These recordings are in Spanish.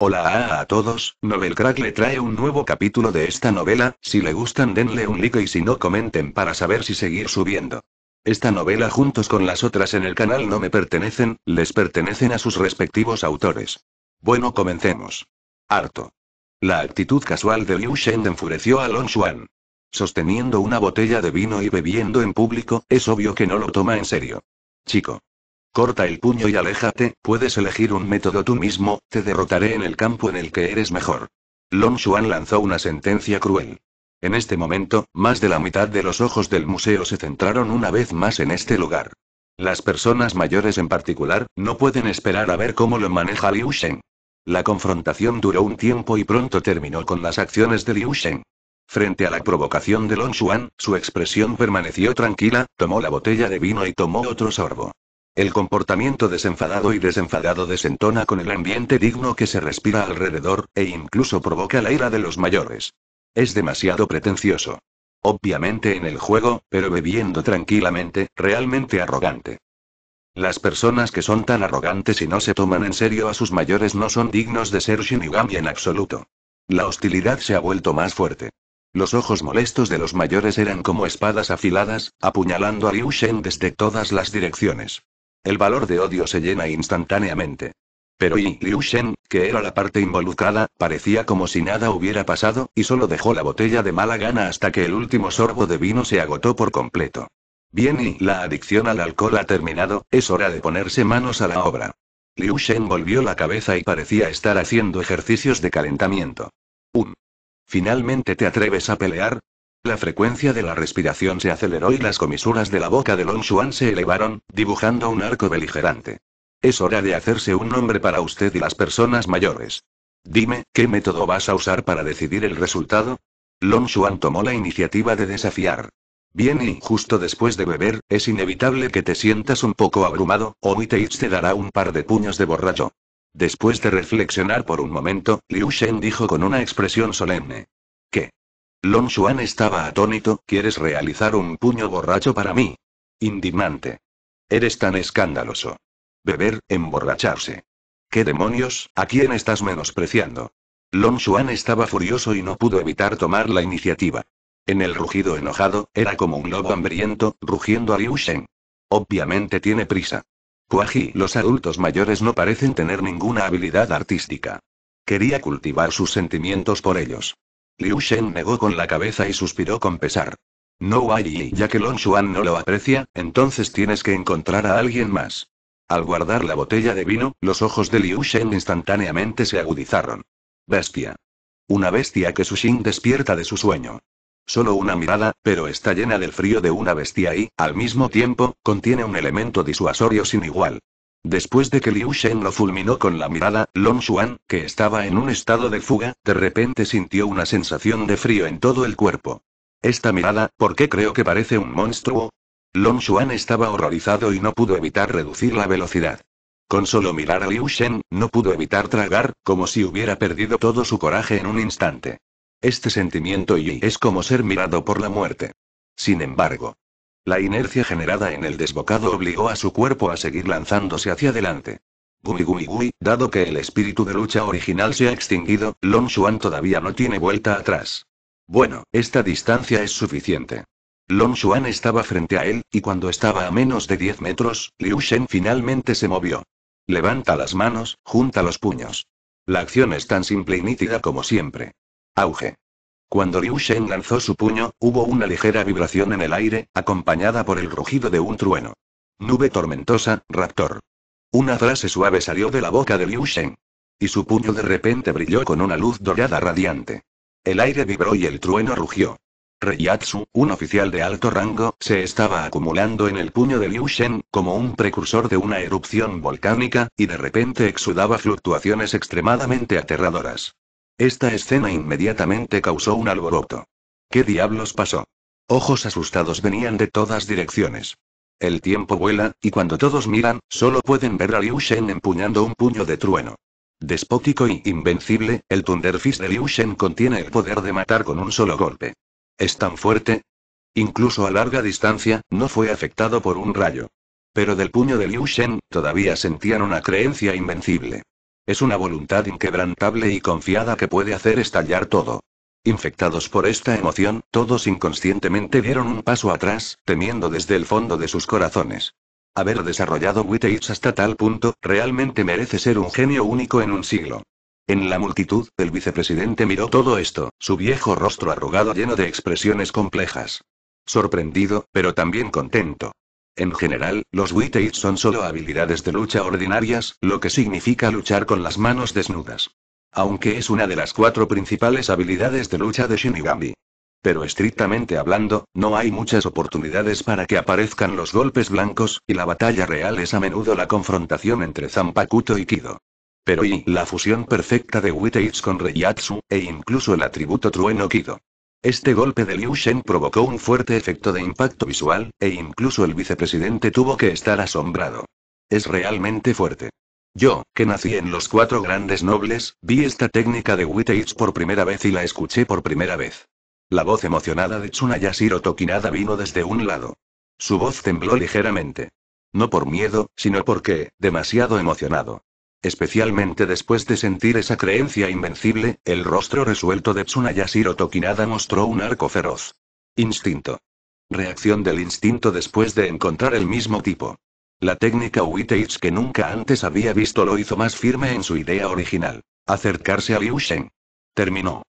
Hola a, todos, Novel Crack le trae un nuevo capítulo de esta novela, si le gustan denle un like y si no comenten para saber si seguir subiendo. Esta novela juntos con las otras en el canal no me pertenecen, les pertenecen a sus respectivos autores. Bueno comencemos. Harto. La actitud casual de Liu Shen enfureció a Long Xuan. Sosteniendo una botella de vino y bebiendo en público, es obvio que no lo toma en serio. Chico. Corta el puño y aléjate, puedes elegir un método tú mismo, te derrotaré en el campo en el que eres mejor. Long Xuan lanzó una sentencia cruel. En este momento, más de la mitad de los ojos del museo se centraron una vez más en este lugar. Las personas mayores en particular, no pueden esperar a ver cómo lo maneja Liu Shen. La confrontación duró un tiempo y pronto terminó con las acciones de Liu Shen. Frente a la provocación de Long Xuan, su expresión permaneció tranquila, tomó la botella de vino y tomó otro sorbo. El comportamiento desenfadado y desenfadado desentona con el ambiente digno que se respira alrededor, e incluso provoca la ira de los mayores. Es demasiado pretencioso. Obviamente en el juego, pero bebiendo tranquilamente, realmente arrogante. Las personas que son tan arrogantes y no se toman en serio a sus mayores no son dignos de ser Shinigami en absoluto. La hostilidad se ha vuelto más fuerte. Los ojos molestos de los mayores eran como espadas afiladas, apuñalando a Liu Shen desde todas las direcciones. El valor de odio se llena instantáneamente. Pero y Liu Shen, que era la parte involucrada, parecía como si nada hubiera pasado, y solo dejó la botella de mala gana hasta que el último sorbo de vino se agotó por completo. Bien y la adicción al alcohol ha terminado, es hora de ponerse manos a la obra. Liu Shen volvió la cabeza y parecía estar haciendo ejercicios de calentamiento. Un. ¿Finalmente te atreves a pelear? La frecuencia de la respiración se aceleró y las comisuras de la boca de Long Xuan se elevaron, dibujando un arco beligerante. Es hora de hacerse un nombre para usted y las personas mayores. Dime, ¿qué método vas a usar para decidir el resultado? Long Xuan tomó la iniciativa de desafiar. Bien y justo después de beber, es inevitable que te sientas un poco abrumado, o te dará un par de puños de borracho. Después de reflexionar por un momento, Liu Shen dijo con una expresión solemne. ¿Qué? Long Xuan estaba atónito. ¿Quieres realizar un puño borracho para mí? Indignante. Eres tan escandaloso. Beber, emborracharse. ¿Qué demonios? ¿A quién estás menospreciando? Long Xuan estaba furioso y no pudo evitar tomar la iniciativa. En el rugido enojado, era como un lobo hambriento, rugiendo a Liu Shen. Obviamente tiene prisa. Kuaji, los adultos mayores no parecen tener ninguna habilidad artística. Quería cultivar sus sentimientos por ellos. Liu Shen negó con la cabeza y suspiró con pesar. No hay, y ya que Long Xuan no lo aprecia, entonces tienes que encontrar a alguien más. Al guardar la botella de vino, los ojos de Liu Shen instantáneamente se agudizaron. Bestia. Una bestia que Sushin despierta de su sueño. Solo una mirada, pero está llena del frío de una bestia y, al mismo tiempo, contiene un elemento disuasorio sin igual. Después de que Liu Shen lo fulminó con la mirada, Long Xuan, que estaba en un estado de fuga, de repente sintió una sensación de frío en todo el cuerpo. Esta mirada, ¿por qué creo que parece un monstruo? Long Xuan estaba horrorizado y no pudo evitar reducir la velocidad. Con solo mirar a Liu Shen, no pudo evitar tragar, como si hubiera perdido todo su coraje en un instante. Este sentimiento y es como ser mirado por la muerte. Sin embargo, la inercia generada en el desbocado obligó a su cuerpo a seguir lanzándose hacia adelante. Gui gui gui. dado que el espíritu de lucha original se ha extinguido, Long Xuan todavía no tiene vuelta atrás. Bueno, esta distancia es suficiente. Long Xuan estaba frente a él, y cuando estaba a menos de 10 metros, Liu Shen finalmente se movió. Levanta las manos, junta los puños. La acción es tan simple y nítida como siempre. Auge. Cuando Liu Shen lanzó su puño, hubo una ligera vibración en el aire, acompañada por el rugido de un trueno. Nube tormentosa, raptor. Una frase suave salió de la boca de Liu Shen. Y su puño de repente brilló con una luz dorada radiante. El aire vibró y el trueno rugió. Reiatsu, un oficial de alto rango, se estaba acumulando en el puño de Liu Shen, como un precursor de una erupción volcánica, y de repente exudaba fluctuaciones extremadamente aterradoras. Esta escena inmediatamente causó un alboroto. ¿Qué diablos pasó? Ojos asustados venían de todas direcciones. El tiempo vuela, y cuando todos miran, solo pueden ver a Liu Shen empuñando un puño de trueno. Despótico y invencible, el Fist de Liu Shen contiene el poder de matar con un solo golpe. Es tan fuerte. Incluso a larga distancia, no fue afectado por un rayo. Pero del puño de Liu Shen, todavía sentían una creencia invencible. Es una voluntad inquebrantable y confiada que puede hacer estallar todo. Infectados por esta emoción, todos inconscientemente dieron un paso atrás, temiendo desde el fondo de sus corazones. Haber desarrollado Witteitz hasta tal punto, realmente merece ser un genio único en un siglo. En la multitud, el vicepresidente miró todo esto, su viejo rostro arrugado lleno de expresiones complejas. Sorprendido, pero también contento. En general, los Witteit son solo habilidades de lucha ordinarias, lo que significa luchar con las manos desnudas. Aunque es una de las cuatro principales habilidades de lucha de Shinigami. Pero estrictamente hablando, no hay muchas oportunidades para que aparezcan los golpes blancos, y la batalla real es a menudo la confrontación entre Zampakuto y Kido. Pero y la fusión perfecta de Witeits con Reiatsu, e incluso el atributo trueno Kido. Este golpe de Liu Shen provocó un fuerte efecto de impacto visual, e incluso el vicepresidente tuvo que estar asombrado. Es realmente fuerte. Yo, que nací en los cuatro grandes nobles, vi esta técnica de Witteits por primera vez y la escuché por primera vez. La voz emocionada de Tsunayashiro Tokinada vino desde un lado. Su voz tembló ligeramente. No por miedo, sino porque, demasiado emocionado. Especialmente después de sentir esa creencia invencible, el rostro resuelto de Tsunayashiro Tokinada mostró un arco feroz. Instinto. Reacción del instinto después de encontrar el mismo tipo. La técnica Witeich que nunca antes había visto lo hizo más firme en su idea original. Acercarse a Liu Sheng. Terminó.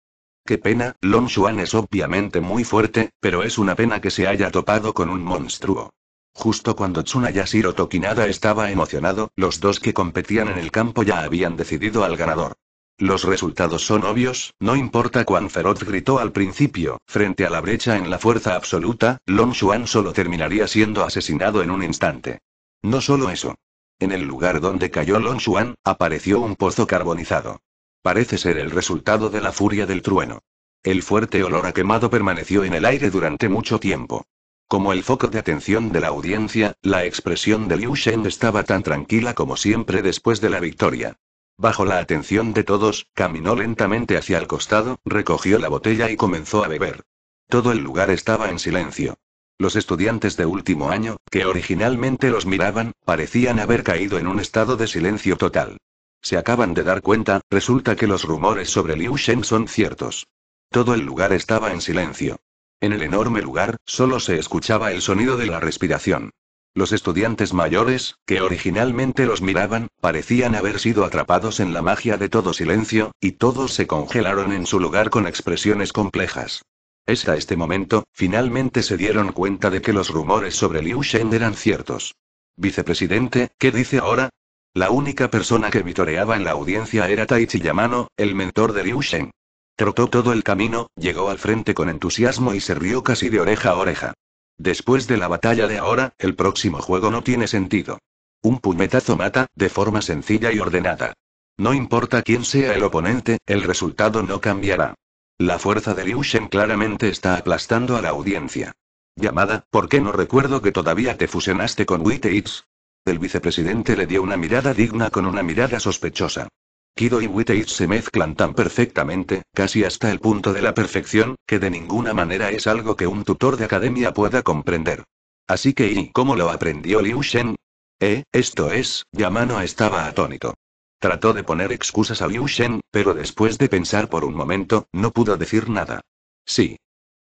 Qué pena, Long Xuan es obviamente muy fuerte, pero es una pena que se haya topado con un monstruo. Justo cuando Tsunayashiro Tokinada estaba emocionado, los dos que competían en el campo ya habían decidido al ganador. Los resultados son obvios, no importa cuán feroz gritó al principio, frente a la brecha en la fuerza absoluta, Long Xuan solo terminaría siendo asesinado en un instante. No solo eso. En el lugar donde cayó Long Xuan, apareció un pozo carbonizado. Parece ser el resultado de la furia del trueno. El fuerte olor a quemado permaneció en el aire durante mucho tiempo. Como el foco de atención de la audiencia, la expresión de Liu Shen estaba tan tranquila como siempre después de la victoria. Bajo la atención de todos, caminó lentamente hacia el costado, recogió la botella y comenzó a beber. Todo el lugar estaba en silencio. Los estudiantes de último año, que originalmente los miraban, parecían haber caído en un estado de silencio total. Se acaban de dar cuenta, resulta que los rumores sobre Liu Shen son ciertos. Todo el lugar estaba en silencio. En el enorme lugar, solo se escuchaba el sonido de la respiración. Los estudiantes mayores, que originalmente los miraban, parecían haber sido atrapados en la magia de todo silencio, y todos se congelaron en su lugar con expresiones complejas. Es a este momento, finalmente se dieron cuenta de que los rumores sobre Liu Shen eran ciertos. Vicepresidente, ¿qué dice ahora? La única persona que vitoreaba en la audiencia era Chi Yamano, el mentor de Liu Shen. Trotó todo el camino, llegó al frente con entusiasmo y se rió casi de oreja a oreja. Después de la batalla de ahora, el próximo juego no tiene sentido. Un puñetazo mata, de forma sencilla y ordenada. No importa quién sea el oponente, el resultado no cambiará. La fuerza de Liu claramente está aplastando a la audiencia. Llamada, ¿por qué no recuerdo que todavía te fusionaste con Witteitz? El vicepresidente le dio una mirada digna con una mirada sospechosa. Kido y Wittich se mezclan tan perfectamente, casi hasta el punto de la perfección, que de ninguna manera es algo que un tutor de academia pueda comprender. Así que ¿y cómo lo aprendió Liu Shen? Eh, esto es, Yamano estaba atónito. Trató de poner excusas a Liu Shen, pero después de pensar por un momento, no pudo decir nada. Sí.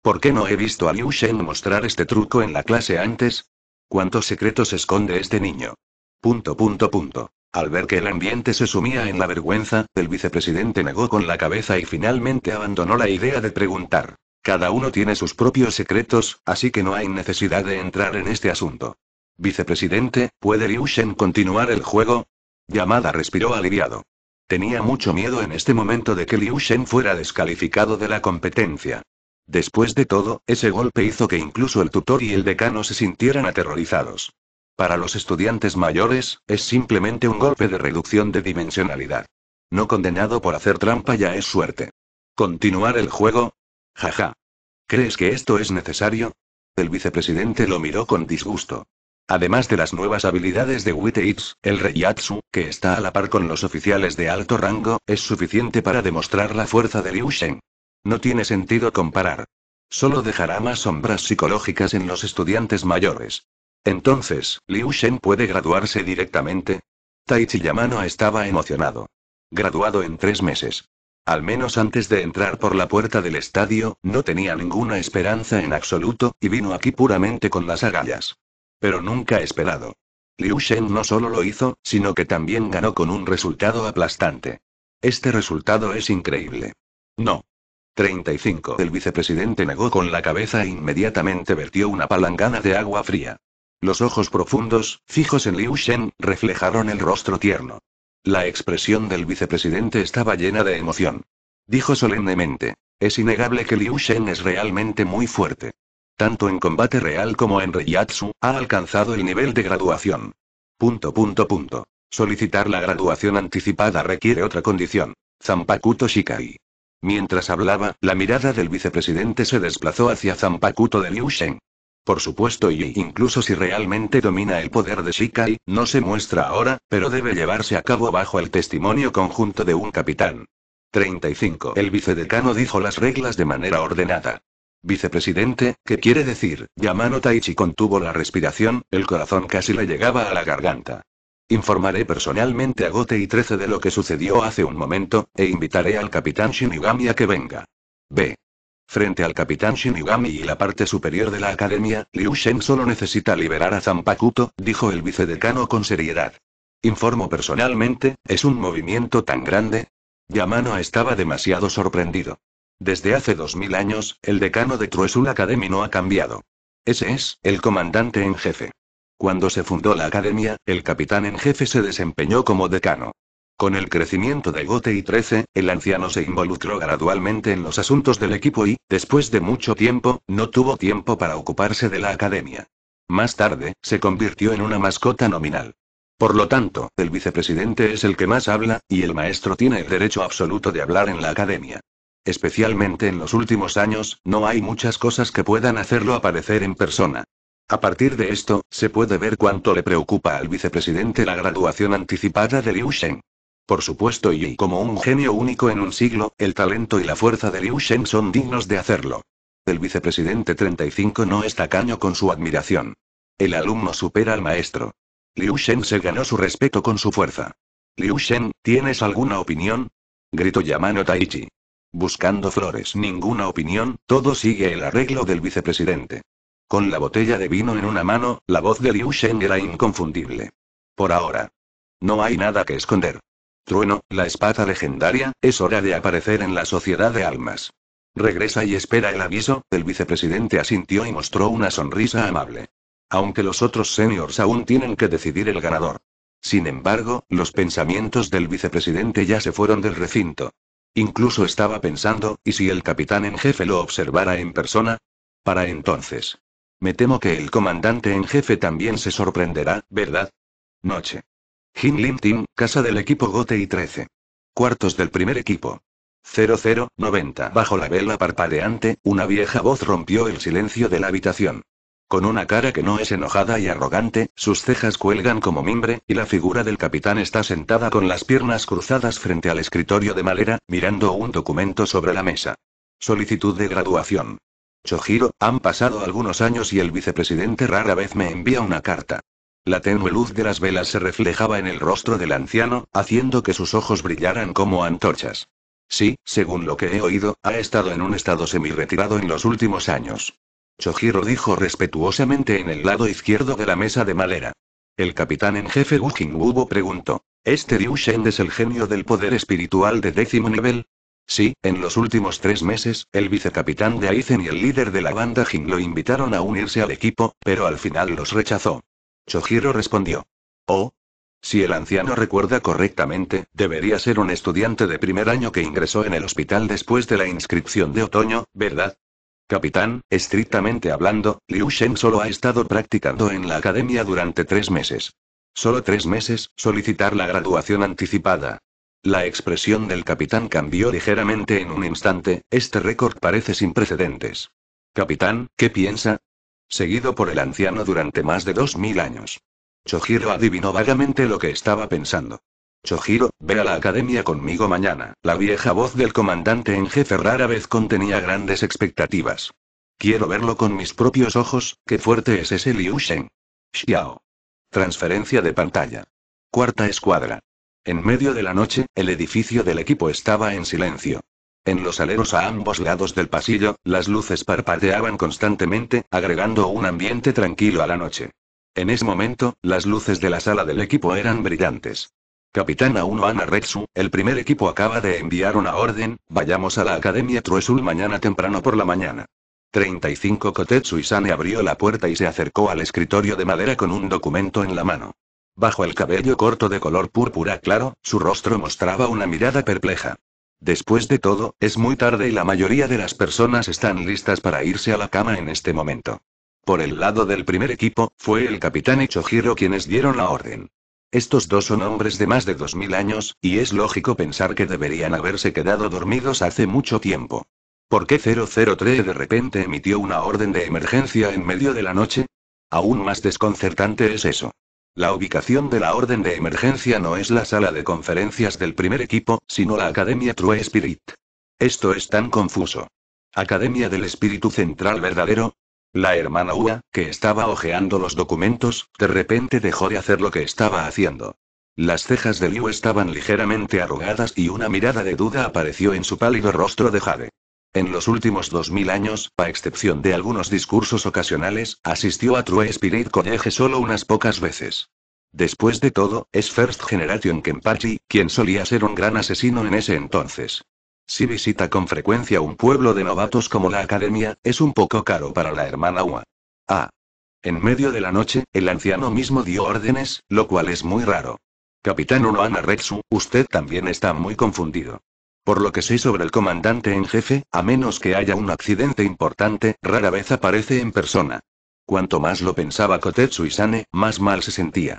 ¿Por qué no he visto a Liu Shen mostrar este truco en la clase antes? ¿Cuántos secretos esconde este niño? Punto punto punto. Al ver que el ambiente se sumía en la vergüenza, el vicepresidente negó con la cabeza y finalmente abandonó la idea de preguntar. Cada uno tiene sus propios secretos, así que no hay necesidad de entrar en este asunto. Vicepresidente, ¿puede Liu Shen continuar el juego? Yamada respiró aliviado. Tenía mucho miedo en este momento de que Liu Shen fuera descalificado de la competencia. Después de todo, ese golpe hizo que incluso el tutor y el decano se sintieran aterrorizados. Para los estudiantes mayores, es simplemente un golpe de reducción de dimensionalidad. No condenado por hacer trampa ya es suerte. ¿Continuar el juego? Jaja. ¿Crees que esto es necesario? El vicepresidente lo miró con disgusto. Además de las nuevas habilidades de Witteits, el Yatsu, que está a la par con los oficiales de alto rango, es suficiente para demostrar la fuerza de Liu Sheng. No tiene sentido comparar. Solo dejará más sombras psicológicas en los estudiantes mayores. Entonces, Liu Shen puede graduarse directamente. Taichi Yamano estaba emocionado. Graduado en tres meses. Al menos antes de entrar por la puerta del estadio, no tenía ninguna esperanza en absoluto, y vino aquí puramente con las agallas. Pero nunca esperado. Liu Shen no solo lo hizo, sino que también ganó con un resultado aplastante. Este resultado es increíble. No. 35. El vicepresidente negó con la cabeza e inmediatamente vertió una palangana de agua fría. Los ojos profundos, fijos en Liu Shen, reflejaron el rostro tierno. La expresión del vicepresidente estaba llena de emoción. Dijo solemnemente, es innegable que Liu Shen es realmente muy fuerte. Tanto en combate real como en ryatsu ha alcanzado el nivel de graduación. Punto punto punto. Solicitar la graduación anticipada requiere otra condición. Zampakuto Shikai. Mientras hablaba, la mirada del vicepresidente se desplazó hacia Zampakuto de Liu Shen. Por supuesto y incluso si realmente domina el poder de Shikai, no se muestra ahora, pero debe llevarse a cabo bajo el testimonio conjunto de un capitán. 35. El vicedecano dijo las reglas de manera ordenada. Vicepresidente, ¿qué quiere decir? Yamano Taichi contuvo la respiración, el corazón casi le llegaba a la garganta. Informaré personalmente a Gote y 13 de lo que sucedió hace un momento, e invitaré al capitán Shinigami a que venga. B. Frente al capitán Shinigami y la parte superior de la academia, Liu Shen solo necesita liberar a Zampakuto, dijo el vicedecano con seriedad. Informo personalmente, es un movimiento tan grande. Yamano estaba demasiado sorprendido. Desde hace dos mil años, el decano de Truesul Academy no ha cambiado. Ese es, el comandante en jefe. Cuando se fundó la academia, el capitán en jefe se desempeñó como decano. Con el crecimiento de Gote y 13, el anciano se involucró gradualmente en los asuntos del equipo y, después de mucho tiempo, no tuvo tiempo para ocuparse de la academia. Más tarde, se convirtió en una mascota nominal. Por lo tanto, el vicepresidente es el que más habla, y el maestro tiene el derecho absoluto de hablar en la academia. Especialmente en los últimos años, no hay muchas cosas que puedan hacerlo aparecer en persona. A partir de esto, se puede ver cuánto le preocupa al vicepresidente la graduación anticipada de Liu Sheng. Por supuesto y como un genio único en un siglo, el talento y la fuerza de Liu Shen son dignos de hacerlo. El vicepresidente 35 no está caño con su admiración. El alumno supera al maestro. Liu Shen se ganó su respeto con su fuerza. Liu Shen, ¿tienes alguna opinión? Gritó Yamano Taichi. Buscando flores, ninguna opinión, todo sigue el arreglo del vicepresidente. Con la botella de vino en una mano, la voz de Liu Shen era inconfundible. Por ahora. No hay nada que esconder. Trueno, la espada legendaria, es hora de aparecer en la sociedad de almas. Regresa y espera el aviso, el vicepresidente asintió y mostró una sonrisa amable. Aunque los otros seniors aún tienen que decidir el ganador. Sin embargo, los pensamientos del vicepresidente ya se fueron del recinto. Incluso estaba pensando, ¿y si el capitán en jefe lo observara en persona? Para entonces. Me temo que el comandante en jefe también se sorprenderá, ¿verdad? Noche. Lin Team, casa del equipo Gote y 13. Cuartos del primer equipo. 0090. Bajo la vela parpadeante, una vieja voz rompió el silencio de la habitación. Con una cara que no es enojada y arrogante, sus cejas cuelgan como mimbre, y la figura del capitán está sentada con las piernas cruzadas frente al escritorio de madera, mirando un documento sobre la mesa. Solicitud de graduación. Chojiro, han pasado algunos años y el vicepresidente rara vez me envía una carta. La tenue luz de las velas se reflejaba en el rostro del anciano, haciendo que sus ojos brillaran como antorchas. Sí, según lo que he oído, ha estado en un estado semi-retirado en los últimos años. Chojiro dijo respetuosamente en el lado izquierdo de la mesa de madera. El capitán en jefe Wu Jingwubo preguntó: ¿Este Liu es el genio del poder espiritual de décimo nivel? Sí, en los últimos tres meses, el vicecapitán de Aizen y el líder de la banda Jin lo invitaron a unirse al equipo, pero al final los rechazó. Chojiro respondió. Oh. Si el anciano recuerda correctamente, debería ser un estudiante de primer año que ingresó en el hospital después de la inscripción de otoño, ¿verdad? Capitán, estrictamente hablando, Liu Shen solo ha estado practicando en la academia durante tres meses. Solo tres meses, solicitar la graduación anticipada. La expresión del capitán cambió ligeramente en un instante, este récord parece sin precedentes. Capitán, ¿qué piensa? seguido por el anciano durante más de dos mil años. Chojiro adivinó vagamente lo que estaba pensando. Chojiro, ve a la academia conmigo mañana. La vieja voz del comandante en jefe rara vez contenía grandes expectativas. Quiero verlo con mis propios ojos, qué fuerte es ese Liu Sheng. Xiao. Transferencia de pantalla. Cuarta escuadra. En medio de la noche, el edificio del equipo estaba en silencio. En los aleros a ambos lados del pasillo, las luces parpadeaban constantemente, agregando un ambiente tranquilo a la noche. En ese momento, las luces de la sala del equipo eran brillantes. Capitana 1 Ana el primer equipo acaba de enviar una orden, vayamos a la Academia Truesul mañana temprano por la mañana. 35 Kotetsu Isane abrió la puerta y se acercó al escritorio de madera con un documento en la mano. Bajo el cabello corto de color púrpura claro, su rostro mostraba una mirada perpleja. Después de todo, es muy tarde y la mayoría de las personas están listas para irse a la cama en este momento. Por el lado del primer equipo, fue el capitán y quienes dieron la orden. Estos dos son hombres de más de 2.000 años, y es lógico pensar que deberían haberse quedado dormidos hace mucho tiempo. ¿Por qué 003 de repente emitió una orden de emergencia en medio de la noche? Aún más desconcertante es eso. La ubicación de la orden de emergencia no es la sala de conferencias del primer equipo, sino la Academia True Spirit. Esto es tan confuso. Academia del Espíritu Central Verdadero. La hermana Ua, que estaba hojeando los documentos, de repente dejó de hacer lo que estaba haciendo. Las cejas de Liu estaban ligeramente arrugadas y una mirada de duda apareció en su pálido rostro de Jade. En los últimos 2000 años, a excepción de algunos discursos ocasionales, asistió a True Spirit College solo unas pocas veces. Después de todo, es First Generation Kenpachi, quien solía ser un gran asesino en ese entonces. Si visita con frecuencia un pueblo de novatos como la academia, es un poco caro para la hermana Ua. Ah. En medio de la noche, el anciano mismo dio órdenes, lo cual es muy raro. Capitán Unoana Retsu, usted también está muy confundido. Por lo que sé sobre el comandante en jefe, a menos que haya un accidente importante, rara vez aparece en persona. Cuanto más lo pensaba Kotetsu Isane, más mal se sentía.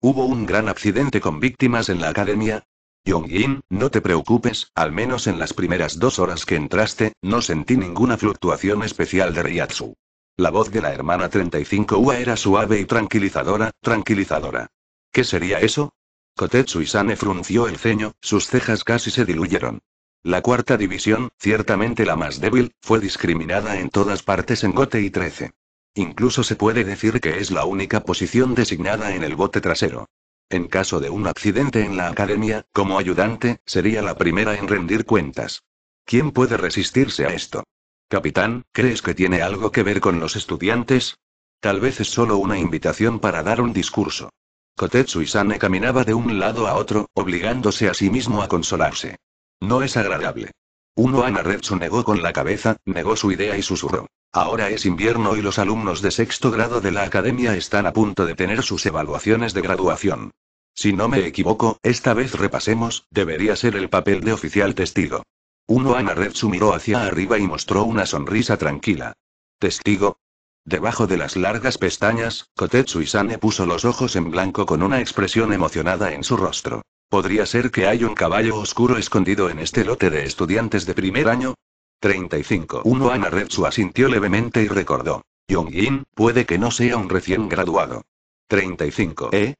Hubo un gran accidente con víctimas en la academia. in no te preocupes, al menos en las primeras dos horas que entraste, no sentí ninguna fluctuación especial de Ryatsu. La voz de la hermana 35 Ua era suave y tranquilizadora, tranquilizadora. ¿Qué sería eso? Kotetsu Isane frunció el ceño, sus cejas casi se diluyeron. La cuarta división, ciertamente la más débil, fue discriminada en todas partes en Gote y 13. Incluso se puede decir que es la única posición designada en el bote trasero. En caso de un accidente en la academia, como ayudante, sería la primera en rendir cuentas. ¿Quién puede resistirse a esto? Capitán, ¿crees que tiene algo que ver con los estudiantes? Tal vez es solo una invitación para dar un discurso. Kotetsu Sane caminaba de un lado a otro, obligándose a sí mismo a consolarse. No es agradable. Uno Anaretsu negó con la cabeza, negó su idea y susurró. Ahora es invierno y los alumnos de sexto grado de la academia están a punto de tener sus evaluaciones de graduación. Si no me equivoco, esta vez repasemos, debería ser el papel de oficial testigo. Uno Anaretsu miró hacia arriba y mostró una sonrisa tranquila. ¿Testigo? Debajo de las largas pestañas, Kotetsu Isane puso los ojos en blanco con una expresión emocionada en su rostro. ¿Podría ser que hay un caballo oscuro escondido en este lote de estudiantes de primer año? 35. 1 Ana Retsu asintió levemente y recordó. Yin, puede que no sea un recién graduado. 35. ¿Eh?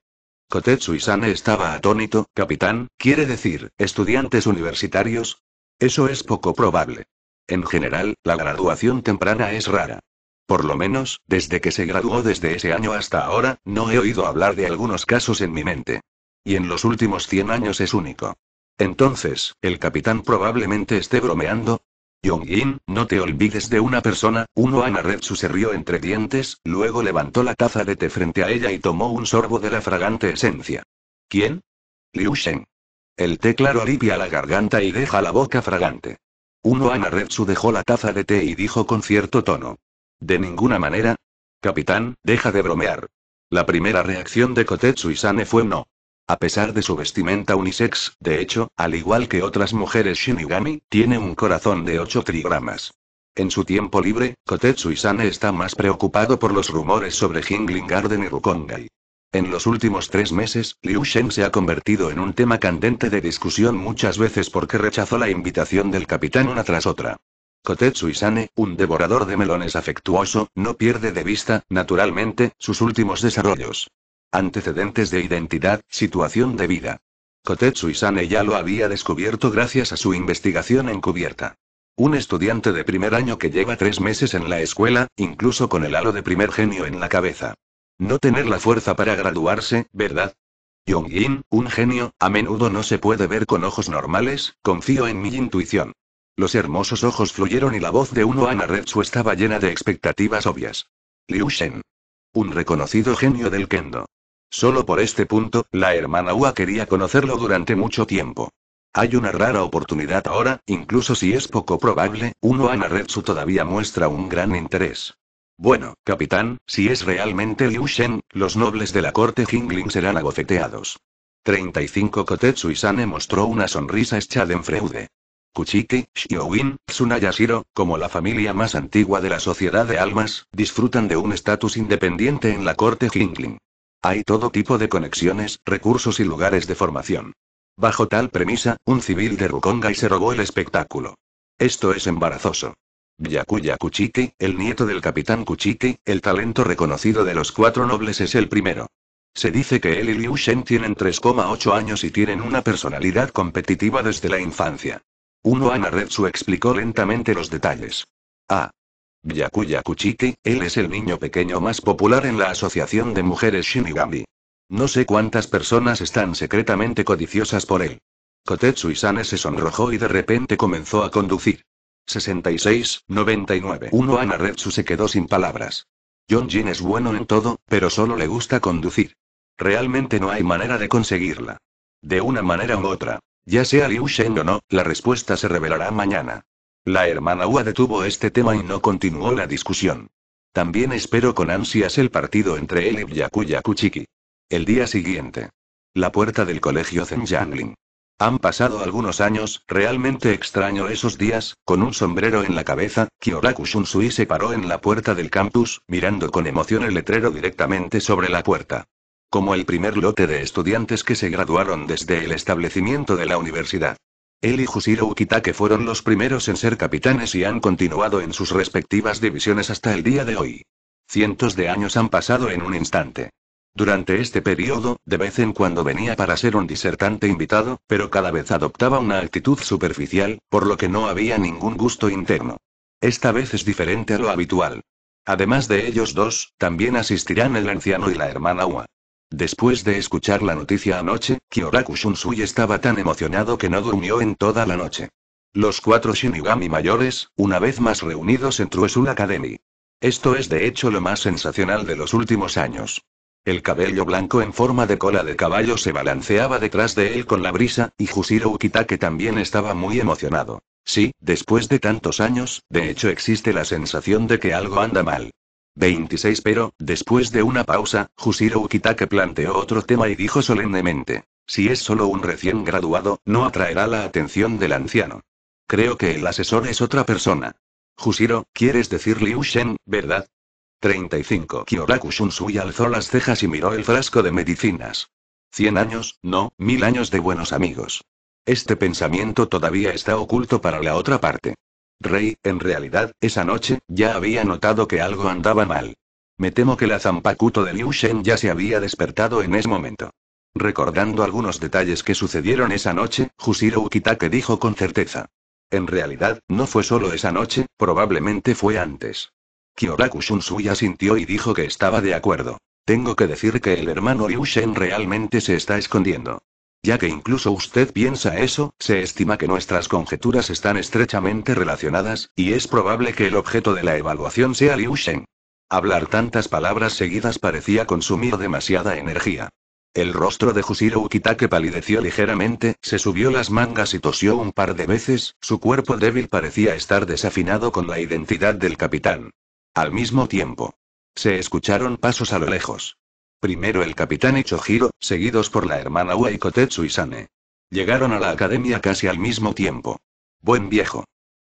Kotetsu Isane estaba atónito, capitán, quiere decir, estudiantes universitarios. Eso es poco probable. En general, la graduación temprana es rara. Por lo menos, desde que se graduó desde ese año hasta ahora, no he oído hablar de algunos casos en mi mente. Y en los últimos 100 años es único. Entonces, el capitán probablemente esté bromeando. yong Yin, no te olvides de una persona. Uno Ana Retsu se rió entre dientes, luego levantó la taza de té frente a ella y tomó un sorbo de la fragante esencia. ¿Quién? Liu Shen. El té claro alivia la garganta y deja la boca fragante. Uno Ana Retsu dejó la taza de té y dijo con cierto tono. De ninguna manera. Capitán, deja de bromear. La primera reacción de Kotetsu y fue no. A pesar de su vestimenta unisex, de hecho, al igual que otras mujeres Shinigami, tiene un corazón de 8 trigramas. En su tiempo libre, Kotetsu Isane está más preocupado por los rumores sobre Jingling Garden y Rukongai. En los últimos tres meses, Liu Shen se ha convertido en un tema candente de discusión muchas veces porque rechazó la invitación del capitán una tras otra. Kotetsu Isane, un devorador de melones afectuoso, no pierde de vista, naturalmente, sus últimos desarrollos. Antecedentes de identidad, situación de vida. Kotetsu Isane ya lo había descubierto gracias a su investigación encubierta. Un estudiante de primer año que lleva tres meses en la escuela, incluso con el halo de primer genio en la cabeza. No tener la fuerza para graduarse, ¿verdad? Yong-in, un genio, a menudo no se puede ver con ojos normales, confío en mi intuición. Los hermosos ojos fluyeron y la voz de Uno Ana Retsu estaba llena de expectativas obvias. Liu Shen. Un reconocido genio del kendo. Solo por este punto, la hermana Ua quería conocerlo durante mucho tiempo. Hay una rara oportunidad ahora, incluso si es poco probable, Uno Anaretsu todavía muestra un gran interés. Bueno, capitán, si es realmente Liu Shen, los nobles de la corte Jingling serán agofeteados. 35 Kotetsu Isane mostró una sonrisa hecha de enfreude. Kuchiki, Shiowin, Tsunayashiro, como la familia más antigua de la Sociedad de Almas, disfrutan de un estatus independiente en la corte Jingling. Hay todo tipo de conexiones, recursos y lugares de formación. Bajo tal premisa, un civil de Rukongai se robó el espectáculo. Esto es embarazoso. Yakuya Kuchiki, el nieto del capitán Kuchiki, el talento reconocido de los cuatro nobles es el primero. Se dice que él y Liu Shen tienen 3,8 años y tienen una personalidad competitiva desde la infancia. Uno Ana explicó lentamente los detalles. Ah. Yakuya Kuchiki, él es el niño pequeño más popular en la Asociación de Mujeres Shinigami. No sé cuántas personas están secretamente codiciosas por él. Kotetsu Isane se sonrojó y de repente comenzó a conducir. 66, 99. Uno Ana se quedó sin palabras. John Jin es bueno en todo, pero solo le gusta conducir. Realmente no hay manera de conseguirla. De una manera u otra. Ya sea Liu Shen o no, la respuesta se revelará mañana. La hermana Hua detuvo este tema y no continuó la discusión. También espero con ansias el partido entre él y Byakuya Kuchiki. El día siguiente. La puerta del colegio Zhenjiangling. Han pasado algunos años, realmente extraño esos días, con un sombrero en la cabeza, Kyoraku Shunsui se paró en la puerta del campus, mirando con emoción el letrero directamente sobre la puerta como el primer lote de estudiantes que se graduaron desde el establecimiento de la universidad. Él y Hushiro Ukitake fueron los primeros en ser capitanes y han continuado en sus respectivas divisiones hasta el día de hoy. Cientos de años han pasado en un instante. Durante este periodo, de vez en cuando venía para ser un disertante invitado, pero cada vez adoptaba una actitud superficial, por lo que no había ningún gusto interno. Esta vez es diferente a lo habitual. Además de ellos dos, también asistirán el anciano y la hermana Ua. Después de escuchar la noticia anoche, Kyoraku Shunsui estaba tan emocionado que no durmió en toda la noche. Los cuatro Shinigami mayores, una vez más reunidos en su Academy. Esto es de hecho lo más sensacional de los últimos años. El cabello blanco en forma de cola de caballo se balanceaba detrás de él con la brisa, y Jusiro Ukitake también estaba muy emocionado. Sí, después de tantos años, de hecho existe la sensación de que algo anda mal. 26 Pero, después de una pausa, Jushiro Ukitake planteó otro tema y dijo solemnemente. Si es solo un recién graduado, no atraerá la atención del anciano. Creo que el asesor es otra persona. Jusiro, ¿quieres decir Liu Shen, verdad? 35. Kyoraku Shunsui alzó las cejas y miró el frasco de medicinas. Cien años, no, mil años de buenos amigos. Este pensamiento todavía está oculto para la otra parte. Rey, en realidad, esa noche, ya había notado que algo andaba mal. Me temo que la zampacuto de Liu Shen ya se había despertado en ese momento. Recordando algunos detalles que sucedieron esa noche, Jusiro Ukitake dijo con certeza. En realidad, no fue solo esa noche, probablemente fue antes. Kyoraku Shunsui sintió y dijo que estaba de acuerdo. Tengo que decir que el hermano Liu Shen realmente se está escondiendo. Ya que incluso usted piensa eso, se estima que nuestras conjeturas están estrechamente relacionadas, y es probable que el objeto de la evaluación sea Liu Sheng. Hablar tantas palabras seguidas parecía consumir demasiada energía. El rostro de Jusiro Ukitake palideció ligeramente, se subió las mangas y tosió un par de veces, su cuerpo débil parecía estar desafinado con la identidad del capitán. Al mismo tiempo. Se escucharon pasos a lo lejos. Primero el capitán Ichojiro, seguidos por la hermana Ueikotetsu y Sane. Llegaron a la academia casi al mismo tiempo. Buen viejo.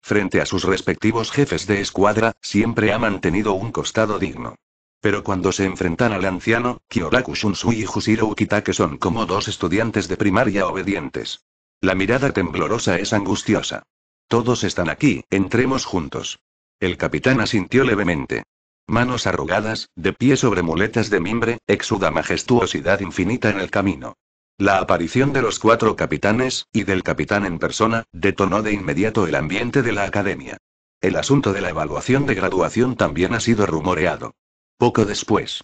Frente a sus respectivos jefes de escuadra, siempre ha mantenido un costado digno. Pero cuando se enfrentan al anciano, Kyoraku Shunsui y Jusiro Ukitake son como dos estudiantes de primaria obedientes. La mirada temblorosa es angustiosa. Todos están aquí, entremos juntos. El capitán asintió levemente. Manos arrugadas, de pie sobre muletas de mimbre, exuda majestuosidad infinita en el camino. La aparición de los cuatro capitanes, y del capitán en persona, detonó de inmediato el ambiente de la academia. El asunto de la evaluación de graduación también ha sido rumoreado. Poco después.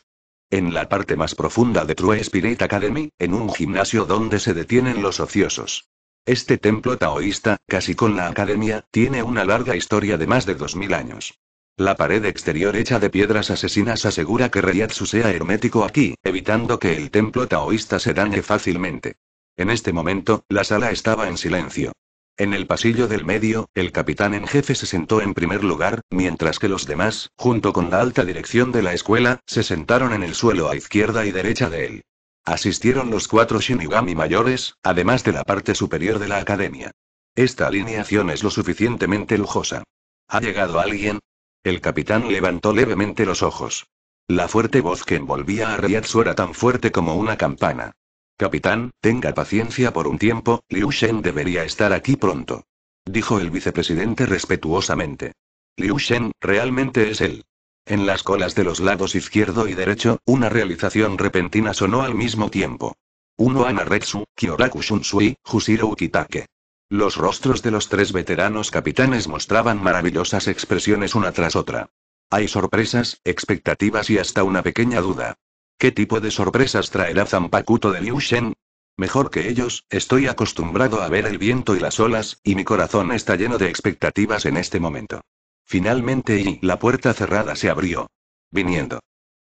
En la parte más profunda de True Spirit Academy, en un gimnasio donde se detienen los ociosos. Este templo taoísta, casi con la academia, tiene una larga historia de más de 2.000 años. La pared exterior hecha de piedras asesinas asegura que Reyatsu sea hermético aquí, evitando que el templo taoísta se dañe fácilmente. En este momento, la sala estaba en silencio. En el pasillo del medio, el capitán en jefe se sentó en primer lugar, mientras que los demás, junto con la alta dirección de la escuela, se sentaron en el suelo a izquierda y derecha de él. Asistieron los cuatro Shinigami mayores, además de la parte superior de la academia. Esta alineación es lo suficientemente lujosa. Ha llegado alguien, el capitán levantó levemente los ojos. La fuerte voz que envolvía a Riatsu era tan fuerte como una campana. Capitán, tenga paciencia por un tiempo, Liu Shen debería estar aquí pronto. Dijo el vicepresidente respetuosamente. Liu Shen, realmente es él. En las colas de los lados izquierdo y derecho, una realización repentina sonó al mismo tiempo. Uno Anaretsu, Kyoraku Shunsui, Husiro Ukitake. Los rostros de los tres veteranos capitanes mostraban maravillosas expresiones una tras otra. Hay sorpresas, expectativas y hasta una pequeña duda. ¿Qué tipo de sorpresas traerá Zampacuto de Liu Shen? Mejor que ellos, estoy acostumbrado a ver el viento y las olas, y mi corazón está lleno de expectativas en este momento. Finalmente y la puerta cerrada se abrió. Viniendo.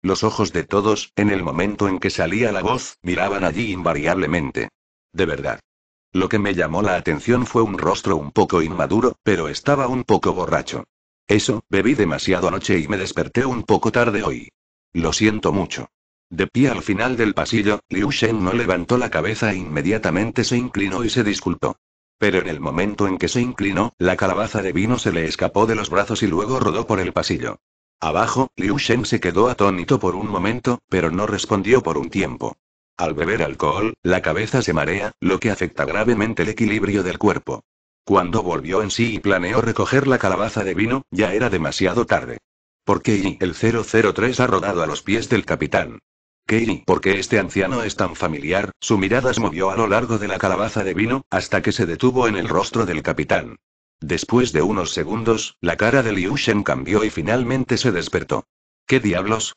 Los ojos de todos, en el momento en que salía la voz, miraban allí invariablemente. De verdad. Lo que me llamó la atención fue un rostro un poco inmaduro, pero estaba un poco borracho. Eso, bebí demasiado anoche y me desperté un poco tarde hoy. Lo siento mucho. De pie al final del pasillo, Liu Shen no levantó la cabeza e inmediatamente se inclinó y se disculpó. Pero en el momento en que se inclinó, la calabaza de vino se le escapó de los brazos y luego rodó por el pasillo. Abajo, Liu Shen se quedó atónito por un momento, pero no respondió por un tiempo. Al beber alcohol, la cabeza se marea, lo que afecta gravemente el equilibrio del cuerpo. Cuando volvió en sí y planeó recoger la calabaza de vino, ya era demasiado tarde. Porque el 003 ha rodado a los pies del capitán. por porque este anciano es tan familiar, su mirada se movió a lo largo de la calabaza de vino, hasta que se detuvo en el rostro del capitán. Después de unos segundos, la cara de Liu Shen cambió y finalmente se despertó. ¿Qué diablos?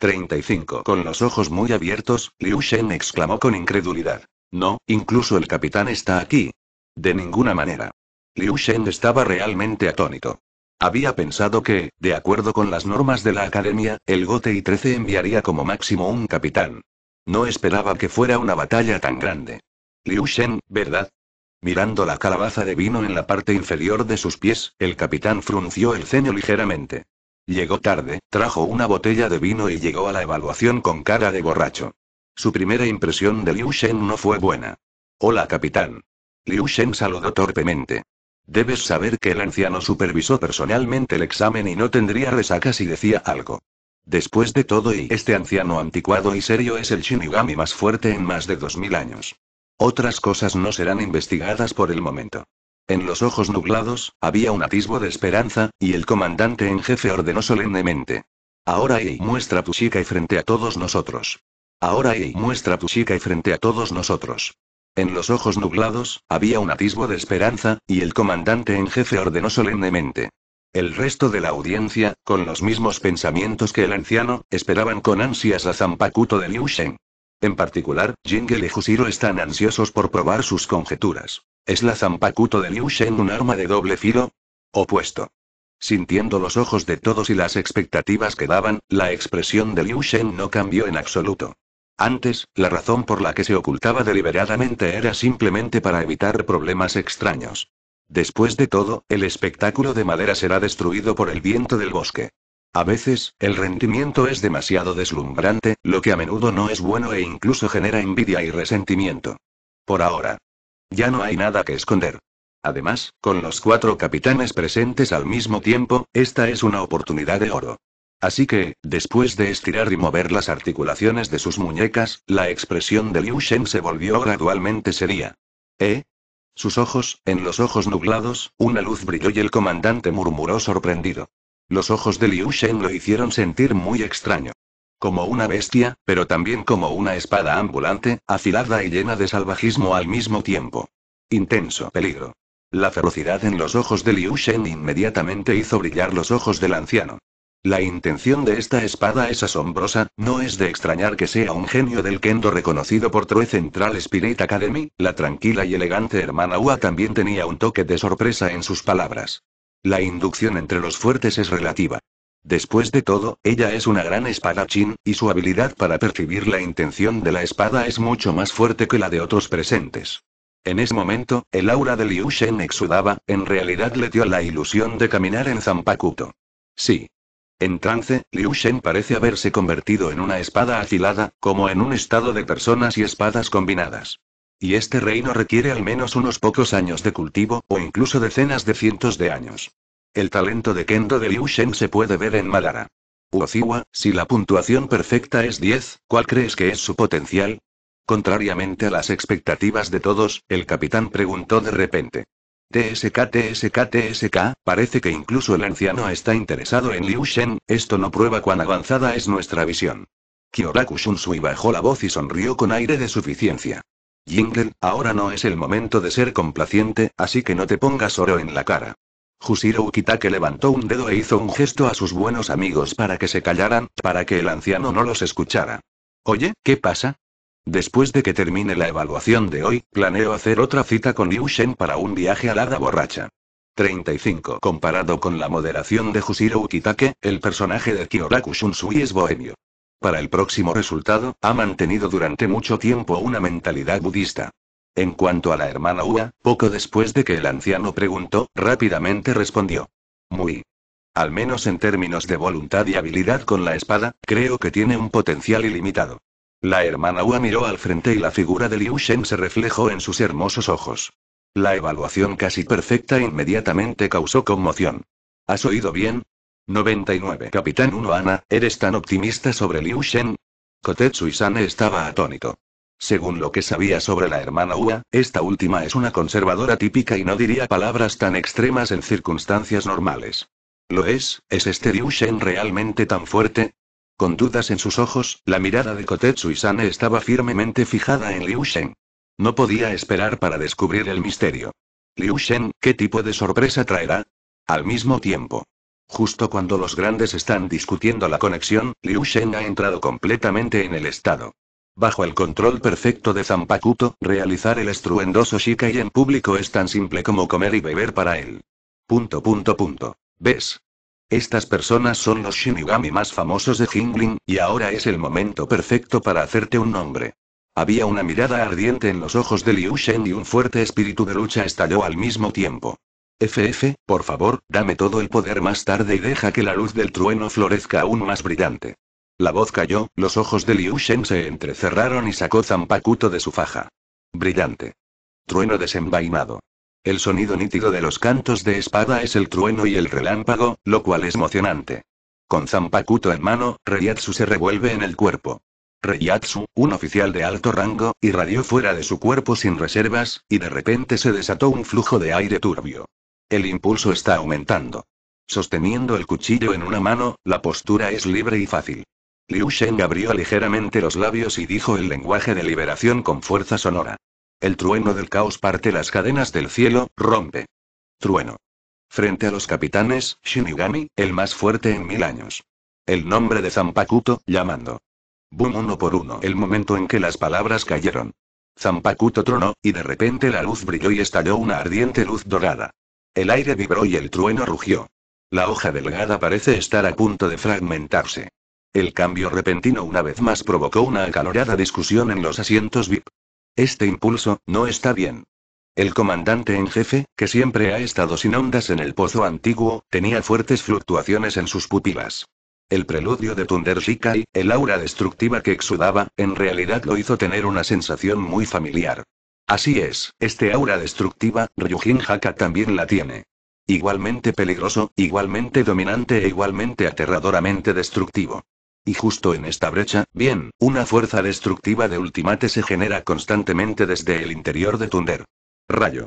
35. Con los ojos muy abiertos, Liu Shen exclamó con incredulidad. No, incluso el capitán está aquí. De ninguna manera. Liu Shen estaba realmente atónito. Había pensado que, de acuerdo con las normas de la academia, el Gote y 13 enviaría como máximo un capitán. No esperaba que fuera una batalla tan grande. Liu Shen, ¿verdad? Mirando la calabaza de vino en la parte inferior de sus pies, el capitán frunció el ceño ligeramente. Llegó tarde, trajo una botella de vino y llegó a la evaluación con cara de borracho. Su primera impresión de Liu Shen no fue buena. Hola, capitán. Liu Shen saludó torpemente. Debes saber que el anciano supervisó personalmente el examen y no tendría resaca si decía algo. Después de todo, y este anciano anticuado y serio es el Shinigami más fuerte en más de 2000 años. Otras cosas no serán investigadas por el momento. En los ojos nublados, había un atisbo de esperanza, y el comandante en jefe ordenó solemnemente. Ahora y muestra tu chica y frente a todos nosotros. Ahora y muestra tu chica y frente a todos nosotros. En los ojos nublados, había un atisbo de esperanza, y el comandante en jefe ordenó solemnemente. El resto de la audiencia, con los mismos pensamientos que el anciano, esperaban con ansias a Zampacuto de Liu Sheng. En particular, Jingle y Jusiro están ansiosos por probar sus conjeturas. ¿Es la Zampacuto de Liu Shen un arma de doble filo? Opuesto. Sintiendo los ojos de todos y las expectativas que daban, la expresión de Liu Shen no cambió en absoluto. Antes, la razón por la que se ocultaba deliberadamente era simplemente para evitar problemas extraños. Después de todo, el espectáculo de madera será destruido por el viento del bosque. A veces, el rendimiento es demasiado deslumbrante, lo que a menudo no es bueno e incluso genera envidia y resentimiento. Por ahora. Ya no hay nada que esconder. Además, con los cuatro capitanes presentes al mismo tiempo, esta es una oportunidad de oro. Así que, después de estirar y mover las articulaciones de sus muñecas, la expresión de Liu Shen se volvió gradualmente seria. ¿Eh? Sus ojos, en los ojos nublados, una luz brilló y el comandante murmuró sorprendido. Los ojos de Liu Shen lo hicieron sentir muy extraño. Como una bestia, pero también como una espada ambulante, afilada y llena de salvajismo al mismo tiempo. Intenso peligro. La ferocidad en los ojos de Liu Shen inmediatamente hizo brillar los ojos del anciano. La intención de esta espada es asombrosa, no es de extrañar que sea un genio del kendo reconocido por True Central Spirit Academy, la tranquila y elegante hermana Hua también tenía un toque de sorpresa en sus palabras. La inducción entre los fuertes es relativa. Después de todo, ella es una gran espadachín, y su habilidad para percibir la intención de la espada es mucho más fuerte que la de otros presentes. En ese momento, el aura de Liu Shen exudaba, en realidad le dio la ilusión de caminar en Zampakuto. Sí. En trance, Liu Shen parece haberse convertido en una espada afilada, como en un estado de personas y espadas combinadas. Y este reino requiere al menos unos pocos años de cultivo, o incluso decenas de cientos de años. El talento de Kendo de Liu Shen se puede ver en Madara. Uoziwa, si la puntuación perfecta es 10, ¿cuál crees que es su potencial? Contrariamente a las expectativas de todos, el capitán preguntó de repente. TSK, TSK, TSK, parece que incluso el anciano está interesado en Liu Shen, esto no prueba cuán avanzada es nuestra visión. Kyoraku Shunsui bajó la voz y sonrió con aire de suficiencia. Jingle, ahora no es el momento de ser complaciente, así que no te pongas oro en la cara. Jushiro Ukitake levantó un dedo e hizo un gesto a sus buenos amigos para que se callaran, para que el anciano no los escuchara. Oye, ¿qué pasa? Después de que termine la evaluación de hoy, planeo hacer otra cita con Liu Shen para un viaje a la borracha. 35. Comparado con la moderación de Jusiro Ukitake, el personaje de Kyoraku Shunsui es bohemio. Para el próximo resultado, ha mantenido durante mucho tiempo una mentalidad budista. En cuanto a la hermana Ua, poco después de que el anciano preguntó, rápidamente respondió. Muy. Al menos en términos de voluntad y habilidad con la espada, creo que tiene un potencial ilimitado. La hermana Ua miró al frente y la figura de Liu Shen se reflejó en sus hermosos ojos. La evaluación casi perfecta inmediatamente causó conmoción. ¿Has oído bien? 99. Capitán 1 Ana, ¿eres tan optimista sobre Liu Shen? Kotetsu Isane estaba atónito. Según lo que sabía sobre la hermana Ua, esta última es una conservadora típica y no diría palabras tan extremas en circunstancias normales. ¿Lo es? ¿Es este Liu Shen realmente tan fuerte? Con dudas en sus ojos, la mirada de Kotetsu Isane estaba firmemente fijada en Liu Shen. No podía esperar para descubrir el misterio. Liu Shen, ¿qué tipo de sorpresa traerá? Al mismo tiempo, Justo cuando los grandes están discutiendo la conexión, Liu Shen ha entrado completamente en el estado. Bajo el control perfecto de Zampacuto, realizar el estruendoso Shikai en público es tan simple como comer y beber para él. Punto punto punto. ¿Ves? Estas personas son los Shinigami más famosos de Jingling, y ahora es el momento perfecto para hacerte un nombre. Había una mirada ardiente en los ojos de Liu Shen y un fuerte espíritu de lucha estalló al mismo tiempo. FF, por favor, dame todo el poder más tarde y deja que la luz del trueno florezca aún más brillante. La voz cayó, los ojos de Liu Shen se entrecerraron y sacó Zampacuto de su faja. Brillante. Trueno desenvainado. El sonido nítido de los cantos de espada es el trueno y el relámpago, lo cual es emocionante. Con Zampacuto en mano, Reiatsu se revuelve en el cuerpo. Reyatsu, un oficial de alto rango, irradió fuera de su cuerpo sin reservas, y de repente se desató un flujo de aire turbio. El impulso está aumentando. Sosteniendo el cuchillo en una mano, la postura es libre y fácil. Liu Sheng abrió ligeramente los labios y dijo el lenguaje de liberación con fuerza sonora. El trueno del caos parte las cadenas del cielo, rompe. Trueno. Frente a los capitanes, Shinigami, el más fuerte en mil años. El nombre de Zampakuto, llamando. Boom uno por uno. El momento en que las palabras cayeron. Zampakuto tronó, y de repente la luz brilló y estalló una ardiente luz dorada. El aire vibró y el trueno rugió. La hoja delgada parece estar a punto de fragmentarse. El cambio repentino una vez más provocó una acalorada discusión en los asientos VIP. Este impulso, no está bien. El comandante en jefe, que siempre ha estado sin ondas en el pozo antiguo, tenía fuertes fluctuaciones en sus pupilas. El preludio de Thunder y, el aura destructiva que exudaba, en realidad lo hizo tener una sensación muy familiar. Así es, este aura destructiva, Ryujin Haka también la tiene. Igualmente peligroso, igualmente dominante e igualmente aterradoramente destructivo. Y justo en esta brecha, bien, una fuerza destructiva de ultimate se genera constantemente desde el interior de Thunder. Rayo.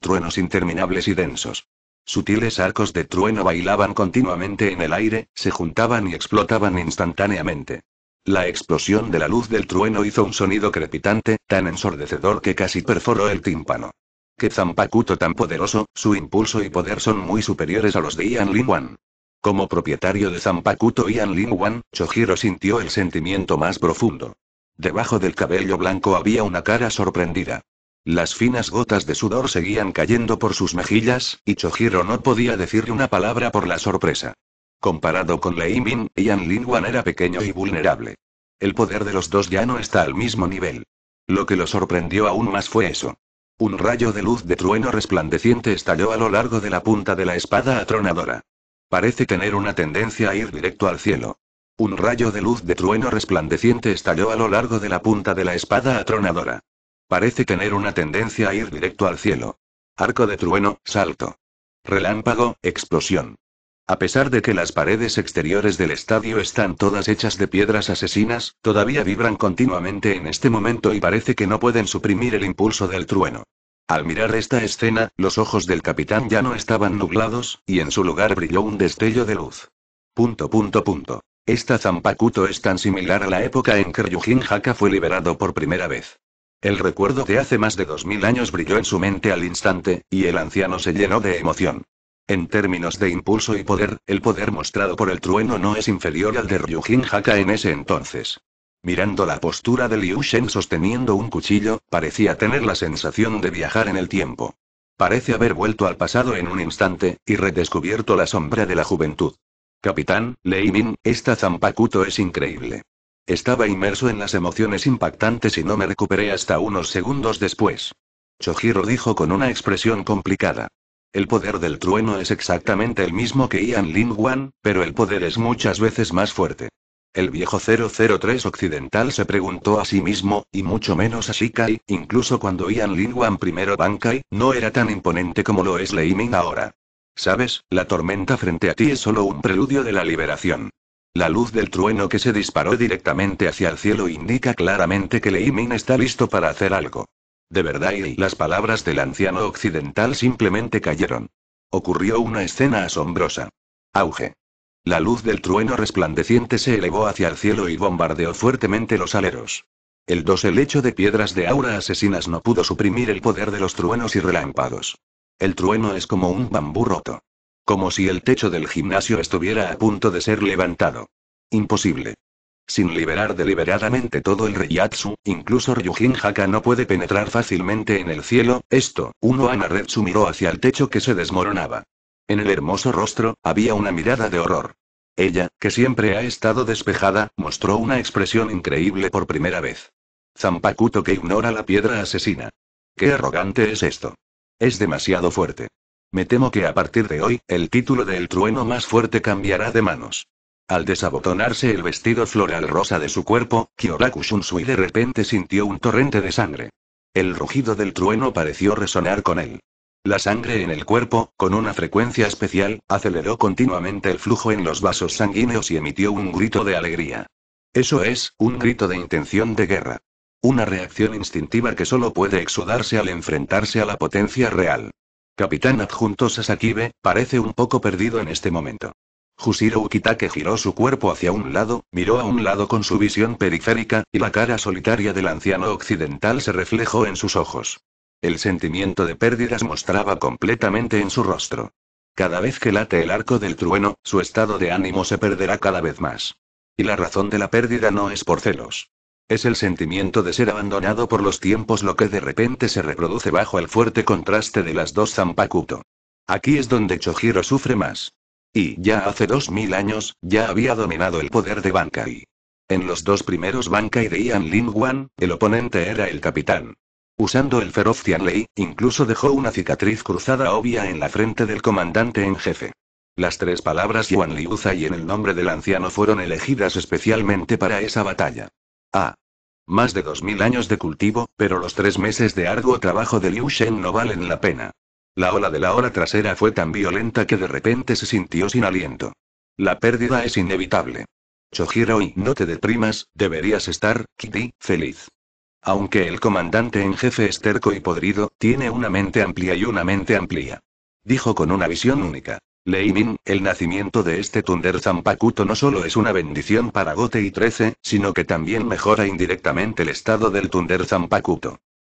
Truenos interminables y densos. Sutiles arcos de trueno bailaban continuamente en el aire, se juntaban y explotaban instantáneamente. La explosión de la luz del trueno hizo un sonido crepitante, tan ensordecedor que casi perforó el tímpano. ¡Qué zampacuto tan poderoso! Su impulso y poder son muy superiores a los de Ian Lin Wan. Como propietario de Zampacuto Ian Lin Wan, Chojiro sintió el sentimiento más profundo. Debajo del cabello blanco había una cara sorprendida. Las finas gotas de sudor seguían cayendo por sus mejillas, y Chojiro no podía decirle una palabra por la sorpresa. Comparado con Lei Min, Ian Lin era pequeño y vulnerable. El poder de los dos ya no está al mismo nivel. Lo que lo sorprendió aún más fue eso. Un rayo de luz de trueno resplandeciente estalló a lo largo de la punta de la espada atronadora. Parece tener una tendencia a ir directo al cielo. Un rayo de luz de trueno resplandeciente estalló a lo largo de la punta de la espada atronadora. Parece tener una tendencia a ir directo al cielo. Arco de trueno, salto. Relámpago, explosión. A pesar de que las paredes exteriores del estadio están todas hechas de piedras asesinas, todavía vibran continuamente en este momento y parece que no pueden suprimir el impulso del trueno. Al mirar esta escena, los ojos del capitán ya no estaban nublados, y en su lugar brilló un destello de luz. Punto punto punto. Esta Zampacuto es tan similar a la época en que Ryujin Haka fue liberado por primera vez. El recuerdo de hace más de dos mil años brilló en su mente al instante, y el anciano se llenó de emoción. En términos de impulso y poder, el poder mostrado por el trueno no es inferior al de Ryujin Haka en ese entonces. Mirando la postura de Liu Shen sosteniendo un cuchillo, parecía tener la sensación de viajar en el tiempo. Parece haber vuelto al pasado en un instante, y redescubierto la sombra de la juventud. Capitán, Lei Min, esta Zampakuto es increíble. Estaba inmerso en las emociones impactantes y no me recuperé hasta unos segundos después. Chojiro dijo con una expresión complicada. El poder del trueno es exactamente el mismo que Ian Lin Wan, pero el poder es muchas veces más fuerte. El viejo 003 occidental se preguntó a sí mismo, y mucho menos a Shikai, incluso cuando Ian Lin Wan primero Bankai, no era tan imponente como lo es Lei Ming ahora. Sabes, la tormenta frente a ti es solo un preludio de la liberación. La luz del trueno que se disparó directamente hacia el cielo indica claramente que Lei Ming está listo para hacer algo. De verdad y las palabras del anciano occidental simplemente cayeron. Ocurrió una escena asombrosa. Auge. La luz del trueno resplandeciente se elevó hacia el cielo y bombardeó fuertemente los aleros. El dosel hecho de piedras de aura asesinas no pudo suprimir el poder de los truenos y relámpagos. El trueno es como un bambú roto. Como si el techo del gimnasio estuviera a punto de ser levantado. Imposible. Sin liberar deliberadamente todo el reyatsu, incluso Ryujin Haka no puede penetrar fácilmente en el cielo, esto, Uno Anaretsu miró hacia el techo que se desmoronaba. En el hermoso rostro, había una mirada de horror. Ella, que siempre ha estado despejada, mostró una expresión increíble por primera vez. Zampakuto que ignora la piedra asesina. Qué arrogante es esto. Es demasiado fuerte. Me temo que a partir de hoy, el título del trueno más fuerte cambiará de manos. Al desabotonarse el vestido floral rosa de su cuerpo, Kyoraku Shunsui de repente sintió un torrente de sangre. El rugido del trueno pareció resonar con él. La sangre en el cuerpo, con una frecuencia especial, aceleró continuamente el flujo en los vasos sanguíneos y emitió un grito de alegría. Eso es, un grito de intención de guerra. Una reacción instintiva que solo puede exudarse al enfrentarse a la potencia real. Capitán adjunto Sasakibe, parece un poco perdido en este momento. Jushiro Ukitake giró su cuerpo hacia un lado, miró a un lado con su visión periférica, y la cara solitaria del anciano occidental se reflejó en sus ojos. El sentimiento de pérdidas mostraba completamente en su rostro. Cada vez que late el arco del trueno, su estado de ánimo se perderá cada vez más. Y la razón de la pérdida no es por celos. Es el sentimiento de ser abandonado por los tiempos lo que de repente se reproduce bajo el fuerte contraste de las dos Zampakuto. Aquí es donde Chojiro sufre más. Y ya hace dos mil años, ya había dominado el poder de Bankai. En los dos primeros Bankai de Ian Lin Wan, el oponente era el capitán. Usando el feroz Tianlei, incluso dejó una cicatriz cruzada obvia en la frente del comandante en jefe. Las tres palabras Yuan Liuza y en el nombre del anciano fueron elegidas especialmente para esa batalla. Ah. Más de dos mil años de cultivo, pero los tres meses de arduo trabajo de Liu Shen no valen la pena. La ola de la ola trasera fue tan violenta que de repente se sintió sin aliento. La pérdida es inevitable. Chojiro y no te deprimas, deberías estar, Kitty, feliz. Aunque el comandante en jefe esterco y podrido, tiene una mente amplia y una mente amplia. Dijo con una visión única. Leimin, el nacimiento de este Tunder no solo es una bendición para Gote y 13, sino que también mejora indirectamente el estado del Tunder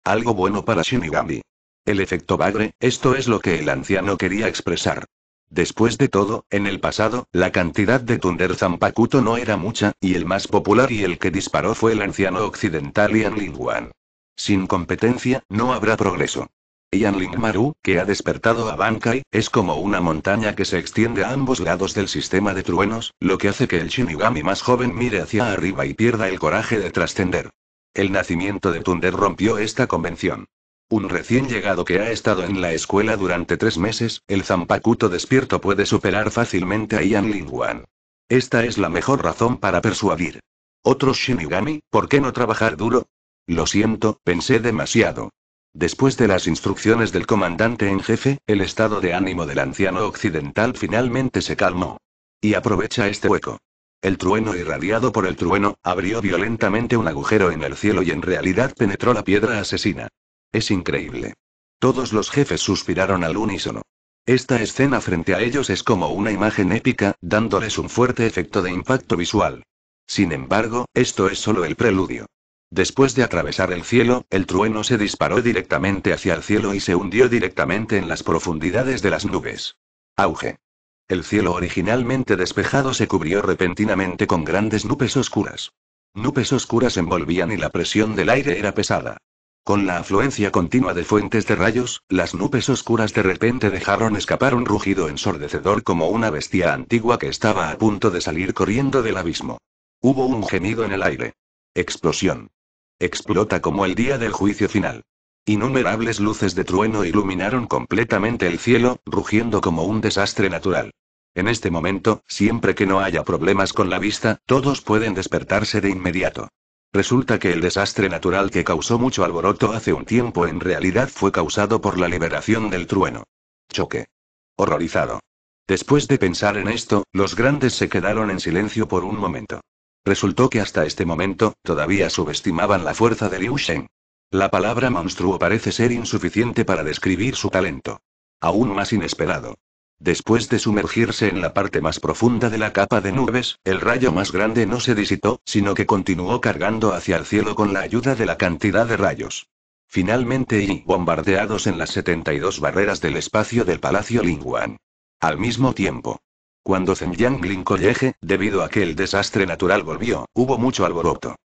Algo bueno para Shinigami, el efecto bagre, esto es lo que el anciano quería expresar. Después de todo, en el pasado, la cantidad de Thunder Zampacuto no era mucha, y el más popular y el que disparó fue el anciano occidental Ian Lingwan. Sin competencia, no habrá progreso. Ian Maru, que ha despertado a Bankai, es como una montaña que se extiende a ambos lados del sistema de truenos, lo que hace que el Shinigami más joven mire hacia arriba y pierda el coraje de trascender. El nacimiento de Thunder rompió esta convención. Un recién llegado que ha estado en la escuela durante tres meses, el zampacuto despierto puede superar fácilmente a Ian Wan. Esta es la mejor razón para persuadir. Otros Shinigami, ¿por qué no trabajar duro? Lo siento, pensé demasiado. Después de las instrucciones del comandante en jefe, el estado de ánimo del anciano occidental finalmente se calmó. Y aprovecha este hueco. El trueno irradiado por el trueno, abrió violentamente un agujero en el cielo y en realidad penetró la piedra asesina. Es increíble. Todos los jefes suspiraron al unísono. Esta escena frente a ellos es como una imagen épica, dándoles un fuerte efecto de impacto visual. Sin embargo, esto es solo el preludio. Después de atravesar el cielo, el trueno se disparó directamente hacia el cielo y se hundió directamente en las profundidades de las nubes. Auge. El cielo originalmente despejado se cubrió repentinamente con grandes nubes oscuras. Nubes oscuras envolvían y la presión del aire era pesada. Con la afluencia continua de fuentes de rayos, las nubes oscuras de repente dejaron escapar un rugido ensordecedor como una bestia antigua que estaba a punto de salir corriendo del abismo. Hubo un gemido en el aire. Explosión. Explota como el día del juicio final. Innumerables luces de trueno iluminaron completamente el cielo, rugiendo como un desastre natural. En este momento, siempre que no haya problemas con la vista, todos pueden despertarse de inmediato. Resulta que el desastre natural que causó mucho alboroto hace un tiempo en realidad fue causado por la liberación del trueno. Choque. Horrorizado. Después de pensar en esto, los grandes se quedaron en silencio por un momento. Resultó que hasta este momento, todavía subestimaban la fuerza de Liu Sheng. La palabra monstruo parece ser insuficiente para describir su talento. Aún más inesperado. Después de sumergirse en la parte más profunda de la capa de nubes, el rayo más grande no se disipó, sino que continuó cargando hacia el cielo con la ayuda de la cantidad de rayos. Finalmente y bombardeados en las 72 barreras del espacio del Palacio Lingwan. Al mismo tiempo. Cuando ling Lin debido a que el desastre natural volvió, hubo mucho alboroto.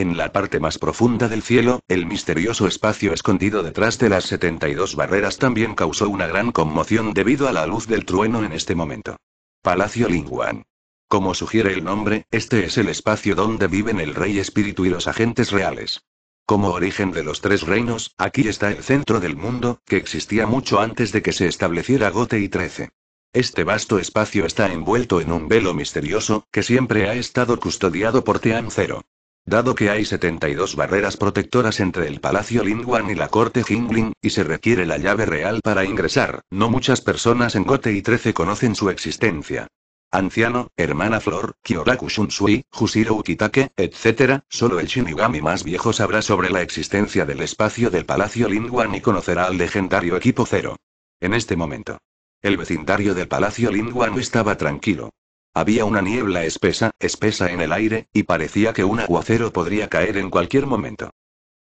En la parte más profunda del cielo, el misterioso espacio escondido detrás de las 72 barreras también causó una gran conmoción debido a la luz del trueno en este momento. Palacio Lingwan. Como sugiere el nombre, este es el espacio donde viven el rey espíritu y los agentes reales. Como origen de los tres reinos, aquí está el centro del mundo, que existía mucho antes de que se estableciera Gote y Trece. Este vasto espacio está envuelto en un velo misterioso, que siempre ha estado custodiado por Tean Zero. Dado que hay 72 barreras protectoras entre el Palacio Lingwan y la corte Jingling, y se requiere la llave real para ingresar, no muchas personas en Gote y 13 conocen su existencia. Anciano, Hermana Flor, Kyoraku Shunsui, Jusiro Ukitake, etc., solo el Shinigami más viejo sabrá sobre la existencia del espacio del Palacio Lingwan y conocerá al legendario equipo cero. En este momento. El vecindario del Palacio Lingwan estaba tranquilo. Había una niebla espesa, espesa en el aire, y parecía que un aguacero podría caer en cualquier momento.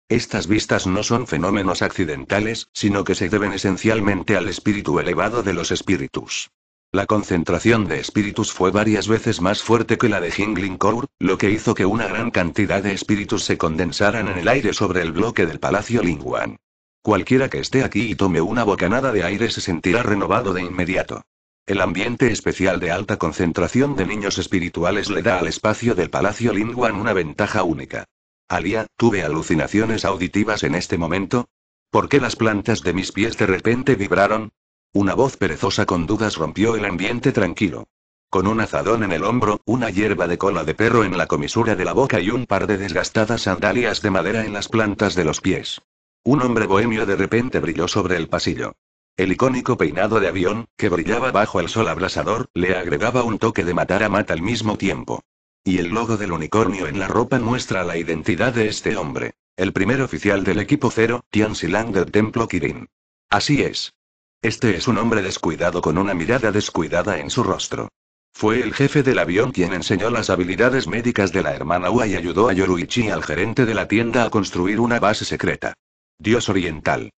Estas vistas no son fenómenos accidentales, sino que se deben esencialmente al espíritu elevado de los espíritus. La concentración de espíritus fue varias veces más fuerte que la de Hingling Court, lo que hizo que una gran cantidad de espíritus se condensaran en el aire sobre el bloque del Palacio Lingwan. Cualquiera que esté aquí y tome una bocanada de aire se sentirá renovado de inmediato. El ambiente especial de alta concentración de niños espirituales le da al espacio del Palacio Linguan una ventaja única. Alia, tuve alucinaciones auditivas en este momento. ¿Por qué las plantas de mis pies de repente vibraron? Una voz perezosa con dudas rompió el ambiente tranquilo. Con un azadón en el hombro, una hierba de cola de perro en la comisura de la boca y un par de desgastadas sandalias de madera en las plantas de los pies. Un hombre bohemio de repente brilló sobre el pasillo. El icónico peinado de avión, que brillaba bajo el sol abrasador, le agregaba un toque de matar a mata al mismo tiempo. Y el logo del unicornio en la ropa muestra la identidad de este hombre. El primer oficial del equipo cero, Tian Silang del templo Kirin. Así es. Este es un hombre descuidado con una mirada descuidada en su rostro. Fue el jefe del avión quien enseñó las habilidades médicas de la hermana Ua y ayudó a Yoruichi al gerente de la tienda a construir una base secreta. Dios oriental.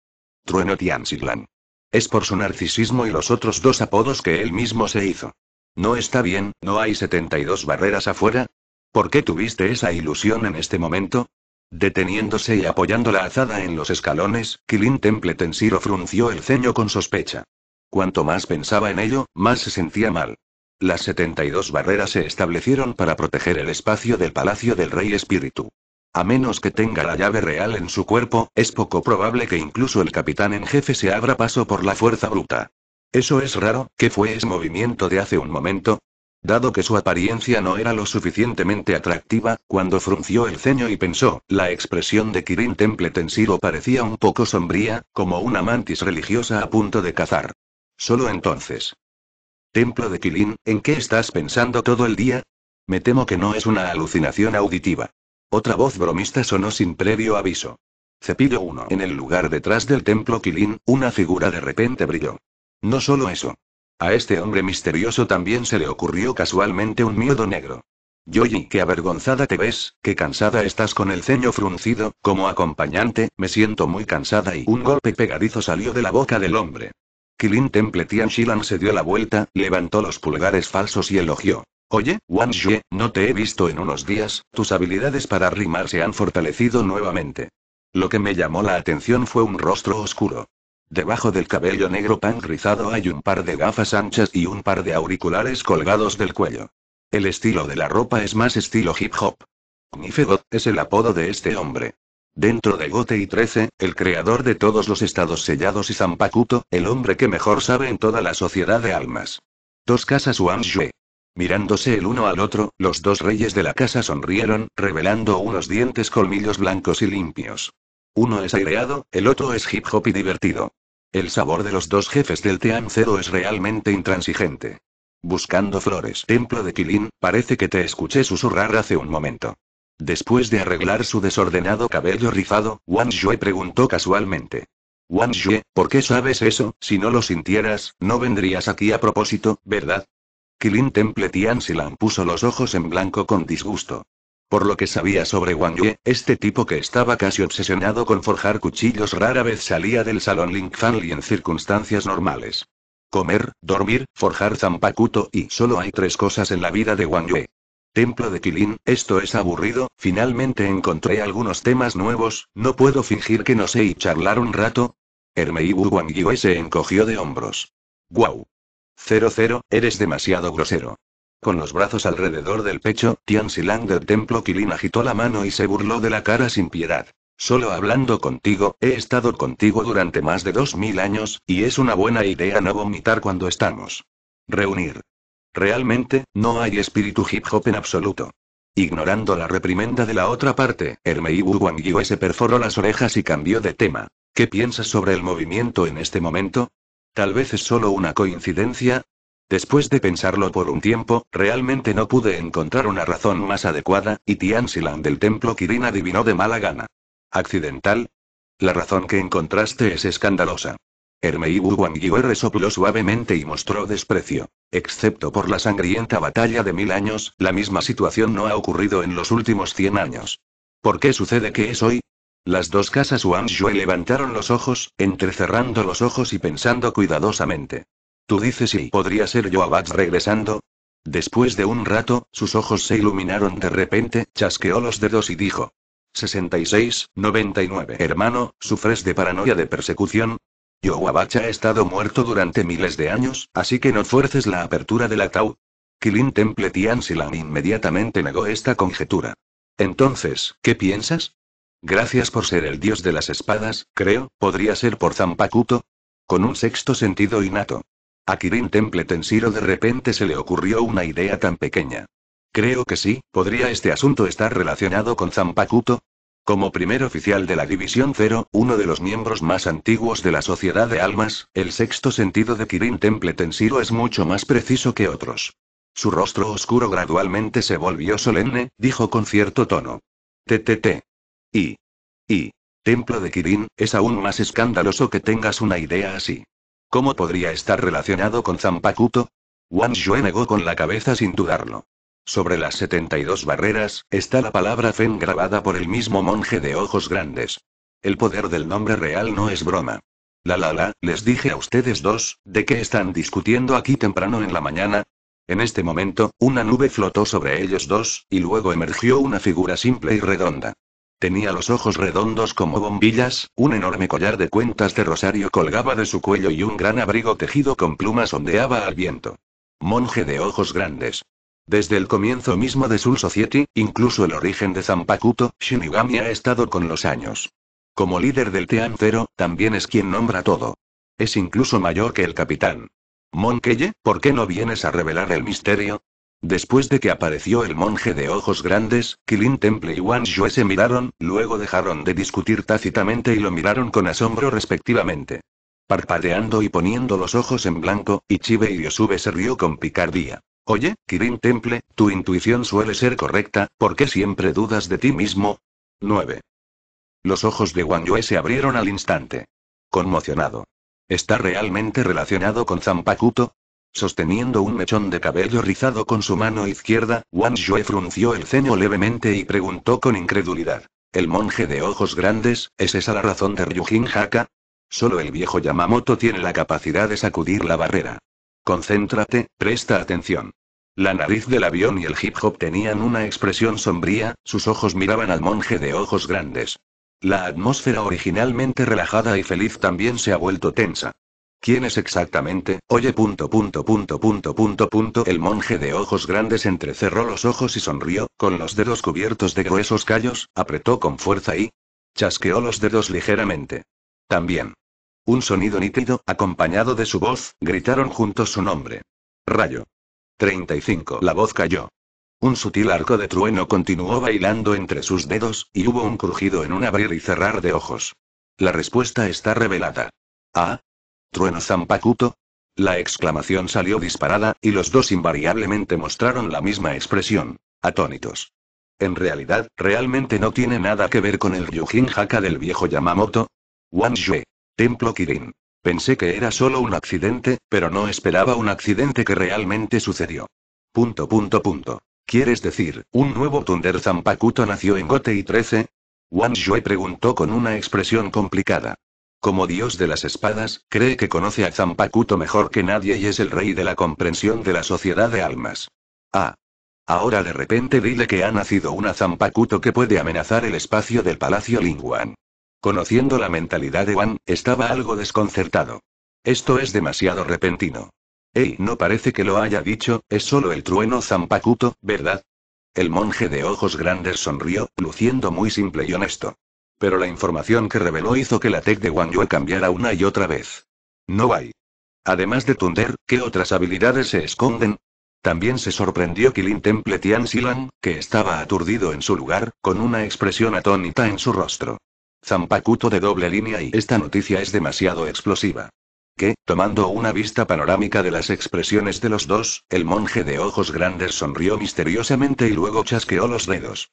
Trueno Tian Silang. Es por su narcisismo y los otros dos apodos que él mismo se hizo. No está bien, ¿no hay 72 barreras afuera? ¿Por qué tuviste esa ilusión en este momento? Deteniéndose y apoyando la azada en los escalones, Kilin Temple Tensiro frunció el ceño con sospecha. Cuanto más pensaba en ello, más se sentía mal. Las 72 barreras se establecieron para proteger el espacio del Palacio del Rey Espíritu. A menos que tenga la llave real en su cuerpo, es poco probable que incluso el capitán en jefe se abra paso por la fuerza bruta. Eso es raro, ¿qué fue ese movimiento de hace un momento? Dado que su apariencia no era lo suficientemente atractiva, cuando frunció el ceño y pensó, la expresión de Kirin Temple Tensiro parecía un poco sombría, como una mantis religiosa a punto de cazar. Solo entonces. Templo de Kirin, ¿en qué estás pensando todo el día? Me temo que no es una alucinación auditiva. Otra voz bromista sonó sin previo aviso. Cepillo 1. En el lugar detrás del templo Kilin, una figura de repente brilló. No solo eso. A este hombre misterioso también se le ocurrió casualmente un miedo negro. Yoyi, qué avergonzada te ves, qué cansada estás con el ceño fruncido, como acompañante, me siento muy cansada y un golpe pegadizo salió de la boca del hombre. Kilin Temple Tian Shilan se dio la vuelta, levantó los pulgares falsos y elogió. Oye, Wang no te he visto en unos días, tus habilidades para rimar se han fortalecido nuevamente. Lo que me llamó la atención fue un rostro oscuro. Debajo del cabello negro pan rizado hay un par de gafas anchas y un par de auriculares colgados del cuello. El estilo de la ropa es más estilo hip hop. Nifegot es el apodo de este hombre. Dentro de Gote y 13, el creador de todos los estados sellados y Zampacuto, el hombre que mejor sabe en toda la sociedad de almas. Dos casas Wang Xue. Mirándose el uno al otro, los dos reyes de la casa sonrieron, revelando unos dientes colmillos blancos y limpios. Uno es aireado, el otro es hip hop y divertido. El sabor de los dos jefes del Team Zero es realmente intransigente. Buscando flores, templo de Kilin, parece que te escuché susurrar hace un momento. Después de arreglar su desordenado cabello rizado, Wang Yue preguntó casualmente. Wang Yue, ¿por qué sabes eso? Si no lo sintieras, no vendrías aquí a propósito, ¿verdad? Kilin Temple Silan puso los ojos en blanco con disgusto. Por lo que sabía sobre Wang Yue, este tipo que estaba casi obsesionado con forjar cuchillos rara vez salía del salón Ling y en circunstancias normales. Comer, dormir, forjar zampacuto y solo hay tres cosas en la vida de Wang Yue. Templo de Kilin, esto es aburrido, finalmente encontré algunos temas nuevos, no puedo fingir que no sé y charlar un rato. Hermeibu Wang Yue se encogió de hombros. ¡Guau! 00, eres demasiado grosero. Con los brazos alrededor del pecho, Tian Silang del templo Kilin agitó la mano y se burló de la cara sin piedad. Solo hablando contigo, he estado contigo durante más de dos mil años, y es una buena idea no vomitar cuando estamos. Reunir. Realmente, no hay espíritu hip hop en absoluto. Ignorando la reprimenda de la otra parte, Hermeibu Guangyue se perforó las orejas y cambió de tema. ¿Qué piensas sobre el movimiento en este momento? Tal vez es solo una coincidencia. Después de pensarlo por un tiempo, realmente no pude encontrar una razón más adecuada, y Tian Silan del templo Kirin adivinó de mala gana. ¿Accidental? La razón que encontraste es escandalosa. Wu Guangyu resopló suavemente y mostró desprecio. Excepto por la sangrienta batalla de mil años, la misma situación no ha ocurrido en los últimos cien años. ¿Por qué sucede que es hoy? Las dos casas Wang levantaron los ojos, entrecerrando los ojos y pensando cuidadosamente. Tú dices si podría ser yo regresando, Después de un rato, sus ojos se iluminaron de repente, chasqueó los dedos y dijo. 66, 99. Hermano, ¿sufres de paranoia de persecución? Yowabacha ha estado muerto durante miles de años, así que no fuerces la apertura de la Tau. Kilin Temple Tian Silan inmediatamente negó esta conjetura. Entonces, ¿qué piensas? Gracias por ser el dios de las espadas, creo, podría ser por Zampacuto. Con un sexto sentido innato. A Kirin Temple Tensiro de repente se le ocurrió una idea tan pequeña. Creo que sí, podría este asunto estar relacionado con Zampacuto. Como primer oficial de la División Cero, uno de los miembros más antiguos de la Sociedad de Almas, el sexto sentido de Kirin Temple Tensiro es mucho más preciso que otros. Su rostro oscuro gradualmente se volvió solemne, dijo con cierto tono. TTT. Y. Y. Templo de Kirin, es aún más escandaloso que tengas una idea así. ¿Cómo podría estar relacionado con Zampacuto? Wang Yue negó con la cabeza sin dudarlo. Sobre las 72 barreras, está la palabra Fen grabada por el mismo monje de ojos grandes. El poder del nombre real no es broma. La la la, les dije a ustedes dos, ¿de qué están discutiendo aquí temprano en la mañana? En este momento, una nube flotó sobre ellos dos, y luego emergió una figura simple y redonda. Tenía los ojos redondos como bombillas, un enorme collar de cuentas de rosario colgaba de su cuello y un gran abrigo tejido con plumas ondeaba al viento. Monje de ojos grandes. Desde el comienzo mismo de su Society, incluso el origen de Zampakuto, Shinigami ha estado con los años. Como líder del Team Zero, también es quien nombra todo. Es incluso mayor que el capitán. Monkeye, ¿por qué no vienes a revelar el misterio? Después de que apareció el monje de ojos grandes, Kirin Temple y Wang Yue se miraron, luego dejaron de discutir tácitamente y lo miraron con asombro respectivamente. Parpadeando y poniendo los ojos en blanco, Ichibe y Yosube se rió con picardía. Oye, Kirin Temple, tu intuición suele ser correcta, ¿por qué siempre dudas de ti mismo? 9. Los ojos de Wang Yue se abrieron al instante. Conmocionado. ¿Está realmente relacionado con Zampacuto? Sosteniendo un mechón de cabello rizado con su mano izquierda, Wang Yue frunció el ceño levemente y preguntó con incredulidad. El monje de ojos grandes, ¿es esa la razón de Ryujin Haka? Solo el viejo Yamamoto tiene la capacidad de sacudir la barrera. Concéntrate, presta atención. La nariz del avión y el hip hop tenían una expresión sombría, sus ojos miraban al monje de ojos grandes. La atmósfera originalmente relajada y feliz también se ha vuelto tensa. ¿Quién es exactamente? Oye, punto, punto, punto, punto, punto, punto. El monje de ojos grandes entrecerró los ojos y sonrió, con los dedos cubiertos de gruesos callos, apretó con fuerza y chasqueó los dedos ligeramente. También. Un sonido nítido, acompañado de su voz, gritaron juntos su nombre. Rayo. 35. La voz cayó. Un sutil arco de trueno continuó bailando entre sus dedos, y hubo un crujido en un abrir y cerrar de ojos. La respuesta está revelada. Ah, ¿Trueno Zampacuto? La exclamación salió disparada, y los dos invariablemente mostraron la misma expresión. Atónitos. En realidad, realmente no tiene nada que ver con el Ryujin Haka del viejo Yamamoto. Yue. Templo Kirin. Pensé que era solo un accidente, pero no esperaba un accidente que realmente sucedió. Punto punto punto. ¿Quieres decir, un nuevo Thunder Zampakuto nació en Gotei 13? Wan Yue preguntó con una expresión complicada. Como dios de las espadas, cree que conoce a Zampacuto mejor que nadie y es el rey de la comprensión de la sociedad de almas. Ah. Ahora de repente dile que ha nacido una Zampacuto que puede amenazar el espacio del Palacio Lingwan. Conociendo la mentalidad de Wan, estaba algo desconcertado. Esto es demasiado repentino. Ey, no parece que lo haya dicho, es solo el trueno Zampacuto, ¿verdad? El monje de ojos grandes sonrió, luciendo muy simple y honesto pero la información que reveló hizo que la tech de Yue cambiara una y otra vez. No hay. Además de Thunder, ¿qué otras habilidades se esconden? También se sorprendió Kilin Temple Tian Silan, que estaba aturdido en su lugar, con una expresión atónita en su rostro. Zampacuto de doble línea y esta noticia es demasiado explosiva. Que, tomando una vista panorámica de las expresiones de los dos, el monje de ojos grandes sonrió misteriosamente y luego chasqueó los dedos.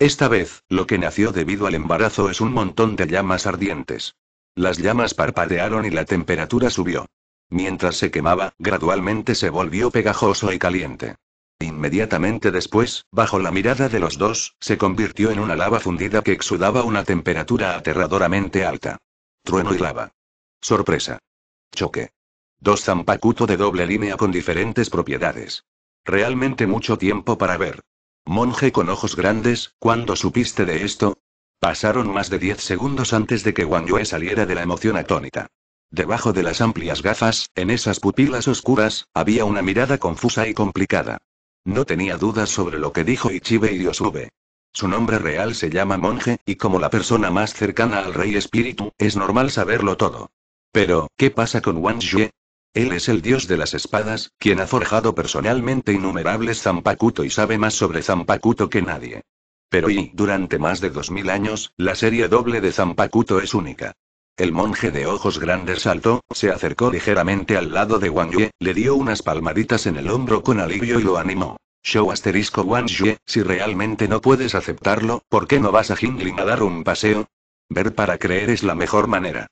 Esta vez, lo que nació debido al embarazo es un montón de llamas ardientes. Las llamas parpadearon y la temperatura subió. Mientras se quemaba, gradualmente se volvió pegajoso y caliente. Inmediatamente después, bajo la mirada de los dos, se convirtió en una lava fundida que exudaba una temperatura aterradoramente alta. Trueno y lava. Sorpresa. Choque. Dos zampacuto de doble línea con diferentes propiedades. Realmente mucho tiempo para ver. Monje con ojos grandes, ¿cuándo supiste de esto? Pasaron más de diez segundos antes de que Wang Yue saliera de la emoción atónita. Debajo de las amplias gafas, en esas pupilas oscuras, había una mirada confusa y complicada. No tenía dudas sobre lo que dijo Ichibe y Yosube. Su nombre real se llama monje, y como la persona más cercana al rey espíritu, es normal saberlo todo. Pero, ¿qué pasa con Wang Yue? Él es el dios de las espadas, quien ha forjado personalmente innumerables Zampacuto y sabe más sobre Zampacuto que nadie. Pero y, durante más de 2000 años, la serie doble de Zampacuto es única. El monje de ojos grandes saltó, se acercó ligeramente al lado de Wang Yue, le dio unas palmaditas en el hombro con alivio y lo animó. Show asterisco Wang Yue, si realmente no puedes aceptarlo, ¿por qué no vas a Jingling a dar un paseo? Ver para creer es la mejor manera.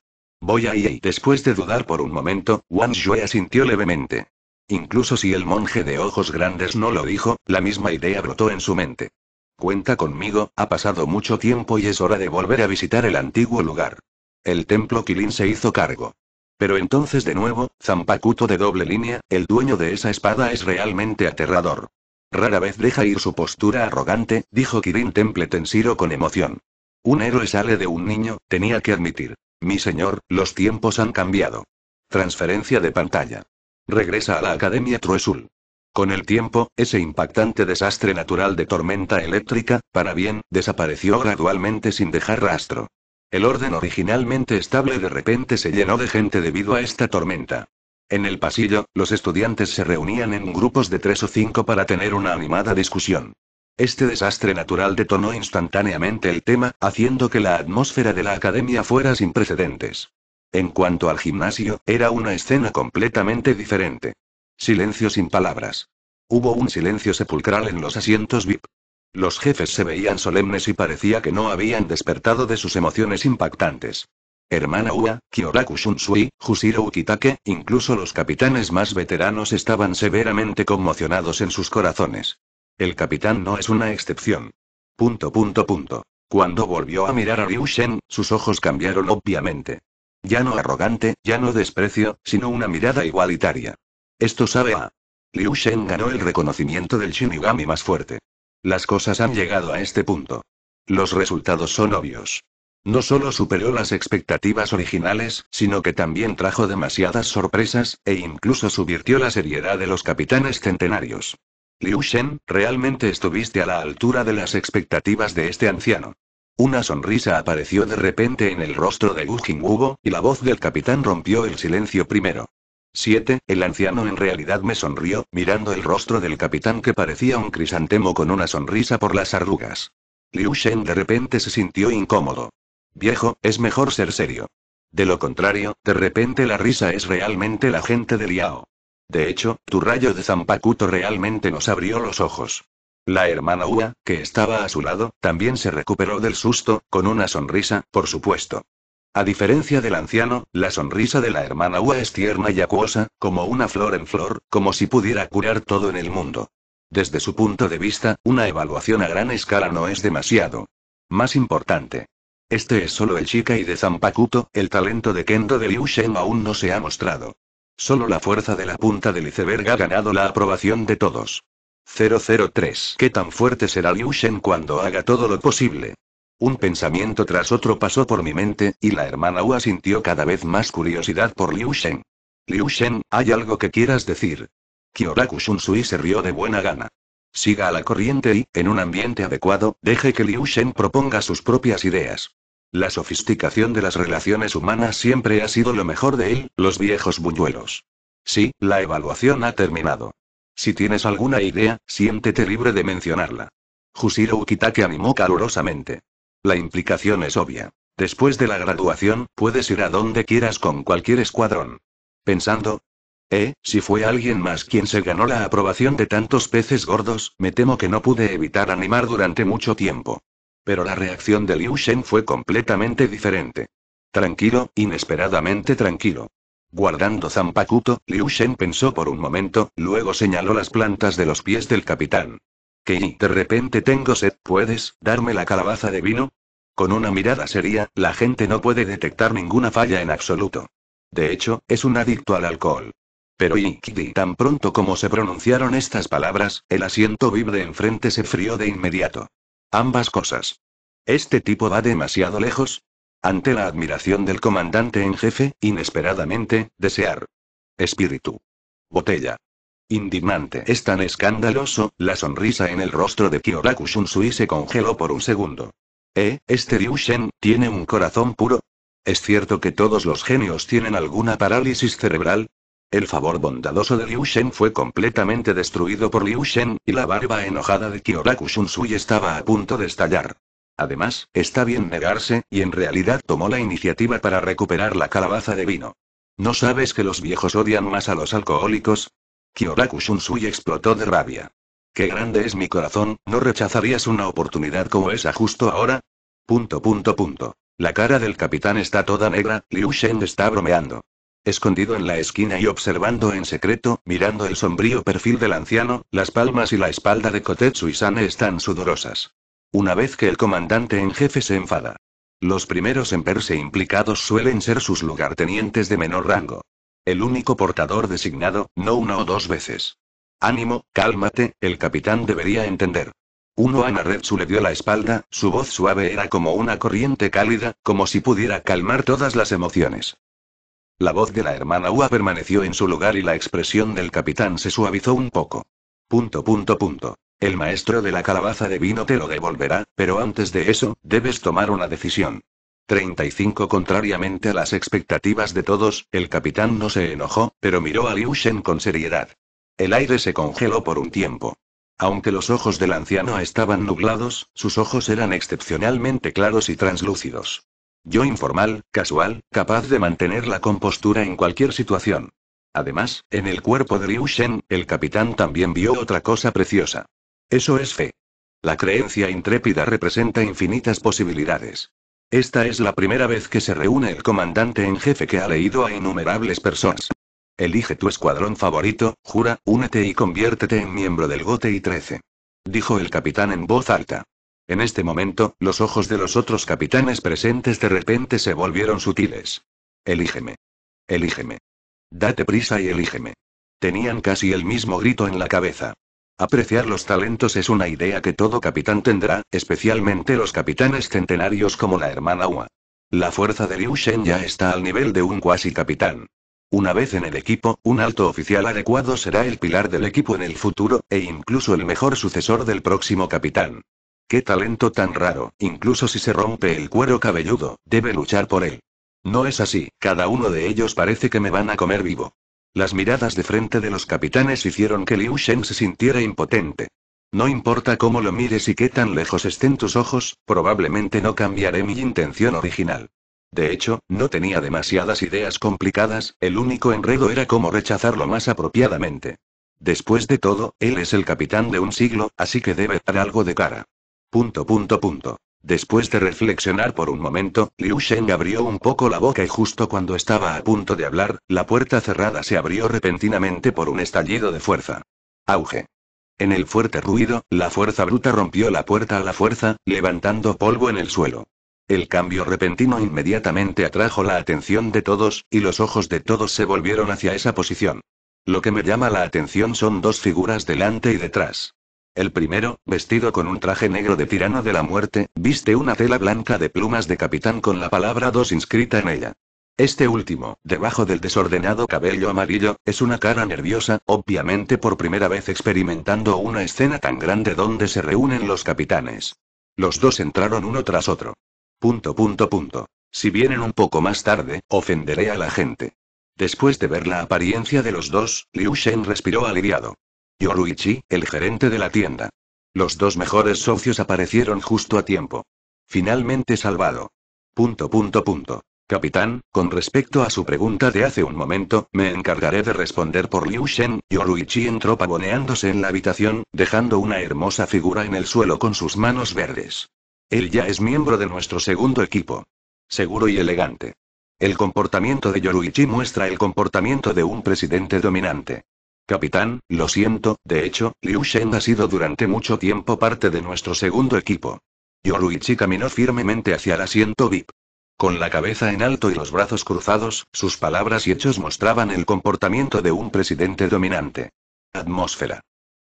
Voy a ir. Después de dudar por un momento, Wang Yue asintió levemente. Incluso si el monje de ojos grandes no lo dijo, la misma idea brotó en su mente. Cuenta conmigo, ha pasado mucho tiempo y es hora de volver a visitar el antiguo lugar. El templo Kilin se hizo cargo. Pero entonces de nuevo, Zampacuto de doble línea, el dueño de esa espada es realmente aterrador. Rara vez deja ir su postura arrogante, dijo Kirin Temple Tensiro con emoción. Un héroe sale de un niño, tenía que admitir. Mi señor, los tiempos han cambiado. Transferencia de pantalla. Regresa a la Academia Truesul. Con el tiempo, ese impactante desastre natural de tormenta eléctrica, para bien, desapareció gradualmente sin dejar rastro. El orden originalmente estable de repente se llenó de gente debido a esta tormenta. En el pasillo, los estudiantes se reunían en grupos de tres o cinco para tener una animada discusión. Este desastre natural detonó instantáneamente el tema, haciendo que la atmósfera de la academia fuera sin precedentes. En cuanto al gimnasio, era una escena completamente diferente. Silencio sin palabras. Hubo un silencio sepulcral en los asientos VIP. Los jefes se veían solemnes y parecía que no habían despertado de sus emociones impactantes. Hermana Ua, Kyoraku Shunsui, Jusiro Ukitake, incluso los capitanes más veteranos estaban severamente conmocionados en sus corazones. El capitán no es una excepción. Punto, punto, punto. Cuando volvió a mirar a Liu Shen, sus ojos cambiaron obviamente. Ya no arrogante, ya no desprecio, sino una mirada igualitaria. Esto sabe a. Liu Shen ganó el reconocimiento del Shinigami más fuerte. Las cosas han llegado a este punto. Los resultados son obvios. No solo superó las expectativas originales, sino que también trajo demasiadas sorpresas, e incluso subvirtió la seriedad de los capitanes centenarios. Liu Shen, realmente estuviste a la altura de las expectativas de este anciano. Una sonrisa apareció de repente en el rostro de Gu Hugo, y la voz del capitán rompió el silencio primero. 7. El anciano en realidad me sonrió, mirando el rostro del capitán que parecía un crisantemo con una sonrisa por las arrugas. Liu Shen de repente se sintió incómodo. Viejo, es mejor ser serio. De lo contrario, de repente la risa es realmente la gente de Liao. De hecho, tu rayo de Zampacuto realmente nos abrió los ojos. La hermana Ua, que estaba a su lado, también se recuperó del susto, con una sonrisa, por supuesto. A diferencia del anciano, la sonrisa de la hermana Ua es tierna y acuosa, como una flor en flor, como si pudiera curar todo en el mundo. Desde su punto de vista, una evaluación a gran escala no es demasiado. Más importante. Este es solo el y de Zampacuto, el talento de Kendo de Liu Shen aún no se ha mostrado. Solo la fuerza de la punta del iceberg ha ganado la aprobación de todos. 003. ¿Qué tan fuerte será Liu Shen cuando haga todo lo posible? Un pensamiento tras otro pasó por mi mente, y la hermana Hua sintió cada vez más curiosidad por Liu Shen. Liu Shen, ¿hay algo que quieras decir? Kyoraku Shunsui se rió de buena gana. Siga a la corriente y, en un ambiente adecuado, deje que Liu Shen proponga sus propias ideas. La sofisticación de las relaciones humanas siempre ha sido lo mejor de él, los viejos buñuelos. Sí, la evaluación ha terminado. Si tienes alguna idea, siéntete libre de mencionarla. Jusiro Ukitake animó calurosamente. La implicación es obvia. Después de la graduación, puedes ir a donde quieras con cualquier escuadrón. Pensando, eh, si fue alguien más quien se ganó la aprobación de tantos peces gordos, me temo que no pude evitar animar durante mucho tiempo. Pero la reacción de Liu Shen fue completamente diferente. Tranquilo, inesperadamente tranquilo. Guardando zampacuto, Liu Shen pensó por un momento, luego señaló las plantas de los pies del capitán. Que de repente tengo sed, ¿puedes darme la calabaza de vino? Con una mirada seria, la gente no puede detectar ninguna falla en absoluto. De hecho, es un adicto al alcohol. Pero y tan pronto como se pronunciaron estas palabras, el asiento vivo de enfrente se frío de inmediato. Ambas cosas. Este tipo va demasiado lejos. Ante la admiración del comandante en jefe, inesperadamente, desear. Espíritu. Botella. Indignante. Es tan escandaloso, la sonrisa en el rostro de Kyoraku Shunsui se congeló por un segundo. ¿Eh? ¿Este Shen tiene un corazón puro? Es cierto que todos los genios tienen alguna parálisis cerebral, el favor bondadoso de Liu Shen fue completamente destruido por Liu Shen, y la barba enojada de Kyoraku Shunsui estaba a punto de estallar. Además, está bien negarse, y en realidad tomó la iniciativa para recuperar la calabaza de vino. ¿No sabes que los viejos odian más a los alcohólicos? Kyoraku Shunsui explotó de rabia. ¡Qué grande es mi corazón! ¿No rechazarías una oportunidad como esa justo ahora? Punto punto punto. La cara del capitán está toda negra, Liu Shen está bromeando. Escondido en la esquina y observando en secreto, mirando el sombrío perfil del anciano, las palmas y la espalda de Kotetsu y Sane están sudorosas. Una vez que el comandante en jefe se enfada. Los primeros en verse implicados suelen ser sus lugartenientes de menor rango. El único portador designado, no una o dos veces. Ánimo, cálmate, el capitán debería entender. Uno a Naretsu le dio la espalda, su voz suave era como una corriente cálida, como si pudiera calmar todas las emociones. La voz de la hermana Ua permaneció en su lugar y la expresión del capitán se suavizó un poco. Punto punto punto. El maestro de la calabaza de vino te lo devolverá, pero antes de eso, debes tomar una decisión. 35 Contrariamente a las expectativas de todos, el capitán no se enojó, pero miró a Liu Shen con seriedad. El aire se congeló por un tiempo. Aunque los ojos del anciano estaban nublados, sus ojos eran excepcionalmente claros y translúcidos. Yo informal, casual, capaz de mantener la compostura en cualquier situación. Además, en el cuerpo de Liu Shen, el capitán también vio otra cosa preciosa. Eso es fe. La creencia intrépida representa infinitas posibilidades. Esta es la primera vez que se reúne el comandante en jefe que ha leído a innumerables personas. Elige tu escuadrón favorito, jura, únete y conviértete en miembro del GOTE y 13. Dijo el capitán en voz alta. En este momento, los ojos de los otros capitanes presentes de repente se volvieron sutiles. Elígeme. Elígeme. Date prisa y elígeme. Tenían casi el mismo grito en la cabeza. Apreciar los talentos es una idea que todo capitán tendrá, especialmente los capitanes centenarios como la hermana Hua. La fuerza de Liu Shen ya está al nivel de un cuasi capitán. Una vez en el equipo, un alto oficial adecuado será el pilar del equipo en el futuro, e incluso el mejor sucesor del próximo capitán. Qué talento tan raro, incluso si se rompe el cuero cabelludo, debe luchar por él. No es así, cada uno de ellos parece que me van a comer vivo. Las miradas de frente de los capitanes hicieron que Liu Shen se sintiera impotente. No importa cómo lo mires y qué tan lejos estén tus ojos, probablemente no cambiaré mi intención original. De hecho, no tenía demasiadas ideas complicadas, el único enredo era cómo rechazarlo más apropiadamente. Después de todo, él es el capitán de un siglo, así que debe dar algo de cara. Punto punto punto. Después de reflexionar por un momento, Liu Sheng abrió un poco la boca y justo cuando estaba a punto de hablar, la puerta cerrada se abrió repentinamente por un estallido de fuerza. Auge. En el fuerte ruido, la fuerza bruta rompió la puerta a la fuerza, levantando polvo en el suelo. El cambio repentino inmediatamente atrajo la atención de todos, y los ojos de todos se volvieron hacia esa posición. Lo que me llama la atención son dos figuras delante y detrás. El primero, vestido con un traje negro de tirano de la muerte, viste una tela blanca de plumas de capitán con la palabra dos inscrita en ella. Este último, debajo del desordenado cabello amarillo, es una cara nerviosa, obviamente por primera vez experimentando una escena tan grande donde se reúnen los capitanes. Los dos entraron uno tras otro. Punto punto punto. Si vienen un poco más tarde, ofenderé a la gente. Después de ver la apariencia de los dos, Liu Shen respiró aliviado. Yoruichi, el gerente de la tienda. Los dos mejores socios aparecieron justo a tiempo. Finalmente salvado. Punto punto punto. Capitán, con respecto a su pregunta de hace un momento, me encargaré de responder por Liu Shen. Yoruichi entró pavoneándose en la habitación, dejando una hermosa figura en el suelo con sus manos verdes. Él ya es miembro de nuestro segundo equipo. Seguro y elegante. El comportamiento de Yoruichi muestra el comportamiento de un presidente dominante. Capitán, lo siento, de hecho, Liu Shen ha sido durante mucho tiempo parte de nuestro segundo equipo. Yoruichi caminó firmemente hacia el asiento VIP. Con la cabeza en alto y los brazos cruzados, sus palabras y hechos mostraban el comportamiento de un presidente dominante. Atmósfera.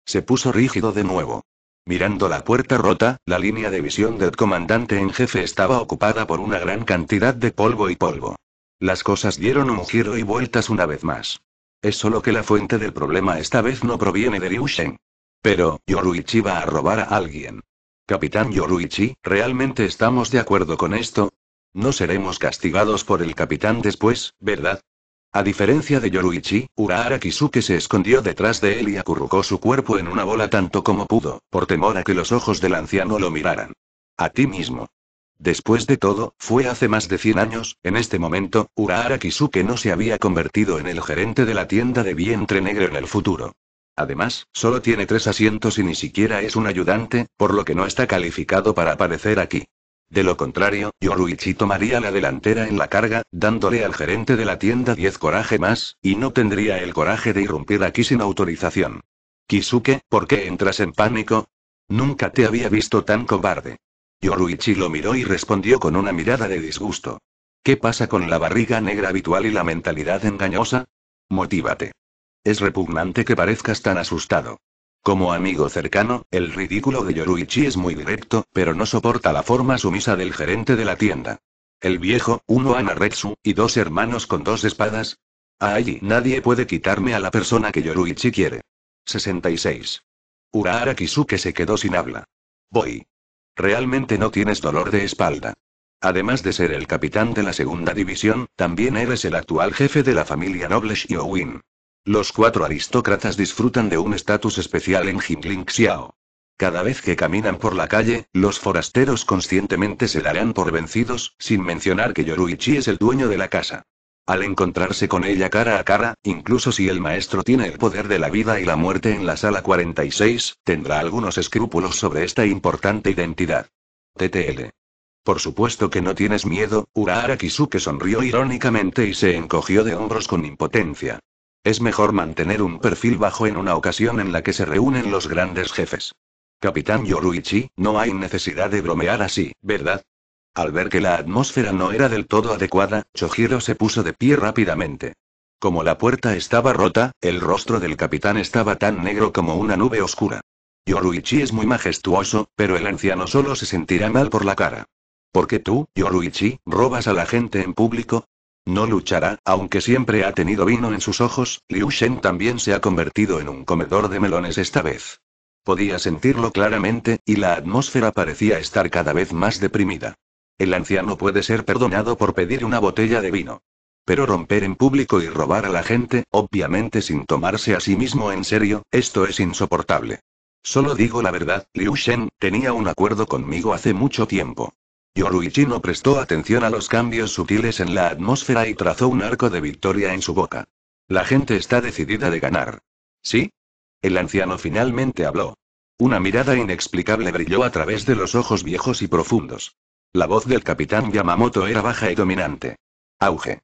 Se puso rígido de nuevo. Mirando la puerta rota, la línea de visión del comandante en jefe estaba ocupada por una gran cantidad de polvo y polvo. Las cosas dieron un giro y vueltas una vez más. Es solo que la fuente del problema esta vez no proviene de Ryusheng. Pero, Yoruichi va a robar a alguien. Capitán Yoruichi, ¿realmente estamos de acuerdo con esto? No seremos castigados por el capitán después, ¿verdad? A diferencia de Yoruichi, Urahara Kisuke se escondió detrás de él y acurrucó su cuerpo en una bola tanto como pudo, por temor a que los ojos del anciano lo miraran. A ti mismo. Después de todo, fue hace más de 100 años, en este momento, Urahara Kisuke no se había convertido en el gerente de la tienda de vientre negro en el futuro. Además, solo tiene tres asientos y ni siquiera es un ayudante, por lo que no está calificado para aparecer aquí. De lo contrario, Yoruichi tomaría la delantera en la carga, dándole al gerente de la tienda 10 coraje más, y no tendría el coraje de irrumpir aquí sin autorización. Kisuke, ¿por qué entras en pánico? Nunca te había visto tan cobarde. Yoruichi lo miró y respondió con una mirada de disgusto. ¿Qué pasa con la barriga negra habitual y la mentalidad engañosa? Motívate. Es repugnante que parezcas tan asustado. Como amigo cercano, el ridículo de Yoruichi es muy directo, pero no soporta la forma sumisa del gerente de la tienda. El viejo, uno Anaretsu, y dos hermanos con dos espadas. A ah, allí nadie puede quitarme a la persona que Yoruichi quiere. 66. Urahara Kisuke se quedó sin habla. Voy. Realmente no tienes dolor de espalda. Además de ser el capitán de la segunda división, también eres el actual jefe de la familia noble Shiowin. Los cuatro aristócratas disfrutan de un estatus especial en Jingling Xiao. Cada vez que caminan por la calle, los forasteros conscientemente se darán por vencidos, sin mencionar que Yoruichi es el dueño de la casa. Al encontrarse con ella cara a cara, incluso si el maestro tiene el poder de la vida y la muerte en la sala 46, tendrá algunos escrúpulos sobre esta importante identidad. TTL. Por supuesto que no tienes miedo, Urahara Kisuke sonrió irónicamente y se encogió de hombros con impotencia. Es mejor mantener un perfil bajo en una ocasión en la que se reúnen los grandes jefes. Capitán Yoruichi, no hay necesidad de bromear así, ¿verdad? Al ver que la atmósfera no era del todo adecuada, Chojiro se puso de pie rápidamente. Como la puerta estaba rota, el rostro del capitán estaba tan negro como una nube oscura. Yoruichi es muy majestuoso, pero el anciano solo se sentirá mal por la cara. ¿Por qué tú, Yoruichi, robas a la gente en público? No luchará, aunque siempre ha tenido vino en sus ojos, Liu Shen también se ha convertido en un comedor de melones esta vez. Podía sentirlo claramente, y la atmósfera parecía estar cada vez más deprimida. El anciano puede ser perdonado por pedir una botella de vino. Pero romper en público y robar a la gente, obviamente sin tomarse a sí mismo en serio, esto es insoportable. Solo digo la verdad, Liu Shen tenía un acuerdo conmigo hace mucho tiempo. Yoruichi no prestó atención a los cambios sutiles en la atmósfera y trazó un arco de victoria en su boca. La gente está decidida de ganar. ¿Sí? El anciano finalmente habló. Una mirada inexplicable brilló a través de los ojos viejos y profundos. La voz del capitán Yamamoto era baja y dominante. Auge.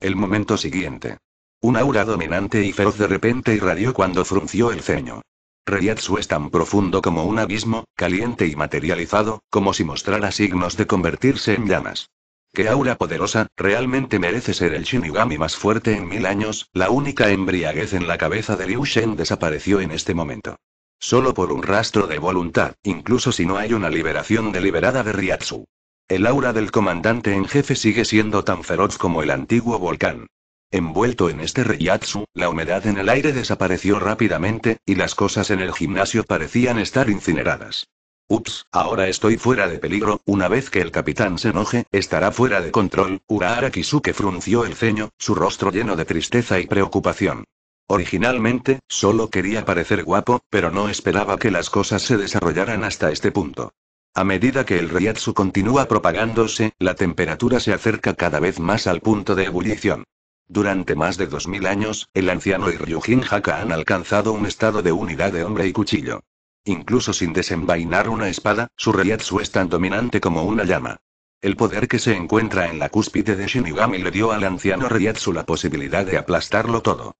El momento siguiente. Un aura dominante y feroz de repente irradió cuando frunció el ceño. Ryatsu es tan profundo como un abismo, caliente y materializado, como si mostrara signos de convertirse en llamas. ¡Qué aura poderosa! Realmente merece ser el Shinigami más fuerte en mil años, la única embriaguez en la cabeza de Liu Shen desapareció en este momento. Solo por un rastro de voluntad, incluso si no hay una liberación deliberada de Ryatsu. El aura del comandante en jefe sigue siendo tan feroz como el antiguo volcán. Envuelto en este reyatsu, la humedad en el aire desapareció rápidamente, y las cosas en el gimnasio parecían estar incineradas. Ups, ahora estoy fuera de peligro, una vez que el capitán se enoje, estará fuera de control. Urahara Kisuke frunció el ceño, su rostro lleno de tristeza y preocupación. Originalmente, solo quería parecer guapo, pero no esperaba que las cosas se desarrollaran hasta este punto. A medida que el Ryatsu continúa propagándose, la temperatura se acerca cada vez más al punto de ebullición. Durante más de 2000 años, el anciano y Ryujin Haka han alcanzado un estado de unidad de hombre y cuchillo. Incluso sin desenvainar una espada, su Ryatsu es tan dominante como una llama. El poder que se encuentra en la cúspide de Shinigami le dio al anciano Ryatsu la posibilidad de aplastarlo todo.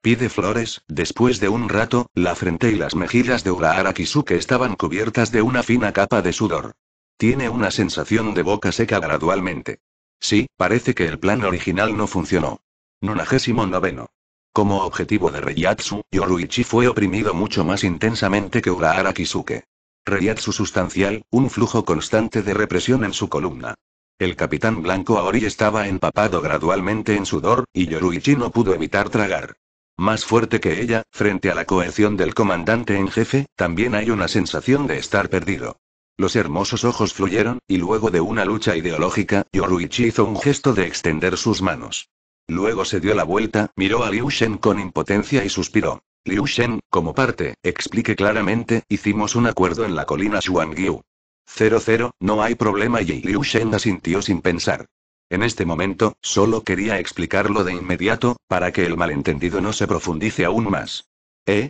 Pide flores, después de un rato, la frente y las mejillas de Urahara Kisuke estaban cubiertas de una fina capa de sudor. Tiene una sensación de boca seca gradualmente. Sí, parece que el plan original no funcionó. 99. Como objetivo de Reiatsu, Yoruichi fue oprimido mucho más intensamente que Urahara Kisuke. Reiatsu sustancial, un flujo constante de represión en su columna. El capitán blanco Aori estaba empapado gradualmente en sudor, y Yoruichi no pudo evitar tragar. Más fuerte que ella, frente a la coerción del comandante en jefe, también hay una sensación de estar perdido. Los hermosos ojos fluyeron, y luego de una lucha ideológica, Yoruichi hizo un gesto de extender sus manos. Luego se dio la vuelta, miró a Liu Shen con impotencia y suspiró. Liu Shen, como parte, explique claramente, hicimos un acuerdo en la colina Shuangyu. 00, no hay problema y Liu Shen asintió sin pensar. En este momento, solo quería explicarlo de inmediato, para que el malentendido no se profundice aún más. ¿Eh?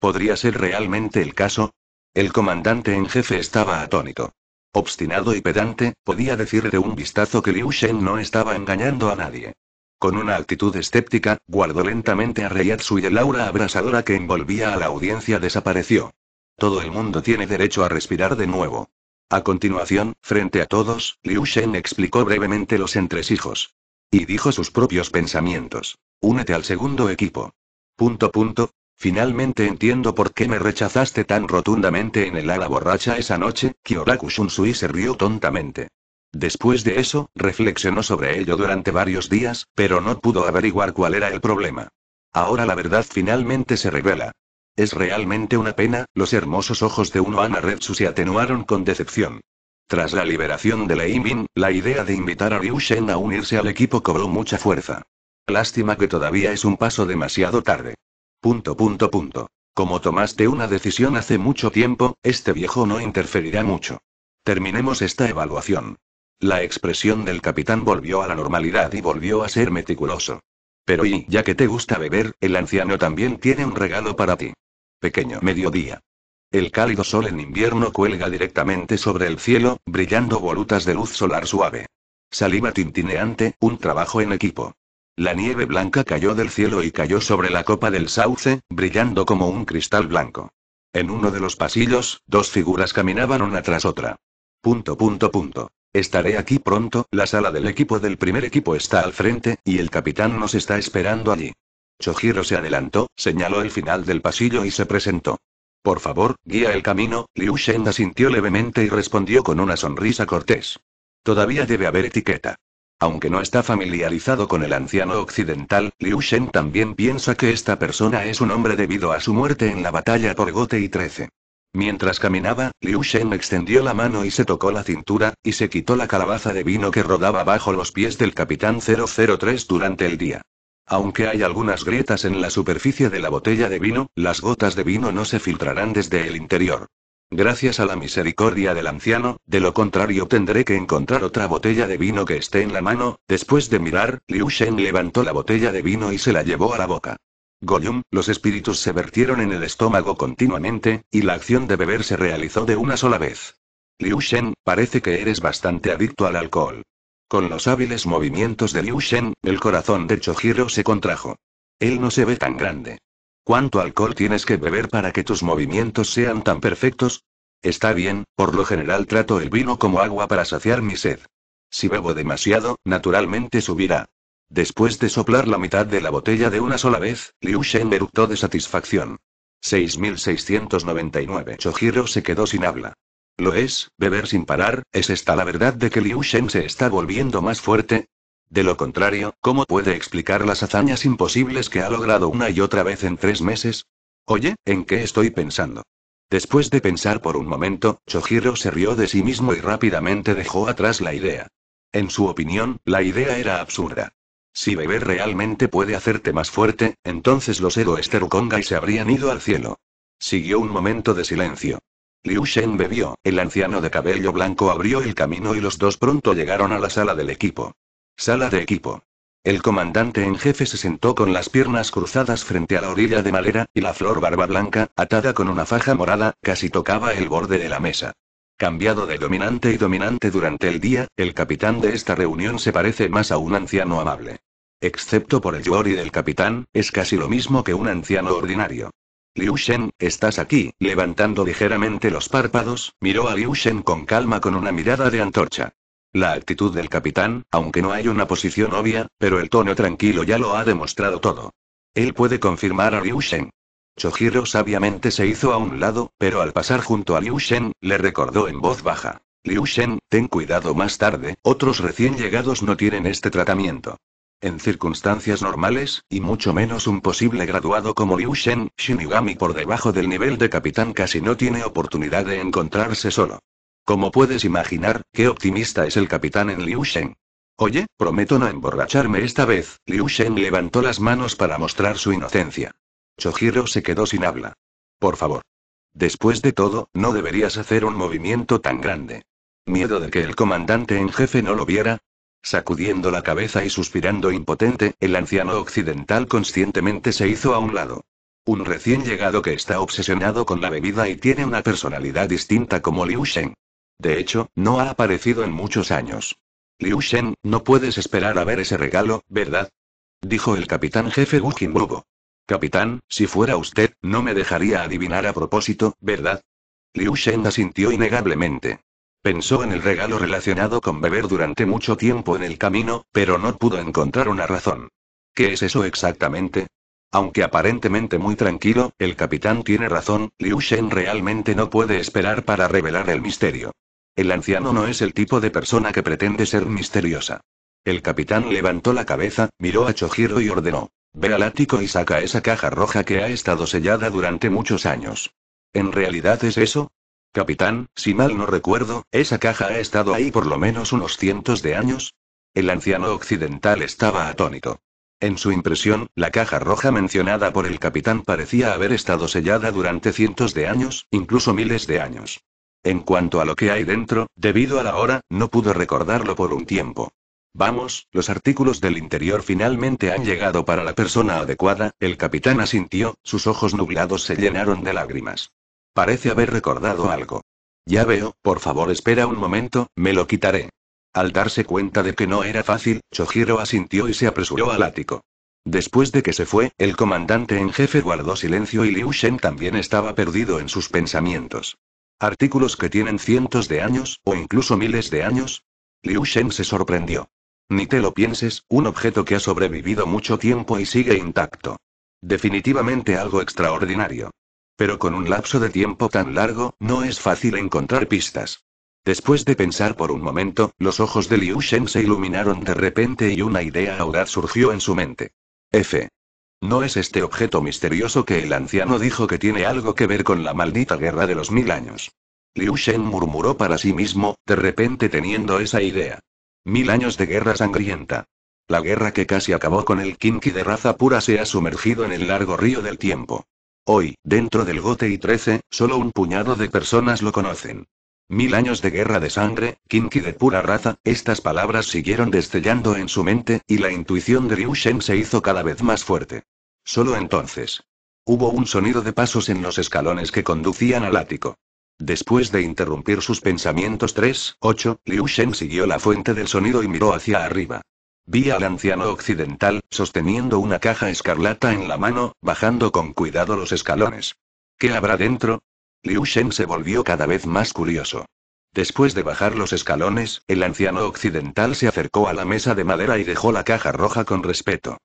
¿Podría ser realmente el caso? El comandante en jefe estaba atónito. Obstinado y pedante, podía decir de un vistazo que Liu Shen no estaba engañando a nadie. Con una actitud escéptica, guardó lentamente a Reiatsu y el aura abrasadora que envolvía a la audiencia desapareció. Todo el mundo tiene derecho a respirar de nuevo. A continuación, frente a todos, Liu Shen explicó brevemente los entresijos. Y dijo sus propios pensamientos. Únete al segundo equipo. Punto punto. Finalmente entiendo por qué me rechazaste tan rotundamente en el ala borracha esa noche, Kyoraku Shunsui se rió tontamente. Después de eso, reflexionó sobre ello durante varios días, pero no pudo averiguar cuál era el problema. Ahora la verdad finalmente se revela. Es realmente una pena, los hermosos ojos de Anna Retsu se atenuaron con decepción. Tras la liberación de Lei Min, la idea de invitar a Ryu Shen a unirse al equipo cobró mucha fuerza. Lástima que todavía es un paso demasiado tarde. Punto punto punto. Como tomaste una decisión hace mucho tiempo, este viejo no interferirá mucho. Terminemos esta evaluación. La expresión del capitán volvió a la normalidad y volvió a ser meticuloso. Pero y, ya que te gusta beber, el anciano también tiene un regalo para ti pequeño mediodía. El cálido sol en invierno cuelga directamente sobre el cielo, brillando volutas de luz solar suave. Saliva tintineante, un trabajo en equipo. La nieve blanca cayó del cielo y cayó sobre la copa del sauce, brillando como un cristal blanco. En uno de los pasillos, dos figuras caminaban una tras otra. Punto, punto, punto. Estaré aquí pronto, la sala del equipo del primer equipo está al frente, y el capitán nos está esperando allí. Chojiro se adelantó, señaló el final del pasillo y se presentó. Por favor, guía el camino, Liu Shen asintió levemente y respondió con una sonrisa cortés. Todavía debe haber etiqueta. Aunque no está familiarizado con el anciano occidental, Liu Shen también piensa que esta persona es un hombre debido a su muerte en la batalla por Gote y 13. Mientras caminaba, Liu Shen extendió la mano y se tocó la cintura, y se quitó la calabaza de vino que rodaba bajo los pies del capitán 003 durante el día. Aunque hay algunas grietas en la superficie de la botella de vino, las gotas de vino no se filtrarán desde el interior. Gracias a la misericordia del anciano, de lo contrario tendré que encontrar otra botella de vino que esté en la mano. Después de mirar, Liu Shen levantó la botella de vino y se la llevó a la boca. Goyum, los espíritus se vertieron en el estómago continuamente, y la acción de beber se realizó de una sola vez. Liu Shen, parece que eres bastante adicto al alcohol. Con los hábiles movimientos de Liu Shen, el corazón de Chojiro se contrajo. Él no se ve tan grande. ¿Cuánto alcohol tienes que beber para que tus movimientos sean tan perfectos? Está bien, por lo general trato el vino como agua para saciar mi sed. Si bebo demasiado, naturalmente subirá. Después de soplar la mitad de la botella de una sola vez, Liu Shen eructó de satisfacción. 6699 Chojiro se quedó sin habla. Lo es, beber sin parar, ¿es esta la verdad de que Liu Shen se está volviendo más fuerte? De lo contrario, ¿cómo puede explicar las hazañas imposibles que ha logrado una y otra vez en tres meses? Oye, ¿en qué estoy pensando? Después de pensar por un momento, Chojiro se rió de sí mismo y rápidamente dejó atrás la idea. En su opinión, la idea era absurda. Si beber realmente puede hacerte más fuerte, entonces los Edo y se habrían ido al cielo. Siguió un momento de silencio. Liu Shen bebió, el anciano de cabello blanco abrió el camino y los dos pronto llegaron a la sala del equipo. Sala de equipo. El comandante en jefe se sentó con las piernas cruzadas frente a la orilla de madera, y la flor barba blanca, atada con una faja morada, casi tocaba el borde de la mesa. Cambiado de dominante y dominante durante el día, el capitán de esta reunión se parece más a un anciano amable. Excepto por el yori del capitán, es casi lo mismo que un anciano ordinario. Liu Shen, estás aquí, levantando ligeramente los párpados, miró a Liu Shen con calma con una mirada de antorcha. La actitud del capitán, aunque no hay una posición obvia, pero el tono tranquilo ya lo ha demostrado todo. Él puede confirmar a Liu Shen. Chojiro sabiamente se hizo a un lado, pero al pasar junto a Liu Shen, le recordó en voz baja. Liu Shen, ten cuidado más tarde, otros recién llegados no tienen este tratamiento en circunstancias normales, y mucho menos un posible graduado como Liu Shen, Shinigami por debajo del nivel de capitán casi no tiene oportunidad de encontrarse solo. Como puedes imaginar, qué optimista es el capitán en Liu Shen. Oye, prometo no emborracharme esta vez. Liu Shen levantó las manos para mostrar su inocencia. Chojiro se quedó sin habla. Por favor. Después de todo, no deberías hacer un movimiento tan grande. ¿Miedo de que el comandante en jefe no lo viera? Sacudiendo la cabeza y suspirando impotente, el anciano occidental conscientemente se hizo a un lado. Un recién llegado que está obsesionado con la bebida y tiene una personalidad distinta como Liu Shen. De hecho, no ha aparecido en muchos años. Liu Shen, no puedes esperar a ver ese regalo, ¿verdad? Dijo el capitán jefe Wu Capitán, si fuera usted, no me dejaría adivinar a propósito, ¿verdad? Liu Shen asintió innegablemente. Pensó en el regalo relacionado con beber durante mucho tiempo en el camino, pero no pudo encontrar una razón. ¿Qué es eso exactamente? Aunque aparentemente muy tranquilo, el capitán tiene razón, Liu Shen realmente no puede esperar para revelar el misterio. El anciano no es el tipo de persona que pretende ser misteriosa. El capitán levantó la cabeza, miró a Chojiro y ordenó. Ve al ático y saca esa caja roja que ha estado sellada durante muchos años. ¿En realidad es eso? Capitán, si mal no recuerdo, esa caja ha estado ahí por lo menos unos cientos de años. El anciano occidental estaba atónito. En su impresión, la caja roja mencionada por el capitán parecía haber estado sellada durante cientos de años, incluso miles de años. En cuanto a lo que hay dentro, debido a la hora, no pudo recordarlo por un tiempo. Vamos, los artículos del interior finalmente han llegado para la persona adecuada, el capitán asintió, sus ojos nublados se llenaron de lágrimas. Parece haber recordado algo. Ya veo, por favor espera un momento, me lo quitaré. Al darse cuenta de que no era fácil, Chojiro asintió y se apresuró al ático. Después de que se fue, el comandante en jefe guardó silencio y Liu Shen también estaba perdido en sus pensamientos. Artículos que tienen cientos de años, o incluso miles de años. Liu Shen se sorprendió. Ni te lo pienses, un objeto que ha sobrevivido mucho tiempo y sigue intacto. Definitivamente algo extraordinario. Pero con un lapso de tiempo tan largo, no es fácil encontrar pistas. Después de pensar por un momento, los ojos de Liu Shen se iluminaron de repente y una idea audaz surgió en su mente. F. ¿No es este objeto misterioso que el anciano dijo que tiene algo que ver con la maldita guerra de los mil años? Liu Shen murmuró para sí mismo, de repente teniendo esa idea. Mil años de guerra sangrienta. La guerra que casi acabó con el kinky de raza pura se ha sumergido en el largo río del tiempo. Hoy, dentro del Gote y 13, solo un puñado de personas lo conocen. Mil años de guerra de sangre, kinky de pura raza, estas palabras siguieron destellando en su mente, y la intuición de Liu Shen se hizo cada vez más fuerte. Solo entonces. Hubo un sonido de pasos en los escalones que conducían al ático. Después de interrumpir sus pensamientos 3, 8, Liu Shen siguió la fuente del sonido y miró hacia arriba. Vi al anciano occidental, sosteniendo una caja escarlata en la mano, bajando con cuidado los escalones. ¿Qué habrá dentro? Liu Shen se volvió cada vez más curioso. Después de bajar los escalones, el anciano occidental se acercó a la mesa de madera y dejó la caja roja con respeto.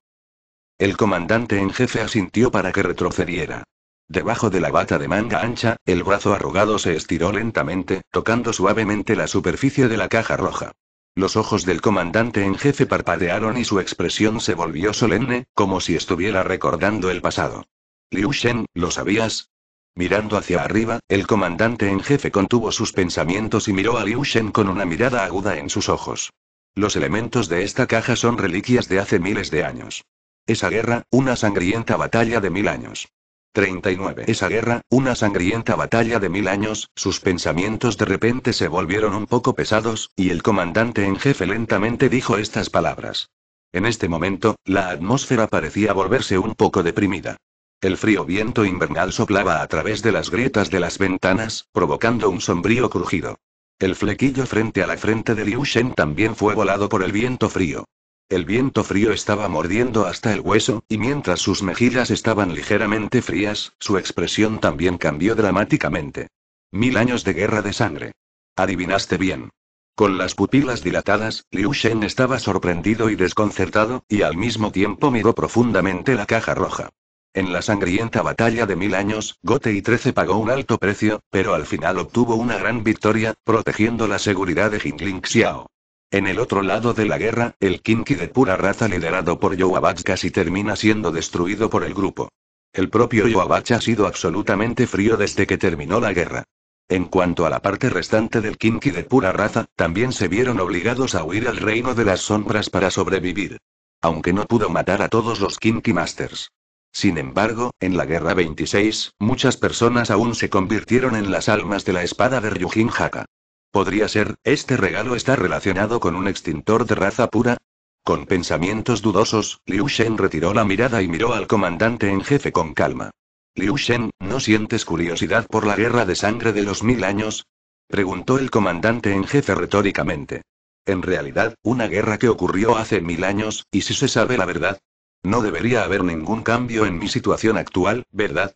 El comandante en jefe asintió para que retrocediera. Debajo de la bata de manga ancha, el brazo arrugado se estiró lentamente, tocando suavemente la superficie de la caja roja. Los ojos del comandante en jefe parpadearon y su expresión se volvió solemne, como si estuviera recordando el pasado. Liu Shen, ¿lo sabías? Mirando hacia arriba, el comandante en jefe contuvo sus pensamientos y miró a Liu Shen con una mirada aguda en sus ojos. Los elementos de esta caja son reliquias de hace miles de años. Esa guerra, una sangrienta batalla de mil años. 39. Esa guerra, una sangrienta batalla de mil años, sus pensamientos de repente se volvieron un poco pesados, y el comandante en jefe lentamente dijo estas palabras. En este momento, la atmósfera parecía volverse un poco deprimida. El frío viento invernal soplaba a través de las grietas de las ventanas, provocando un sombrío crujido. El flequillo frente a la frente de Liu Shen también fue volado por el viento frío. El viento frío estaba mordiendo hasta el hueso, y mientras sus mejillas estaban ligeramente frías, su expresión también cambió dramáticamente. Mil años de guerra de sangre. Adivinaste bien. Con las pupilas dilatadas, Liu Shen estaba sorprendido y desconcertado, y al mismo tiempo miró profundamente la caja roja. En la sangrienta batalla de mil años, Gote y Trece pagó un alto precio, pero al final obtuvo una gran victoria, protegiendo la seguridad de Jingling Xiao. En el otro lado de la guerra, el Kinki de pura raza liderado por Yoabach casi termina siendo destruido por el grupo. El propio Yoabach ha sido absolutamente frío desde que terminó la guerra. En cuanto a la parte restante del Kinki de pura raza, también se vieron obligados a huir al reino de las sombras para sobrevivir. Aunque no pudo matar a todos los kinky Masters. Sin embargo, en la Guerra 26, muchas personas aún se convirtieron en las almas de la espada de Ryujin Haka. Podría ser, este regalo está relacionado con un extintor de raza pura. Con pensamientos dudosos, Liu Shen retiró la mirada y miró al comandante en jefe con calma. Liu Shen, ¿no sientes curiosidad por la guerra de sangre de los mil años? preguntó el comandante en jefe retóricamente. En realidad, una guerra que ocurrió hace mil años, y si se sabe la verdad. No debería haber ningún cambio en mi situación actual, ¿verdad?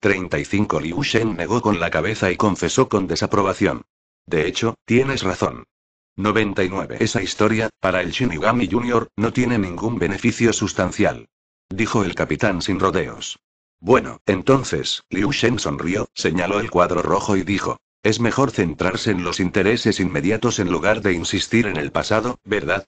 35 Liu Shen negó con la cabeza y confesó con desaprobación. De hecho, tienes razón. 99. Esa historia, para el Shinigami Jr., no tiene ningún beneficio sustancial. Dijo el capitán sin rodeos. Bueno, entonces, Liu Shen sonrió, señaló el cuadro rojo y dijo. Es mejor centrarse en los intereses inmediatos en lugar de insistir en el pasado, ¿verdad?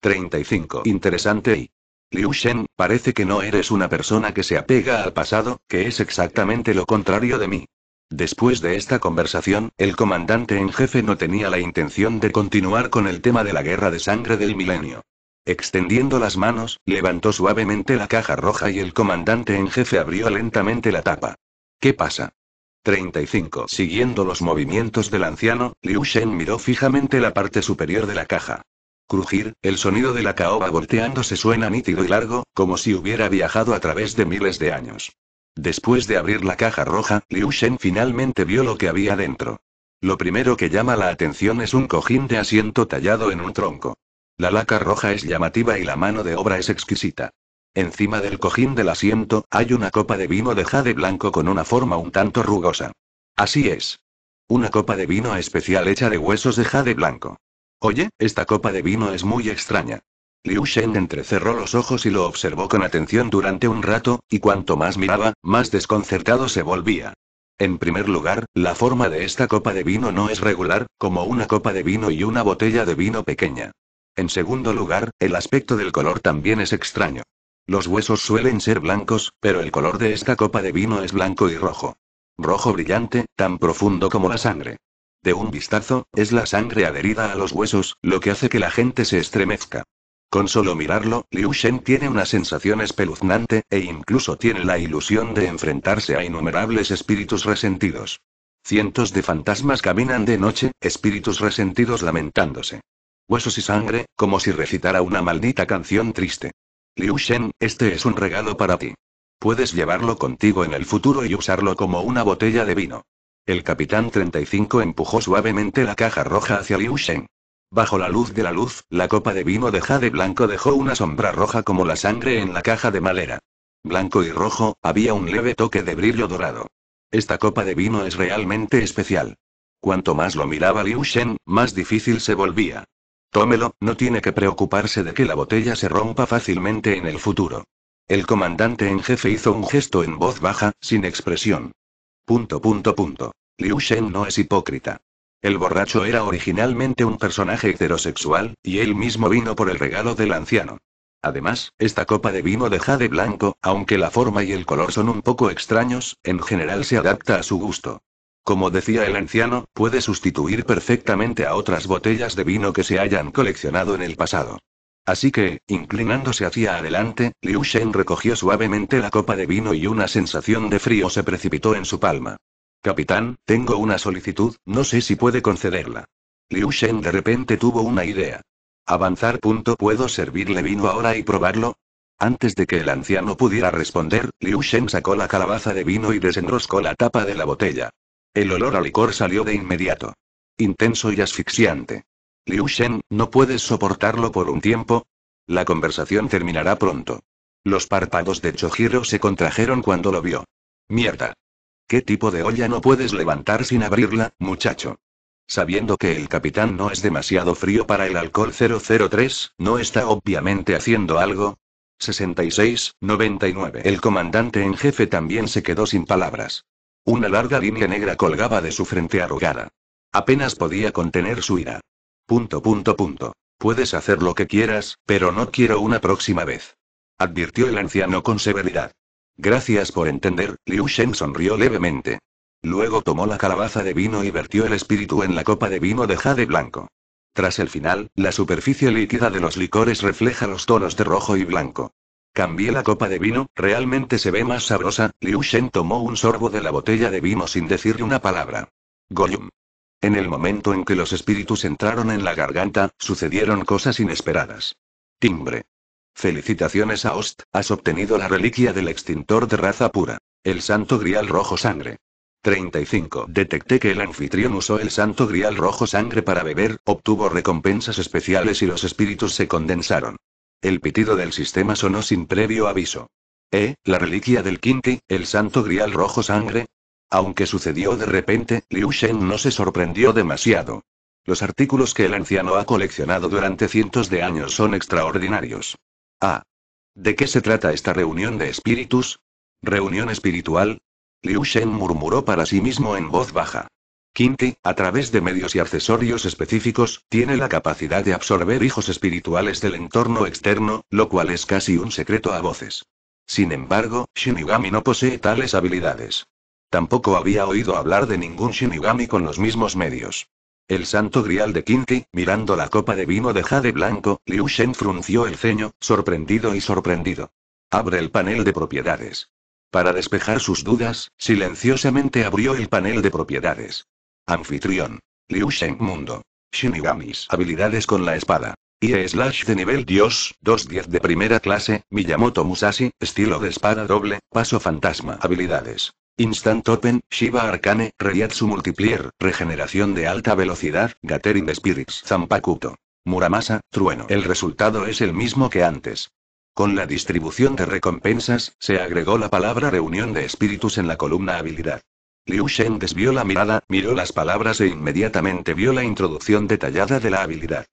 35. Interesante y... Liu Shen, parece que no eres una persona que se apega al pasado, que es exactamente lo contrario de mí. Después de esta conversación, el comandante en jefe no tenía la intención de continuar con el tema de la guerra de sangre del milenio. Extendiendo las manos, levantó suavemente la caja roja y el comandante en jefe abrió lentamente la tapa. ¿Qué pasa? 35. Siguiendo los movimientos del anciano, Liu Shen miró fijamente la parte superior de la caja. Crujir, el sonido de la caoba se suena nítido y largo, como si hubiera viajado a través de miles de años. Después de abrir la caja roja, Liu Shen finalmente vio lo que había dentro. Lo primero que llama la atención es un cojín de asiento tallado en un tronco. La laca roja es llamativa y la mano de obra es exquisita. Encima del cojín del asiento, hay una copa de vino de jade blanco con una forma un tanto rugosa. Así es. Una copa de vino especial hecha de huesos de jade blanco. Oye, esta copa de vino es muy extraña. Liu Shen entrecerró los ojos y lo observó con atención durante un rato, y cuanto más miraba, más desconcertado se volvía. En primer lugar, la forma de esta copa de vino no es regular, como una copa de vino y una botella de vino pequeña. En segundo lugar, el aspecto del color también es extraño. Los huesos suelen ser blancos, pero el color de esta copa de vino es blanco y rojo. Rojo brillante, tan profundo como la sangre. De un vistazo, es la sangre adherida a los huesos, lo que hace que la gente se estremezca. Con solo mirarlo, Liu Shen tiene una sensación espeluznante, e incluso tiene la ilusión de enfrentarse a innumerables espíritus resentidos. Cientos de fantasmas caminan de noche, espíritus resentidos lamentándose. Huesos y sangre, como si recitara una maldita canción triste. Liu Shen, este es un regalo para ti. Puedes llevarlo contigo en el futuro y usarlo como una botella de vino. El capitán 35 empujó suavemente la caja roja hacia Liu Shen. Bajo la luz de la luz, la copa de vino de jade blanco dejó una sombra roja como la sangre en la caja de madera. Blanco y rojo, había un leve toque de brillo dorado. Esta copa de vino es realmente especial. Cuanto más lo miraba Liu Shen, más difícil se volvía. Tómelo, no tiene que preocuparse de que la botella se rompa fácilmente en el futuro. El comandante en jefe hizo un gesto en voz baja, sin expresión. Punto punto punto. Liu Shen no es hipócrita. El borracho era originalmente un personaje heterosexual, y él mismo vino por el regalo del anciano. Además, esta copa de vino deja de blanco, aunque la forma y el color son un poco extraños, en general se adapta a su gusto. Como decía el anciano, puede sustituir perfectamente a otras botellas de vino que se hayan coleccionado en el pasado. Así que, inclinándose hacia adelante, Liu Shen recogió suavemente la copa de vino y una sensación de frío se precipitó en su palma. Capitán, tengo una solicitud, no sé si puede concederla. Liu Shen de repente tuvo una idea. Avanzar. Punto, ¿Puedo servirle vino ahora y probarlo? Antes de que el anciano pudiera responder, Liu Shen sacó la calabaza de vino y desenroscó la tapa de la botella. El olor a licor salió de inmediato. Intenso y asfixiante. Liu Shen, ¿no puedes soportarlo por un tiempo? La conversación terminará pronto. Los párpados de Chojiro se contrajeron cuando lo vio. Mierda. ¿Qué tipo de olla no puedes levantar sin abrirla, muchacho? Sabiendo que el capitán no es demasiado frío para el alcohol 003, ¿no está obviamente haciendo algo? 66, 99. El comandante en jefe también se quedó sin palabras. Una larga línea negra colgaba de su frente arrugada. Apenas podía contener su ira. Punto, punto, punto. Puedes hacer lo que quieras, pero no quiero una próxima vez. Advirtió el anciano con severidad. Gracias por entender, Liu Shen sonrió levemente. Luego tomó la calabaza de vino y vertió el espíritu en la copa de vino de jade blanco. Tras el final, la superficie líquida de los licores refleja los tonos de rojo y blanco. Cambié la copa de vino, realmente se ve más sabrosa. Liu Shen tomó un sorbo de la botella de vino sin decirle una palabra. Goyum. En el momento en que los espíritus entraron en la garganta, sucedieron cosas inesperadas. Timbre. Felicitaciones a Ost, has obtenido la reliquia del extintor de raza pura. El santo grial rojo sangre. 35. Detecté que el anfitrión usó el santo grial rojo sangre para beber, obtuvo recompensas especiales y los espíritus se condensaron. El pitido del sistema sonó sin previo aviso. ¿Eh? ¿La reliquia del Kinki, el santo grial rojo sangre? Aunque sucedió de repente, Liu Shen no se sorprendió demasiado. Los artículos que el anciano ha coleccionado durante cientos de años son extraordinarios. Ah. ¿De qué se trata esta reunión de espíritus? ¿Reunión espiritual? Liu Shen murmuró para sí mismo en voz baja. Kinti, a través de medios y accesorios específicos, tiene la capacidad de absorber hijos espirituales del entorno externo, lo cual es casi un secreto a voces. Sin embargo, Shinigami no posee tales habilidades. Tampoco había oído hablar de ningún Shinigami con los mismos medios. El santo grial de Kinky, mirando la copa de vino de jade blanco, Liu Shen frunció el ceño, sorprendido y sorprendido. Abre el panel de propiedades. Para despejar sus dudas, silenciosamente abrió el panel de propiedades. Anfitrión. Liu Shen Mundo. Shinigamis. Habilidades con la espada. IE slash de nivel Dios, 2-10 de primera clase, Miyamoto Musashi, estilo de espada doble, paso fantasma. Habilidades. Instant Open, Shiva Arcane, su Multiplier, Regeneración de Alta Velocidad, Gathering Spirits, Zampakuto. Muramasa, Trueno. El resultado es el mismo que antes. Con la distribución de recompensas, se agregó la palabra reunión de espíritus en la columna habilidad. Liu Shen desvió la mirada, miró las palabras e inmediatamente vio la introducción detallada de la habilidad.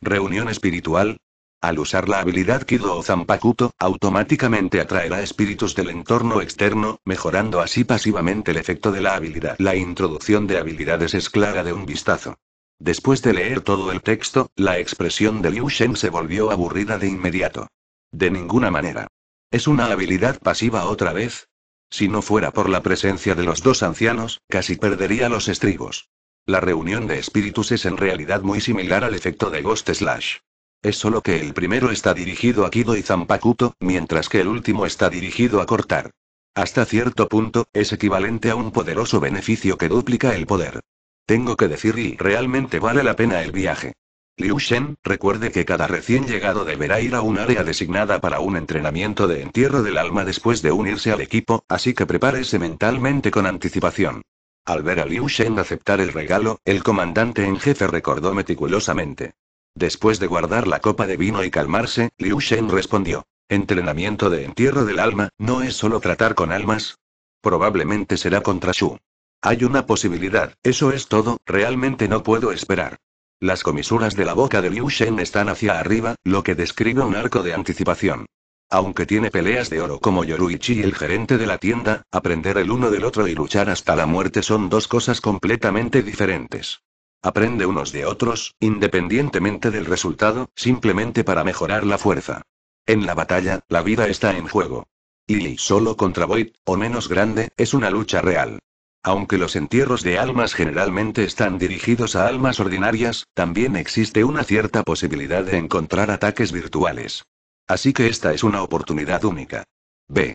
Reunión espiritual, al usar la habilidad Kido o Zampakuto, automáticamente atraerá espíritus del entorno externo, mejorando así pasivamente el efecto de la habilidad. La introducción de habilidades es clara de un vistazo. Después de leer todo el texto, la expresión de Liu Shen se volvió aburrida de inmediato. De ninguna manera. ¿Es una habilidad pasiva otra vez? Si no fuera por la presencia de los dos ancianos, casi perdería los estribos. La reunión de espíritus es en realidad muy similar al efecto de Ghost Slash. Es solo que el primero está dirigido a Kido y Zampacuto, mientras que el último está dirigido a Cortar. Hasta cierto punto, es equivalente a un poderoso beneficio que duplica el poder. Tengo que decir y realmente vale la pena el viaje. Liu Shen, recuerde que cada recién llegado deberá ir a un área designada para un entrenamiento de entierro del alma después de unirse al equipo, así que prepárese mentalmente con anticipación. Al ver a Liu Shen aceptar el regalo, el comandante en jefe recordó meticulosamente. Después de guardar la copa de vino y calmarse, Liu Shen respondió. Entrenamiento de entierro del alma, no es solo tratar con almas. Probablemente será contra Shu. Hay una posibilidad, eso es todo, realmente no puedo esperar. Las comisuras de la boca de Liu Shen están hacia arriba, lo que describe un arco de anticipación. Aunque tiene peleas de oro como Yoruichi y el gerente de la tienda, aprender el uno del otro y luchar hasta la muerte son dos cosas completamente diferentes. Aprende unos de otros, independientemente del resultado, simplemente para mejorar la fuerza. En la batalla, la vida está en juego. Y solo contra Void, o menos grande, es una lucha real. Aunque los entierros de almas generalmente están dirigidos a almas ordinarias, también existe una cierta posibilidad de encontrar ataques virtuales. Así que esta es una oportunidad única. B.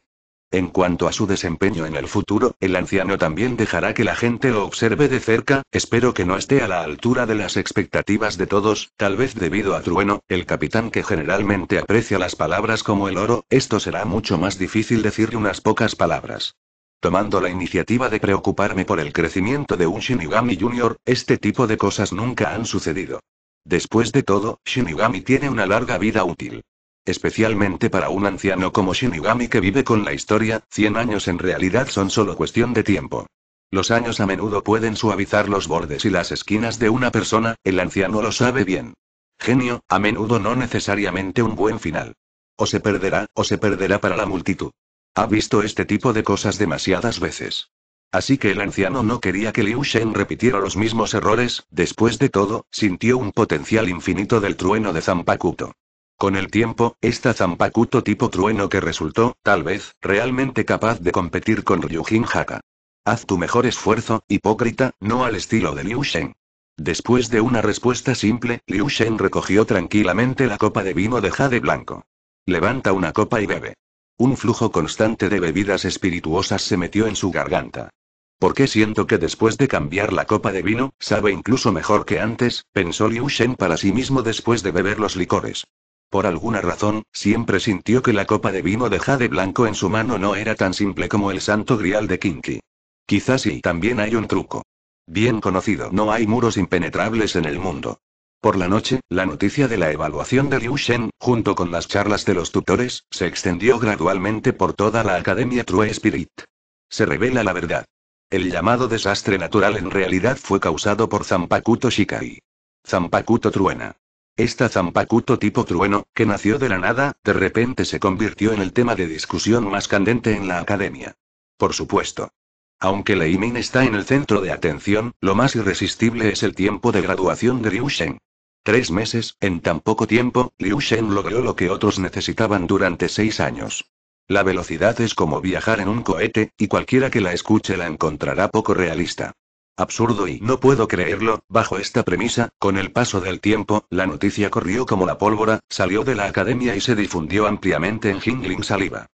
En cuanto a su desempeño en el futuro, el anciano también dejará que la gente lo observe de cerca, espero que no esté a la altura de las expectativas de todos, tal vez debido a Trueno, el capitán que generalmente aprecia las palabras como el oro, esto será mucho más difícil decir unas pocas palabras. Tomando la iniciativa de preocuparme por el crecimiento de un Shinigami Jr., este tipo de cosas nunca han sucedido. Después de todo, Shinigami tiene una larga vida útil. Especialmente para un anciano como Shinigami que vive con la historia, 100 años en realidad son solo cuestión de tiempo. Los años a menudo pueden suavizar los bordes y las esquinas de una persona, el anciano lo sabe bien. Genio, a menudo no necesariamente un buen final. O se perderá, o se perderá para la multitud. Ha visto este tipo de cosas demasiadas veces. Así que el anciano no quería que Liu Shen repitiera los mismos errores, después de todo, sintió un potencial infinito del trueno de Zanpakuto. Con el tiempo, esta zampacuto tipo trueno que resultó, tal vez, realmente capaz de competir con Ryujin Haka. Haz tu mejor esfuerzo, hipócrita, no al estilo de Liu Shen. Después de una respuesta simple, Liu Shen recogió tranquilamente la copa de vino de jade blanco. Levanta una copa y bebe. Un flujo constante de bebidas espirituosas se metió en su garganta. ¿Por qué siento que después de cambiar la copa de vino, sabe incluso mejor que antes? pensó Liu Shen para sí mismo después de beber los licores. Por alguna razón, siempre sintió que la copa de vino de jade blanco en su mano no era tan simple como el santo grial de Kinki. Quizás sí también hay un truco. Bien conocido, no hay muros impenetrables en el mundo. Por la noche, la noticia de la evaluación de Liu Shen, junto con las charlas de los tutores, se extendió gradualmente por toda la Academia True Spirit. Se revela la verdad. El llamado desastre natural en realidad fue causado por Zampakuto Shikai. Zampakuto truena. Esta zampacuto tipo trueno, que nació de la nada, de repente se convirtió en el tema de discusión más candente en la academia. Por supuesto. Aunque Min está en el centro de atención, lo más irresistible es el tiempo de graduación de Liu Shen. Tres meses, en tan poco tiempo, Liu Shen logró lo que otros necesitaban durante seis años. La velocidad es como viajar en un cohete, y cualquiera que la escuche la encontrará poco realista. Absurdo y no puedo creerlo, bajo esta premisa, con el paso del tiempo, la noticia corrió como la pólvora, salió de la academia y se difundió ampliamente en Jingling Saliva.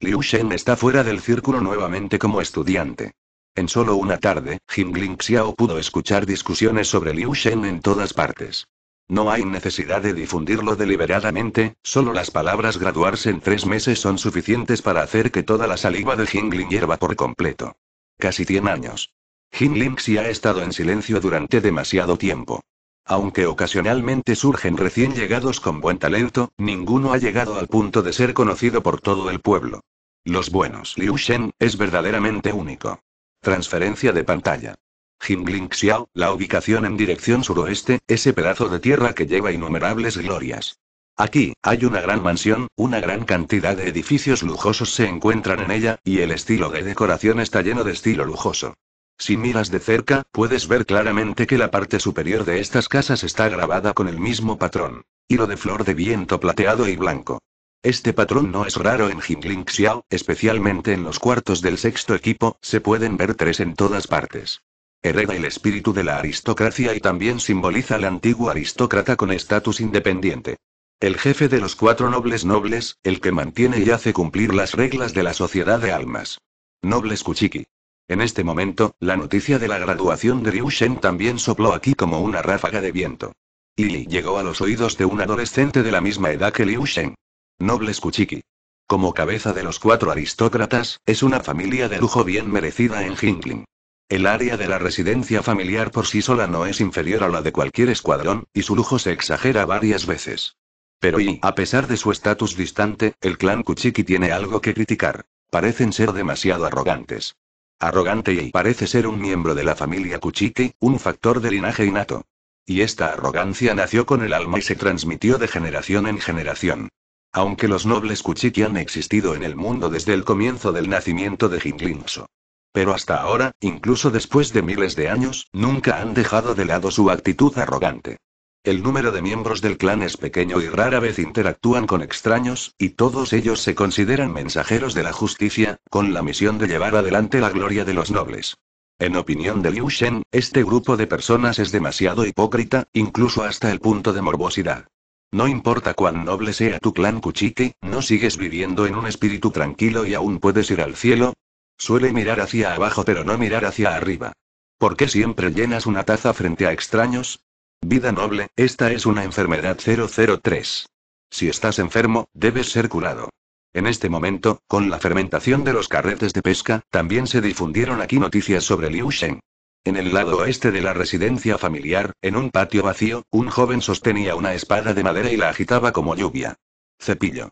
Liu Shen está fuera del círculo nuevamente como estudiante. En solo una tarde, Jingling Xiao pudo escuchar discusiones sobre Liu Shen en todas partes. No hay necesidad de difundirlo deliberadamente, solo las palabras graduarse en tres meses son suficientes para hacer que toda la saliva de Jingling hierva por completo. Casi 100 años. Jin Xiao ha estado en silencio durante demasiado tiempo. Aunque ocasionalmente surgen recién llegados con buen talento, ninguno ha llegado al punto de ser conocido por todo el pueblo. Los buenos Liu Shen es verdaderamente único. Transferencia de pantalla. Jingling Xiao, la ubicación en dirección suroeste, ese pedazo de tierra que lleva innumerables glorias. Aquí, hay una gran mansión, una gran cantidad de edificios lujosos se encuentran en ella, y el estilo de decoración está lleno de estilo lujoso. Si miras de cerca, puedes ver claramente que la parte superior de estas casas está grabada con el mismo patrón. Hilo de flor de viento plateado y blanco. Este patrón no es raro en Jingling Xiao, especialmente en los cuartos del sexto equipo, se pueden ver tres en todas partes. Hereda el espíritu de la aristocracia y también simboliza al antiguo aristócrata con estatus independiente. El jefe de los cuatro nobles nobles, el que mantiene y hace cumplir las reglas de la sociedad de almas. Nobles Kuchiki. En este momento, la noticia de la graduación de Liu Shen también sopló aquí como una ráfaga de viento. Y llegó a los oídos de un adolescente de la misma edad que Liu Shen. Nobles Kuchiki. Como cabeza de los cuatro aristócratas, es una familia de lujo bien merecida en Jingling. El área de la residencia familiar por sí sola no es inferior a la de cualquier escuadrón, y su lujo se exagera varias veces. Pero y, a pesar de su estatus distante, el clan Kuchiki tiene algo que criticar. Parecen ser demasiado arrogantes. Arrogante y parece ser un miembro de la familia Kuchiki, un factor de linaje innato. Y esta arrogancia nació con el alma y se transmitió de generación en generación. Aunque los nobles Kuchiki han existido en el mundo desde el comienzo del nacimiento de Jinglinso. Pero hasta ahora, incluso después de miles de años, nunca han dejado de lado su actitud arrogante. El número de miembros del clan es pequeño y rara vez interactúan con extraños, y todos ellos se consideran mensajeros de la justicia, con la misión de llevar adelante la gloria de los nobles. En opinión de Liu Shen, este grupo de personas es demasiado hipócrita, incluso hasta el punto de morbosidad. No importa cuán noble sea tu clan Kuchiki, ¿no sigues viviendo en un espíritu tranquilo y aún puedes ir al cielo? Suele mirar hacia abajo pero no mirar hacia arriba. ¿Por qué siempre llenas una taza frente a extraños? Vida noble, esta es una enfermedad 003. Si estás enfermo, debes ser curado. En este momento, con la fermentación de los carretes de pesca, también se difundieron aquí noticias sobre Liu Sheng. En el lado oeste de la residencia familiar, en un patio vacío, un joven sostenía una espada de madera y la agitaba como lluvia. Cepillo.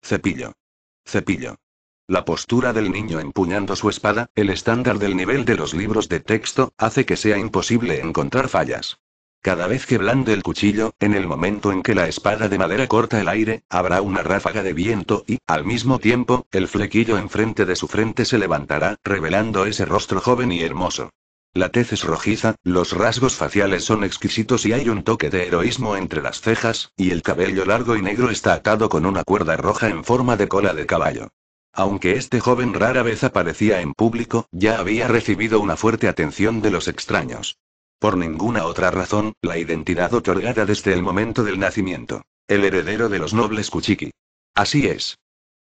Cepillo. Cepillo. La postura del niño empuñando su espada, el estándar del nivel de los libros de texto, hace que sea imposible encontrar fallas. Cada vez que blande el cuchillo, en el momento en que la espada de madera corta el aire, habrá una ráfaga de viento y, al mismo tiempo, el flequillo enfrente de su frente se levantará, revelando ese rostro joven y hermoso. La tez es rojiza, los rasgos faciales son exquisitos y hay un toque de heroísmo entre las cejas, y el cabello largo y negro está atado con una cuerda roja en forma de cola de caballo. Aunque este joven rara vez aparecía en público, ya había recibido una fuerte atención de los extraños por ninguna otra razón, la identidad otorgada desde el momento del nacimiento. El heredero de los nobles Kuchiki. Así es.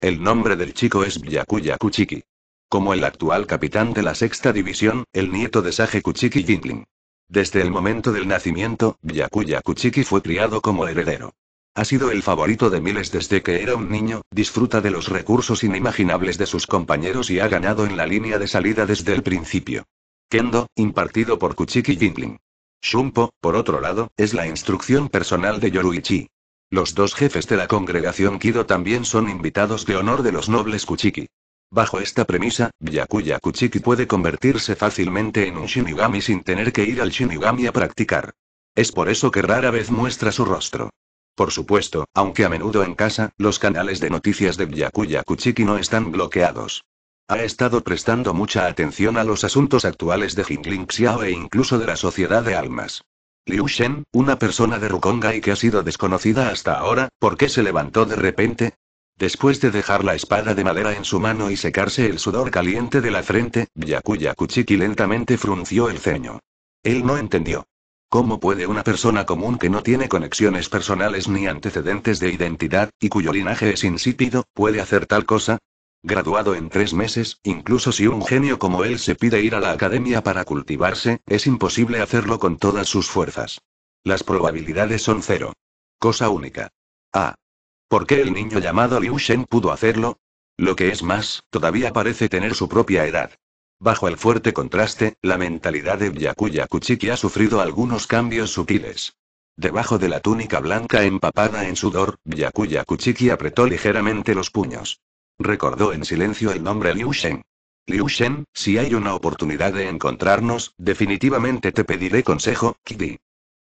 El nombre del chico es Byakuya Kuchiki. Como el actual capitán de la sexta división, el nieto de Saje Kuchiki Jingling. Desde el momento del nacimiento, Byakuya Kuchiki fue criado como heredero. Ha sido el favorito de miles desde que era un niño, disfruta de los recursos inimaginables de sus compañeros y ha ganado en la línea de salida desde el principio. Kendo, impartido por Kuchiki Jingling. Shumpo, por otro lado, es la instrucción personal de Yoruichi. Los dos jefes de la congregación Kido también son invitados de honor de los nobles Kuchiki. Bajo esta premisa, Byakuya Kuchiki puede convertirse fácilmente en un Shinigami sin tener que ir al Shinigami a practicar. Es por eso que rara vez muestra su rostro. Por supuesto, aunque a menudo en casa, los canales de noticias de Byakuya Kuchiki no están bloqueados. Ha estado prestando mucha atención a los asuntos actuales de Jingling Xiao e incluso de la Sociedad de Almas. Liu Shen, una persona de Rukongai que ha sido desconocida hasta ahora, ¿por qué se levantó de repente? Después de dejar la espada de madera en su mano y secarse el sudor caliente de la frente, Yakuya Kuchiki lentamente frunció el ceño. Él no entendió. ¿Cómo puede una persona común que no tiene conexiones personales ni antecedentes de identidad, y cuyo linaje es insípido, puede hacer tal cosa? Graduado en tres meses, incluso si un genio como él se pide ir a la academia para cultivarse, es imposible hacerlo con todas sus fuerzas. Las probabilidades son cero. Cosa única. Ah. ¿Por qué el niño llamado Liu Shen pudo hacerlo? Lo que es más, todavía parece tener su propia edad. Bajo el fuerte contraste, la mentalidad de Byakuya Kuchiki ha sufrido algunos cambios sutiles. Debajo de la túnica blanca empapada en sudor, Byakuya Kuchiki apretó ligeramente los puños. Recordó en silencio el nombre Liu Shen. Liu Shen, si hay una oportunidad de encontrarnos, definitivamente te pediré consejo, Kidi.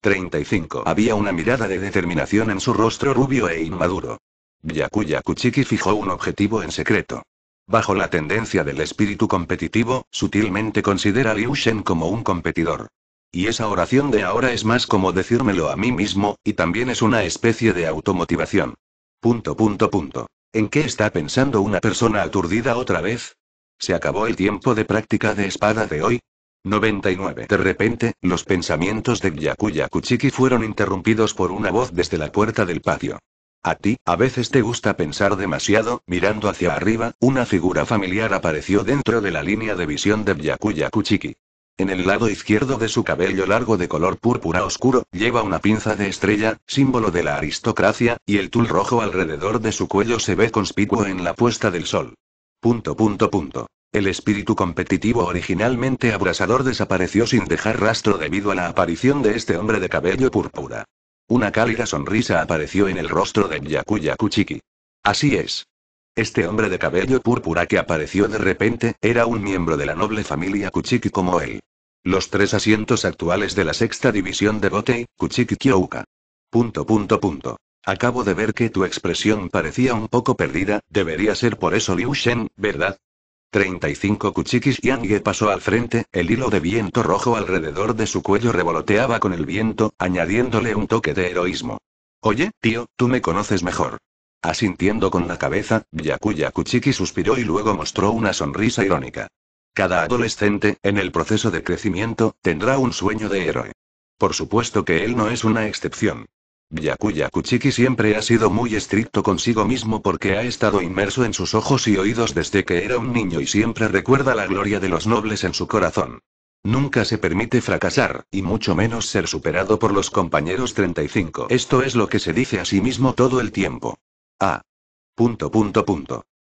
35. Había una mirada de determinación en su rostro rubio e inmaduro. Yakuya Kuchiki fijó un objetivo en secreto. Bajo la tendencia del espíritu competitivo, sutilmente considera a Liu Shen como un competidor. Y esa oración de ahora es más como decírmelo a mí mismo, y también es una especie de automotivación. Punto punto punto. ¿En qué está pensando una persona aturdida otra vez? Se acabó el tiempo de práctica de espada de hoy. 99. De repente, los pensamientos de Yakuya Kuchiki fueron interrumpidos por una voz desde la puerta del patio. A ti, a veces te gusta pensar demasiado, mirando hacia arriba, una figura familiar apareció dentro de la línea de visión de Byakuya Kuchiki. En el lado izquierdo de su cabello largo de color púrpura oscuro, lleva una pinza de estrella, símbolo de la aristocracia, y el tul rojo alrededor de su cuello se ve conspicuo en la puesta del sol. Punto punto punto. El espíritu competitivo originalmente abrasador desapareció sin dejar rastro debido a la aparición de este hombre de cabello púrpura. Una cálida sonrisa apareció en el rostro de Yakuya Kuchiki. Así es. Este hombre de cabello púrpura que apareció de repente, era un miembro de la noble familia Kuchiki como él. Los tres asientos actuales de la sexta división de Botei, Kuchiki Kyouka. Punto punto punto. Acabo de ver que tu expresión parecía un poco perdida, debería ser por eso Liu Shen, ¿verdad? 35 Kuchikis Yangue pasó al frente, el hilo de viento rojo alrededor de su cuello revoloteaba con el viento, añadiéndole un toque de heroísmo. Oye, tío, tú me conoces mejor. Asintiendo con la cabeza, Yakuya Kuchiki suspiró y luego mostró una sonrisa irónica. Cada adolescente, en el proceso de crecimiento, tendrá un sueño de héroe. Por supuesto que él no es una excepción. Yakuya Kuchiki siempre ha sido muy estricto consigo mismo porque ha estado inmerso en sus ojos y oídos desde que era un niño y siempre recuerda la gloria de los nobles en su corazón. Nunca se permite fracasar, y mucho menos ser superado por los compañeros 35. Esto es lo que se dice a sí mismo todo el tiempo. A.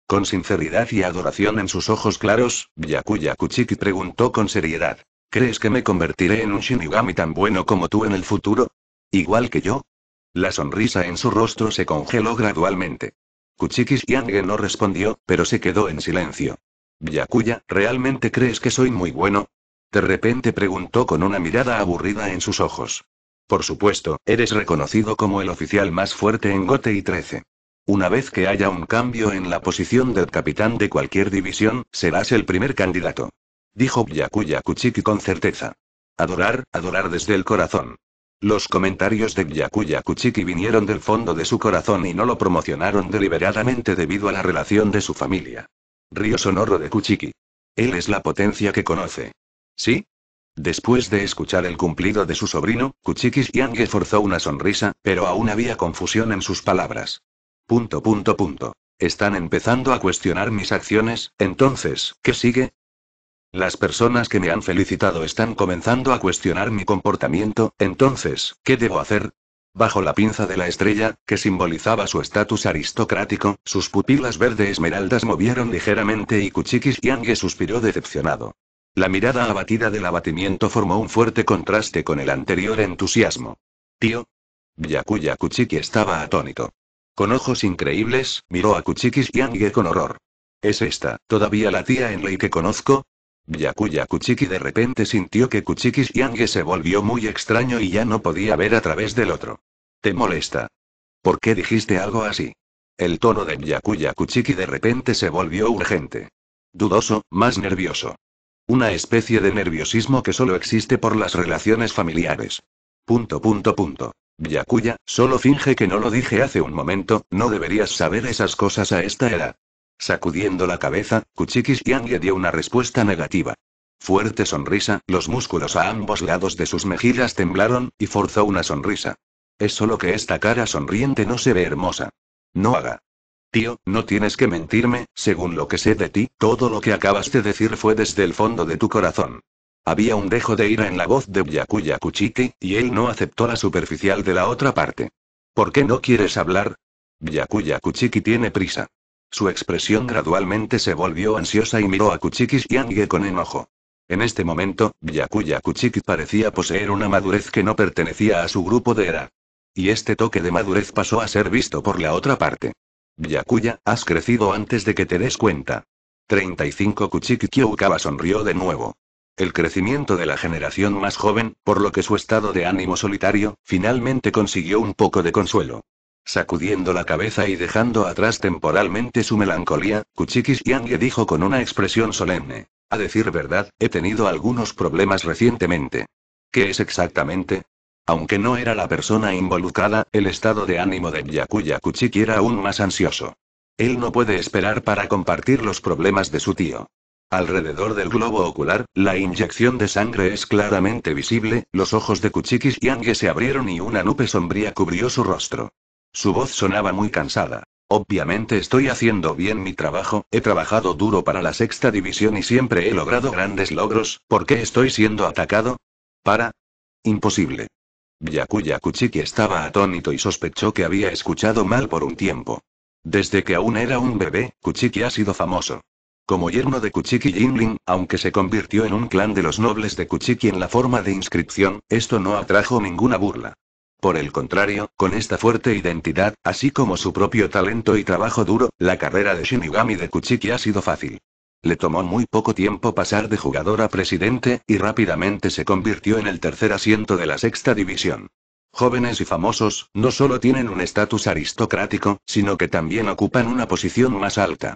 Con sinceridad y adoración en sus ojos claros, Byakuya Kuchiki preguntó con seriedad. ¿Crees que me convertiré en un Shinigami tan bueno como tú en el futuro? ¿Igual que yo? La sonrisa en su rostro se congeló gradualmente. Kuchiki Yange no respondió, pero se quedó en silencio. Byakuya, ¿realmente crees que soy muy bueno? De repente preguntó con una mirada aburrida en sus ojos. Por supuesto, eres reconocido como el oficial más fuerte en Gote y 13. Una vez que haya un cambio en la posición del capitán de cualquier división, serás el primer candidato. Dijo Byakuya Kuchiki con certeza. Adorar, adorar desde el corazón. Los comentarios de Byakuya Kuchiki vinieron del fondo de su corazón y no lo promocionaron deliberadamente debido a la relación de su familia. Río sonoro de Kuchiki. Él es la potencia que conoce. ¿Sí? Después de escuchar el cumplido de su sobrino, Kuchiki Yang forzó una sonrisa, pero aún había confusión en sus palabras. Punto, punto, punto. Están empezando a cuestionar mis acciones, entonces, ¿qué sigue? Las personas que me han felicitado están comenzando a cuestionar mi comportamiento, entonces, ¿qué debo hacer? Bajo la pinza de la estrella, que simbolizaba su estatus aristocrático, sus pupilas verde esmeraldas movieron ligeramente y Kuchikis Yangue suspiró decepcionado. La mirada abatida del abatimiento formó un fuerte contraste con el anterior entusiasmo. Tío. Yakuya Kuchiki estaba atónito. Con ojos increíbles, miró a Kuchikis Yangue con horror. ¿Es esta, todavía la tía en ley que conozco? Yakuya Kuchiki de repente sintió que Kuchikis Yangue se volvió muy extraño y ya no podía ver a través del otro. ¿Te molesta? ¿Por qué dijiste algo así? El tono de Yakuya Kuchiki de repente se volvió urgente. Dudoso, más nervioso. Una especie de nerviosismo que solo existe por las relaciones familiares. Punto, punto, punto. «Yakuya, solo finge que no lo dije hace un momento, no deberías saber esas cosas a esta edad. Sacudiendo la cabeza, Kuchikis Yang le dio una respuesta negativa. Fuerte sonrisa, los músculos a ambos lados de sus mejillas temblaron, y forzó una sonrisa. Es solo que esta cara sonriente no se ve hermosa. No haga. Tío, no tienes que mentirme, según lo que sé de ti, todo lo que acabas de decir fue desde el fondo de tu corazón. Había un dejo de ira en la voz de Yakuya Kuchiki, y él no aceptó la superficial de la otra parte. ¿Por qué no quieres hablar? Yakuya Kuchiki tiene prisa. Su expresión gradualmente se volvió ansiosa y miró a Kuchiki Yangue con enojo. En este momento, Yakuya Kuchiki parecía poseer una madurez que no pertenecía a su grupo de era. Y este toque de madurez pasó a ser visto por la otra parte. Yakuya, has crecido antes de que te des cuenta. 35 Kuchiki Kyokaba sonrió de nuevo el crecimiento de la generación más joven, por lo que su estado de ánimo solitario, finalmente consiguió un poco de consuelo. Sacudiendo la cabeza y dejando atrás temporalmente su melancolía, Kuchikis Yang dijo con una expresión solemne. A decir verdad, he tenido algunos problemas recientemente. ¿Qué es exactamente? Aunque no era la persona involucrada, el estado de ánimo de Yakuya Kuchiki era aún más ansioso. Él no puede esperar para compartir los problemas de su tío. Alrededor del globo ocular, la inyección de sangre es claramente visible, los ojos de Kuchiki y se abrieron y una nube sombría cubrió su rostro. Su voz sonaba muy cansada. Obviamente estoy haciendo bien mi trabajo, he trabajado duro para la sexta división y siempre he logrado grandes logros, ¿por qué estoy siendo atacado? Para. Imposible. Yakuya Kuchiki estaba atónito y sospechó que había escuchado mal por un tiempo. Desde que aún era un bebé, Kuchiki ha sido famoso. Como yerno de Kuchiki Jinling, aunque se convirtió en un clan de los nobles de Kuchiki en la forma de inscripción, esto no atrajo ninguna burla. Por el contrario, con esta fuerte identidad, así como su propio talento y trabajo duro, la carrera de Shinigami de Kuchiki ha sido fácil. Le tomó muy poco tiempo pasar de jugador a presidente, y rápidamente se convirtió en el tercer asiento de la sexta división. Jóvenes y famosos, no solo tienen un estatus aristocrático, sino que también ocupan una posición más alta.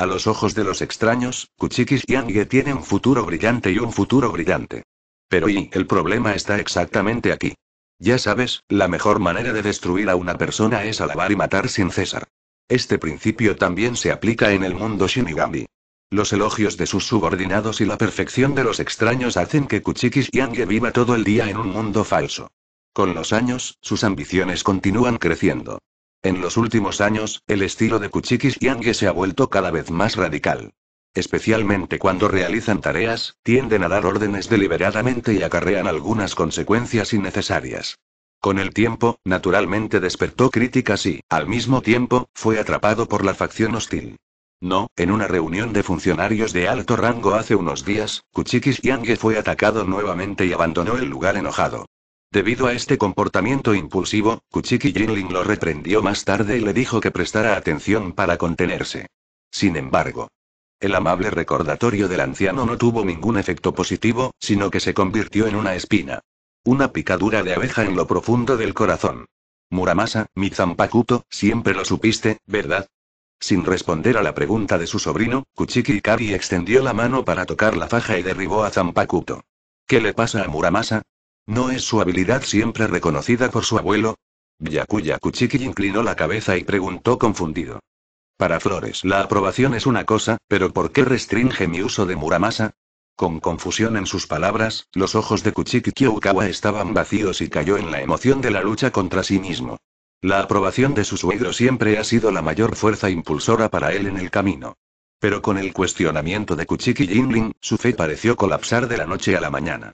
A los ojos de los extraños, Kuchikis y tiene un futuro brillante y un futuro brillante. Pero y, el problema está exactamente aquí. Ya sabes, la mejor manera de destruir a una persona es alabar y matar sin cesar. Este principio también se aplica en el mundo Shinigami. Los elogios de sus subordinados y la perfección de los extraños hacen que Kuchikis Yange viva todo el día en un mundo falso. Con los años, sus ambiciones continúan creciendo. En los últimos años, el estilo de Kuchikis Yang se ha vuelto cada vez más radical. Especialmente cuando realizan tareas, tienden a dar órdenes deliberadamente y acarrean algunas consecuencias innecesarias. Con el tiempo, naturalmente despertó críticas y, al mismo tiempo, fue atrapado por la facción hostil. No, en una reunión de funcionarios de alto rango hace unos días, Kuchikis Yang fue atacado nuevamente y abandonó el lugar enojado. Debido a este comportamiento impulsivo, Kuchiki Jinling lo reprendió más tarde y le dijo que prestara atención para contenerse. Sin embargo, el amable recordatorio del anciano no tuvo ningún efecto positivo, sino que se convirtió en una espina. Una picadura de abeja en lo profundo del corazón. Muramasa, mi Zampakuto, siempre lo supiste, ¿verdad? Sin responder a la pregunta de su sobrino, Kuchiki Kari extendió la mano para tocar la faja y derribó a Zampakuto. ¿Qué le pasa a Muramasa? ¿No es su habilidad siempre reconocida por su abuelo? Yakuya Kuchiki inclinó la cabeza y preguntó confundido. Para Flores la aprobación es una cosa, pero ¿por qué restringe mi uso de Muramasa? Con confusión en sus palabras, los ojos de Kuchiki Kyokawa estaban vacíos y cayó en la emoción de la lucha contra sí mismo. La aprobación de su suegro siempre ha sido la mayor fuerza impulsora para él en el camino. Pero con el cuestionamiento de Kuchiki Jinling su fe pareció colapsar de la noche a la mañana.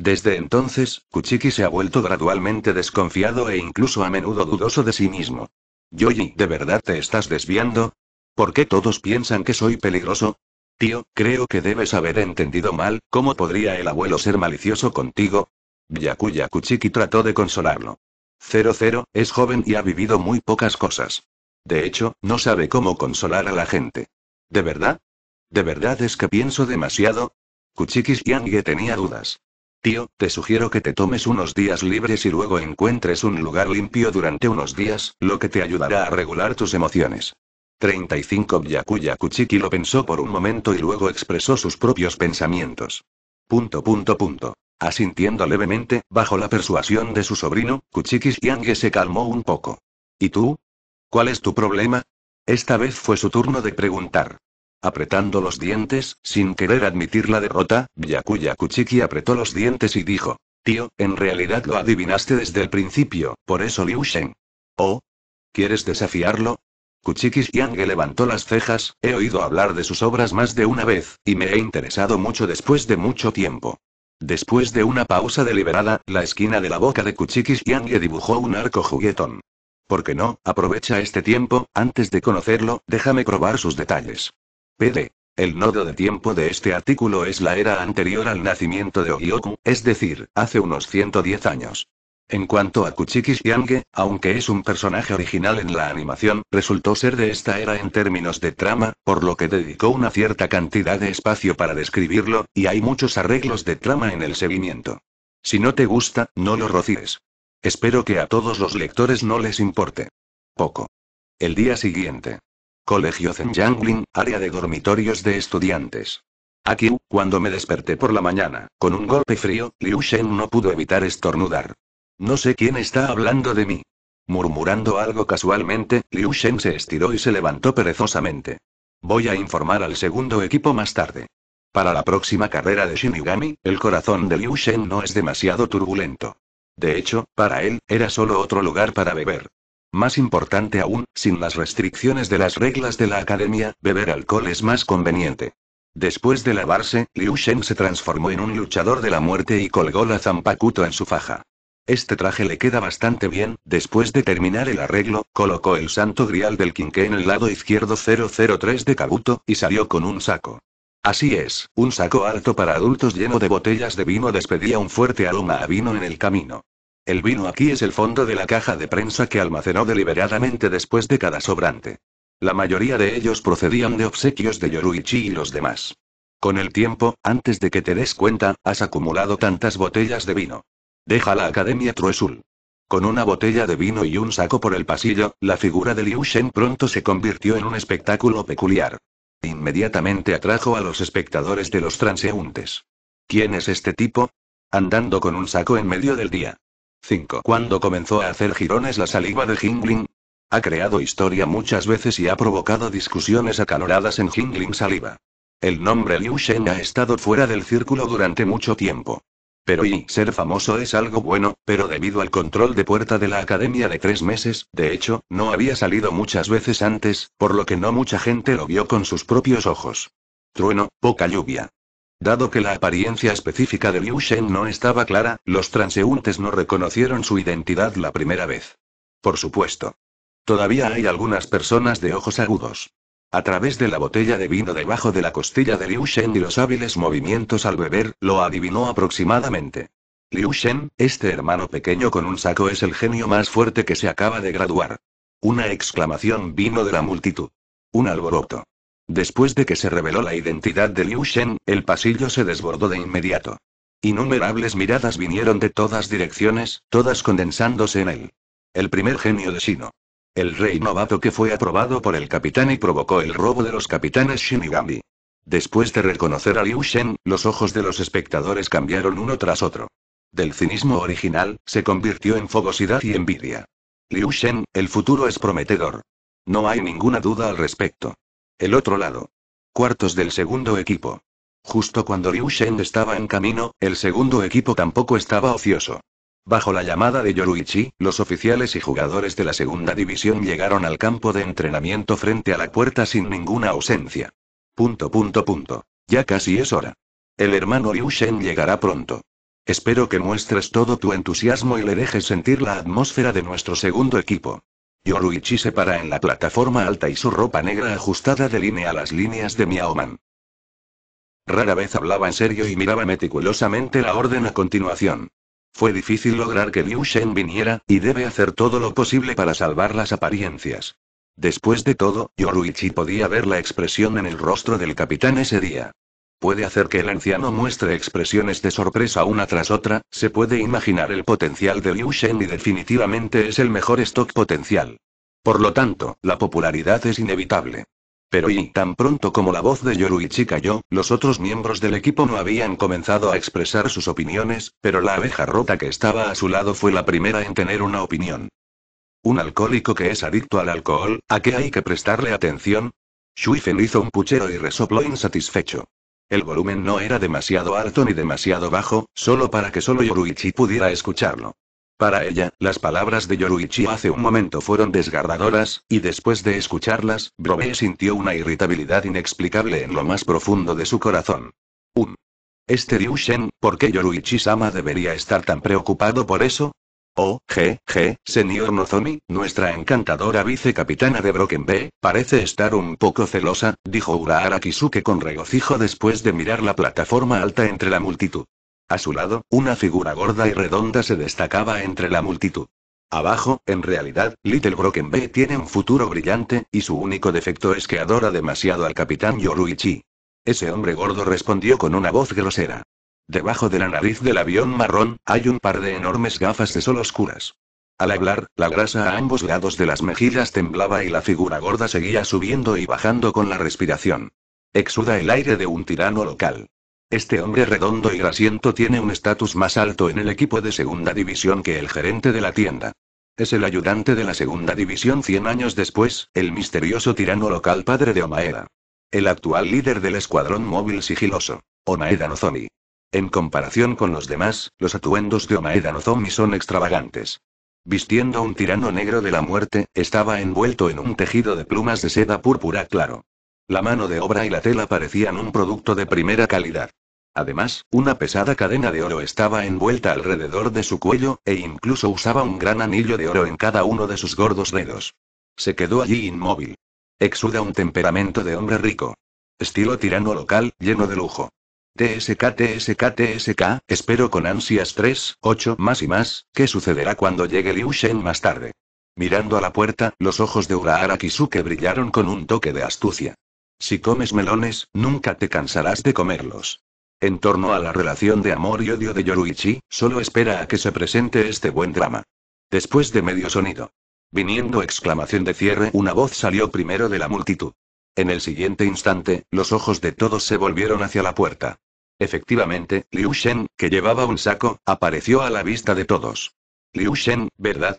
Desde entonces, Kuchiki se ha vuelto gradualmente desconfiado e incluso a menudo dudoso de sí mismo. Yoji, ¿de verdad te estás desviando? ¿Por qué todos piensan que soy peligroso? Tío, creo que debes haber entendido mal, ¿cómo podría el abuelo ser malicioso contigo? Yakuya Kuchiki trató de consolarlo. Cero cero, es joven y ha vivido muy pocas cosas. De hecho, no sabe cómo consolar a la gente. ¿De verdad? ¿De verdad es que pienso demasiado? Kuchiki Xiangue tenía dudas. Tío, te sugiero que te tomes unos días libres y luego encuentres un lugar limpio durante unos días, lo que te ayudará a regular tus emociones. 35 Yakuya Kuchiki lo pensó por un momento y luego expresó sus propios pensamientos. Punto punto punto. Asintiendo levemente, bajo la persuasión de su sobrino, Kuchiki Yangue se calmó un poco. ¿Y tú? ¿Cuál es tu problema? Esta vez fue su turno de preguntar. Apretando los dientes, sin querer admitir la derrota, Byakuya Kuchiki apretó los dientes y dijo: Tío, en realidad lo adivinaste desde el principio, por eso Liu Shen. ¿Oh? ¿Quieres desafiarlo? Kuchiki Xiange levantó las cejas, he oído hablar de sus obras más de una vez, y me he interesado mucho después de mucho tiempo. Después de una pausa deliberada, la esquina de la boca de Kuchiki Xiange dibujó un arco juguetón. ¿Por qué no? Aprovecha este tiempo, antes de conocerlo, déjame probar sus detalles. El nodo de tiempo de este artículo es la era anterior al nacimiento de Ogyoku, es decir, hace unos 110 años. En cuanto a Kuchiki Yange, aunque es un personaje original en la animación, resultó ser de esta era en términos de trama, por lo que dedicó una cierta cantidad de espacio para describirlo, y hay muchos arreglos de trama en el seguimiento. Si no te gusta, no lo rocíes. Espero que a todos los lectores no les importe. Poco. El día siguiente. Colegio Zhenjiangling, área de dormitorios de estudiantes. Aquí, cuando me desperté por la mañana, con un golpe frío, Liu Shen no pudo evitar estornudar. No sé quién está hablando de mí. Murmurando algo casualmente, Liu Shen se estiró y se levantó perezosamente. Voy a informar al segundo equipo más tarde. Para la próxima carrera de Shinigami, el corazón de Liu Shen no es demasiado turbulento. De hecho, para él, era solo otro lugar para beber. Más importante aún, sin las restricciones de las reglas de la academia, beber alcohol es más conveniente. Después de lavarse, Liu Shen se transformó en un luchador de la muerte y colgó la zampacuto en su faja. Este traje le queda bastante bien, después de terminar el arreglo, colocó el santo grial del quinqué en el lado izquierdo 003 de Kabuto, y salió con un saco. Así es, un saco alto para adultos lleno de botellas de vino despedía un fuerte aroma a vino en el camino. El vino aquí es el fondo de la caja de prensa que almacenó deliberadamente después de cada sobrante. La mayoría de ellos procedían de obsequios de Yoruichi y los demás. Con el tiempo, antes de que te des cuenta, has acumulado tantas botellas de vino. Deja la Academia Truesul. Con una botella de vino y un saco por el pasillo, la figura de Liu Shen pronto se convirtió en un espectáculo peculiar. Inmediatamente atrajo a los espectadores de los transeúntes. ¿Quién es este tipo? Andando con un saco en medio del día. 5. Cuando comenzó a hacer girones la saliva de Jingling, ha creado historia muchas veces y ha provocado discusiones acaloradas en Jingling Saliva. El nombre Liu Shen ha estado fuera del círculo durante mucho tiempo. Pero y ser famoso es algo bueno, pero debido al control de puerta de la academia de tres meses, de hecho, no había salido muchas veces antes, por lo que no mucha gente lo vio con sus propios ojos. Trueno, poca lluvia. Dado que la apariencia específica de Liu Shen no estaba clara, los transeúntes no reconocieron su identidad la primera vez. Por supuesto. Todavía hay algunas personas de ojos agudos. A través de la botella de vino debajo de la costilla de Liu Shen y los hábiles movimientos al beber, lo adivinó aproximadamente. Liu Shen, este hermano pequeño con un saco es el genio más fuerte que se acaba de graduar. Una exclamación vino de la multitud. Un alboroto. Después de que se reveló la identidad de Liu Shen, el pasillo se desbordó de inmediato. Innumerables miradas vinieron de todas direcciones, todas condensándose en él. El primer genio de Shino. El rey novato que fue aprobado por el capitán y provocó el robo de los capitanes Shinigami. Después de reconocer a Liu Shen, los ojos de los espectadores cambiaron uno tras otro. Del cinismo original, se convirtió en fogosidad y envidia. Liu Shen, el futuro es prometedor. No hay ninguna duda al respecto. El otro lado. Cuartos del segundo equipo. Justo cuando Ryu Shen estaba en camino, el segundo equipo tampoco estaba ocioso. Bajo la llamada de Yoruichi, los oficiales y jugadores de la segunda división llegaron al campo de entrenamiento frente a la puerta sin ninguna ausencia. Punto punto punto. Ya casi es hora. El hermano Ryu Shen llegará pronto. Espero que muestres todo tu entusiasmo y le dejes sentir la atmósfera de nuestro segundo equipo. Yoruichi se para en la plataforma alta y su ropa negra ajustada delinea las líneas de Miaoman. Rara vez hablaba en serio y miraba meticulosamente la orden a continuación. Fue difícil lograr que Liu Shen viniera, y debe hacer todo lo posible para salvar las apariencias. Después de todo, Yoruichi podía ver la expresión en el rostro del capitán ese día puede hacer que el anciano muestre expresiones de sorpresa una tras otra, se puede imaginar el potencial de Liu Shen y definitivamente es el mejor stock potencial. Por lo tanto, la popularidad es inevitable. Pero y tan pronto como la voz de Yoruichi cayó, los otros miembros del equipo no habían comenzado a expresar sus opiniones, pero la abeja rota que estaba a su lado fue la primera en tener una opinión. Un alcohólico que es adicto al alcohol, ¿a qué hay que prestarle atención? Shuifen hizo un puchero y resopló insatisfecho. El volumen no era demasiado alto ni demasiado bajo, solo para que solo Yoruichi pudiera escucharlo. Para ella, las palabras de Yoruichi hace un momento fueron desgarradoras, y después de escucharlas, Brobe sintió una irritabilidad inexplicable en lo más profundo de su corazón. Un. Este Ryushen, ¿por qué Yoruichi-sama debería estar tan preocupado por eso? Oh, je, je, señor Nozomi, nuestra encantadora vicecapitana de Broken B, parece estar un poco celosa, dijo Urahara Kisuke con regocijo después de mirar la plataforma alta entre la multitud. A su lado, una figura gorda y redonda se destacaba entre la multitud. Abajo, en realidad, Little Broken B tiene un futuro brillante, y su único defecto es que adora demasiado al capitán Yoruichi. Ese hombre gordo respondió con una voz grosera. Debajo de la nariz del avión marrón, hay un par de enormes gafas de sol oscuras. Al hablar, la grasa a ambos lados de las mejillas temblaba y la figura gorda seguía subiendo y bajando con la respiración. Exuda el aire de un tirano local. Este hombre redondo y grasiento tiene un estatus más alto en el equipo de segunda división que el gerente de la tienda. Es el ayudante de la segunda división 100 años después, el misterioso tirano local padre de Omaeda. El actual líder del escuadrón móvil sigiloso. Omaeda Nozomi. En comparación con los demás, los atuendos de Omaeda Nozomi son extravagantes. Vistiendo un tirano negro de la muerte, estaba envuelto en un tejido de plumas de seda púrpura claro. La mano de obra y la tela parecían un producto de primera calidad. Además, una pesada cadena de oro estaba envuelta alrededor de su cuello, e incluso usaba un gran anillo de oro en cada uno de sus gordos dedos. Se quedó allí inmóvil. Exuda un temperamento de hombre rico. Estilo tirano local, lleno de lujo. TSK, TSK, TSK, espero con ansias 3, 8 más y más, ¿qué sucederá cuando llegue Liu Shen más tarde? Mirando a la puerta, los ojos de Urahara Kisuke brillaron con un toque de astucia. Si comes melones, nunca te cansarás de comerlos. En torno a la relación de amor y odio de Yoruichi, solo espera a que se presente este buen drama. Después de medio sonido. Viniendo exclamación de cierre, una voz salió primero de la multitud. En el siguiente instante, los ojos de todos se volvieron hacia la puerta. Efectivamente, Liu Shen, que llevaba un saco, apareció a la vista de todos. Liu Shen, ¿verdad?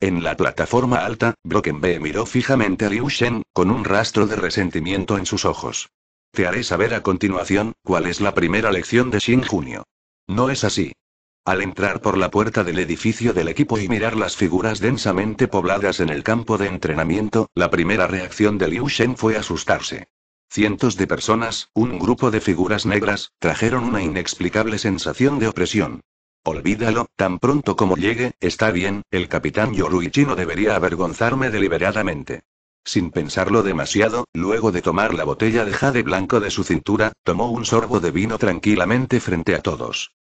En la plataforma alta, B miró fijamente a Liu Shen, con un rastro de resentimiento en sus ojos. Te haré saber a continuación, cuál es la primera lección de Xin Junio. No es así. Al entrar por la puerta del edificio del equipo y mirar las figuras densamente pobladas en el campo de entrenamiento, la primera reacción de Liu Shen fue asustarse. Cientos de personas, un grupo de figuras negras, trajeron una inexplicable sensación de opresión. Olvídalo, tan pronto como llegue, está bien, el capitán Yoruichi no debería avergonzarme deliberadamente. Sin pensarlo demasiado, luego de tomar la botella de jade blanco de su cintura, tomó un sorbo de vino tranquilamente frente a todos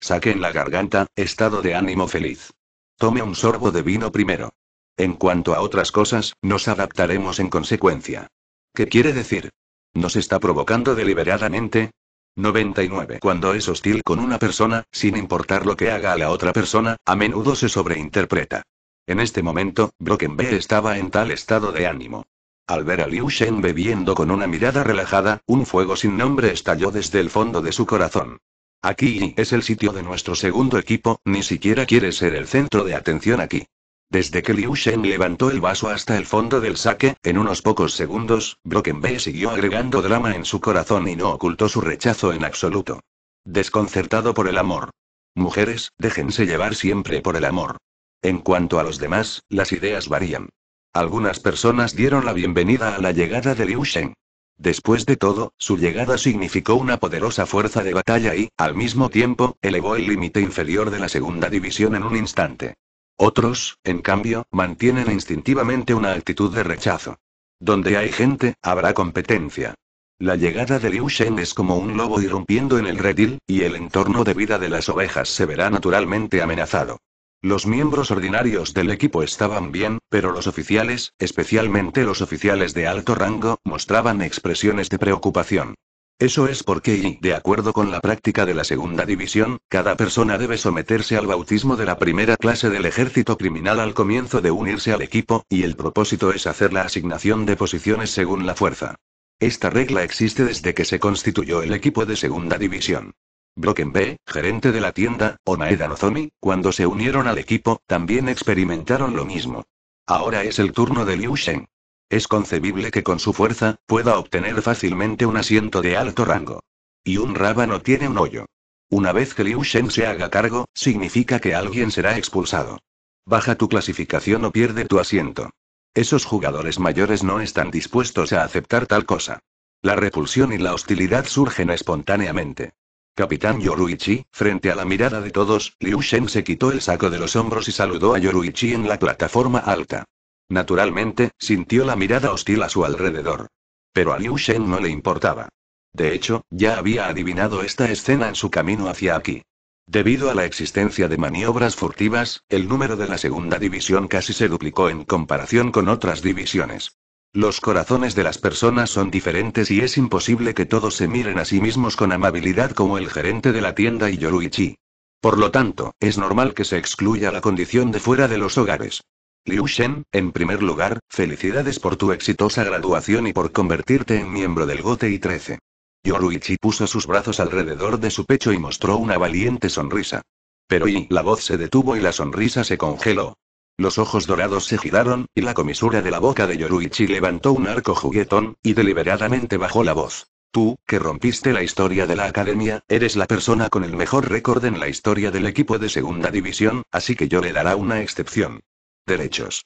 saque en la garganta, estado de ánimo feliz. Tome un sorbo de vino primero. En cuanto a otras cosas, nos adaptaremos en consecuencia. ¿Qué quiere decir? ¿Nos está provocando deliberadamente? 99. Cuando es hostil con una persona, sin importar lo que haga a la otra persona, a menudo se sobreinterpreta. En este momento, Brockenberg estaba en tal estado de ánimo. Al ver a Liu Shen bebiendo con una mirada relajada, un fuego sin nombre estalló desde el fondo de su corazón. Aquí es el sitio de nuestro segundo equipo, ni siquiera quiere ser el centro de atención aquí. Desde que Liu Shen levantó el vaso hasta el fondo del saque, en unos pocos segundos, Bay siguió agregando drama en su corazón y no ocultó su rechazo en absoluto. Desconcertado por el amor. Mujeres, déjense llevar siempre por el amor. En cuanto a los demás, las ideas varían. Algunas personas dieron la bienvenida a la llegada de Liu Shen. Después de todo, su llegada significó una poderosa fuerza de batalla y, al mismo tiempo, elevó el límite inferior de la segunda división en un instante. Otros, en cambio, mantienen instintivamente una actitud de rechazo. Donde hay gente, habrá competencia. La llegada de Liu Shen es como un lobo irrumpiendo en el redil, y el entorno de vida de las ovejas se verá naturalmente amenazado. Los miembros ordinarios del equipo estaban bien, pero los oficiales, especialmente los oficiales de alto rango, mostraban expresiones de preocupación. Eso es porque, y de acuerdo con la práctica de la segunda división, cada persona debe someterse al bautismo de la primera clase del ejército criminal al comienzo de unirse al equipo, y el propósito es hacer la asignación de posiciones según la fuerza. Esta regla existe desde que se constituyó el equipo de segunda división. B, gerente de la tienda, o Maeda Nozomi, cuando se unieron al equipo, también experimentaron lo mismo. Ahora es el turno de Liu Shen. Es concebible que con su fuerza, pueda obtener fácilmente un asiento de alto rango. Y un rábano tiene un hoyo. Una vez que Liu Shen se haga cargo, significa que alguien será expulsado. Baja tu clasificación o pierde tu asiento. Esos jugadores mayores no están dispuestos a aceptar tal cosa. La repulsión y la hostilidad surgen espontáneamente. Capitán Yoruichi, frente a la mirada de todos, Liu Shen se quitó el saco de los hombros y saludó a Yoruichi en la plataforma alta. Naturalmente, sintió la mirada hostil a su alrededor. Pero a Liu Shen no le importaba. De hecho, ya había adivinado esta escena en su camino hacia aquí. Debido a la existencia de maniobras furtivas, el número de la segunda división casi se duplicó en comparación con otras divisiones. Los corazones de las personas son diferentes y es imposible que todos se miren a sí mismos con amabilidad como el gerente de la tienda y Yoruichi. Por lo tanto, es normal que se excluya la condición de fuera de los hogares. Liu Shen, en primer lugar, felicidades por tu exitosa graduación y por convertirte en miembro del Gotei 13. Yoruichi puso sus brazos alrededor de su pecho y mostró una valiente sonrisa. Pero y la voz se detuvo y la sonrisa se congeló. Los ojos dorados se giraron, y la comisura de la boca de Yoruichi levantó un arco juguetón, y deliberadamente bajó la voz. Tú, que rompiste la historia de la academia, eres la persona con el mejor récord en la historia del equipo de segunda división, así que yo le dará una excepción. Derechos.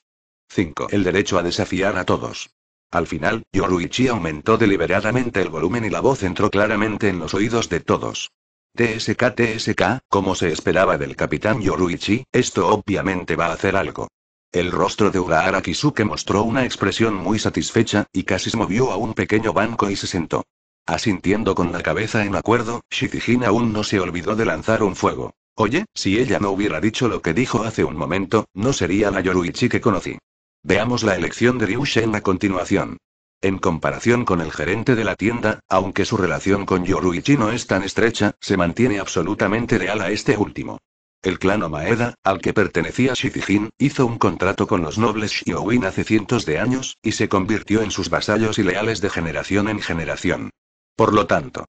5. El derecho a desafiar a todos. Al final, Yoruichi aumentó deliberadamente el volumen y la voz entró claramente en los oídos de todos. TSK-TSK, como se esperaba del capitán Yoruichi, esto obviamente va a hacer algo. El rostro de Urahara Kisuke mostró una expresión muy satisfecha, y casi se movió a un pequeño banco y se sentó. Asintiendo con la cabeza en acuerdo, Shizijin aún no se olvidó de lanzar un fuego. Oye, si ella no hubiera dicho lo que dijo hace un momento, no sería la Yoruichi que conocí. Veamos la elección de en a continuación. En comparación con el gerente de la tienda, aunque su relación con Yoruichi no es tan estrecha, se mantiene absolutamente leal a este último. El clan Omaeda, al que pertenecía Shifijin, hizo un contrato con los nobles Shiowin hace cientos de años, y se convirtió en sus vasallos y leales de generación en generación. Por lo tanto,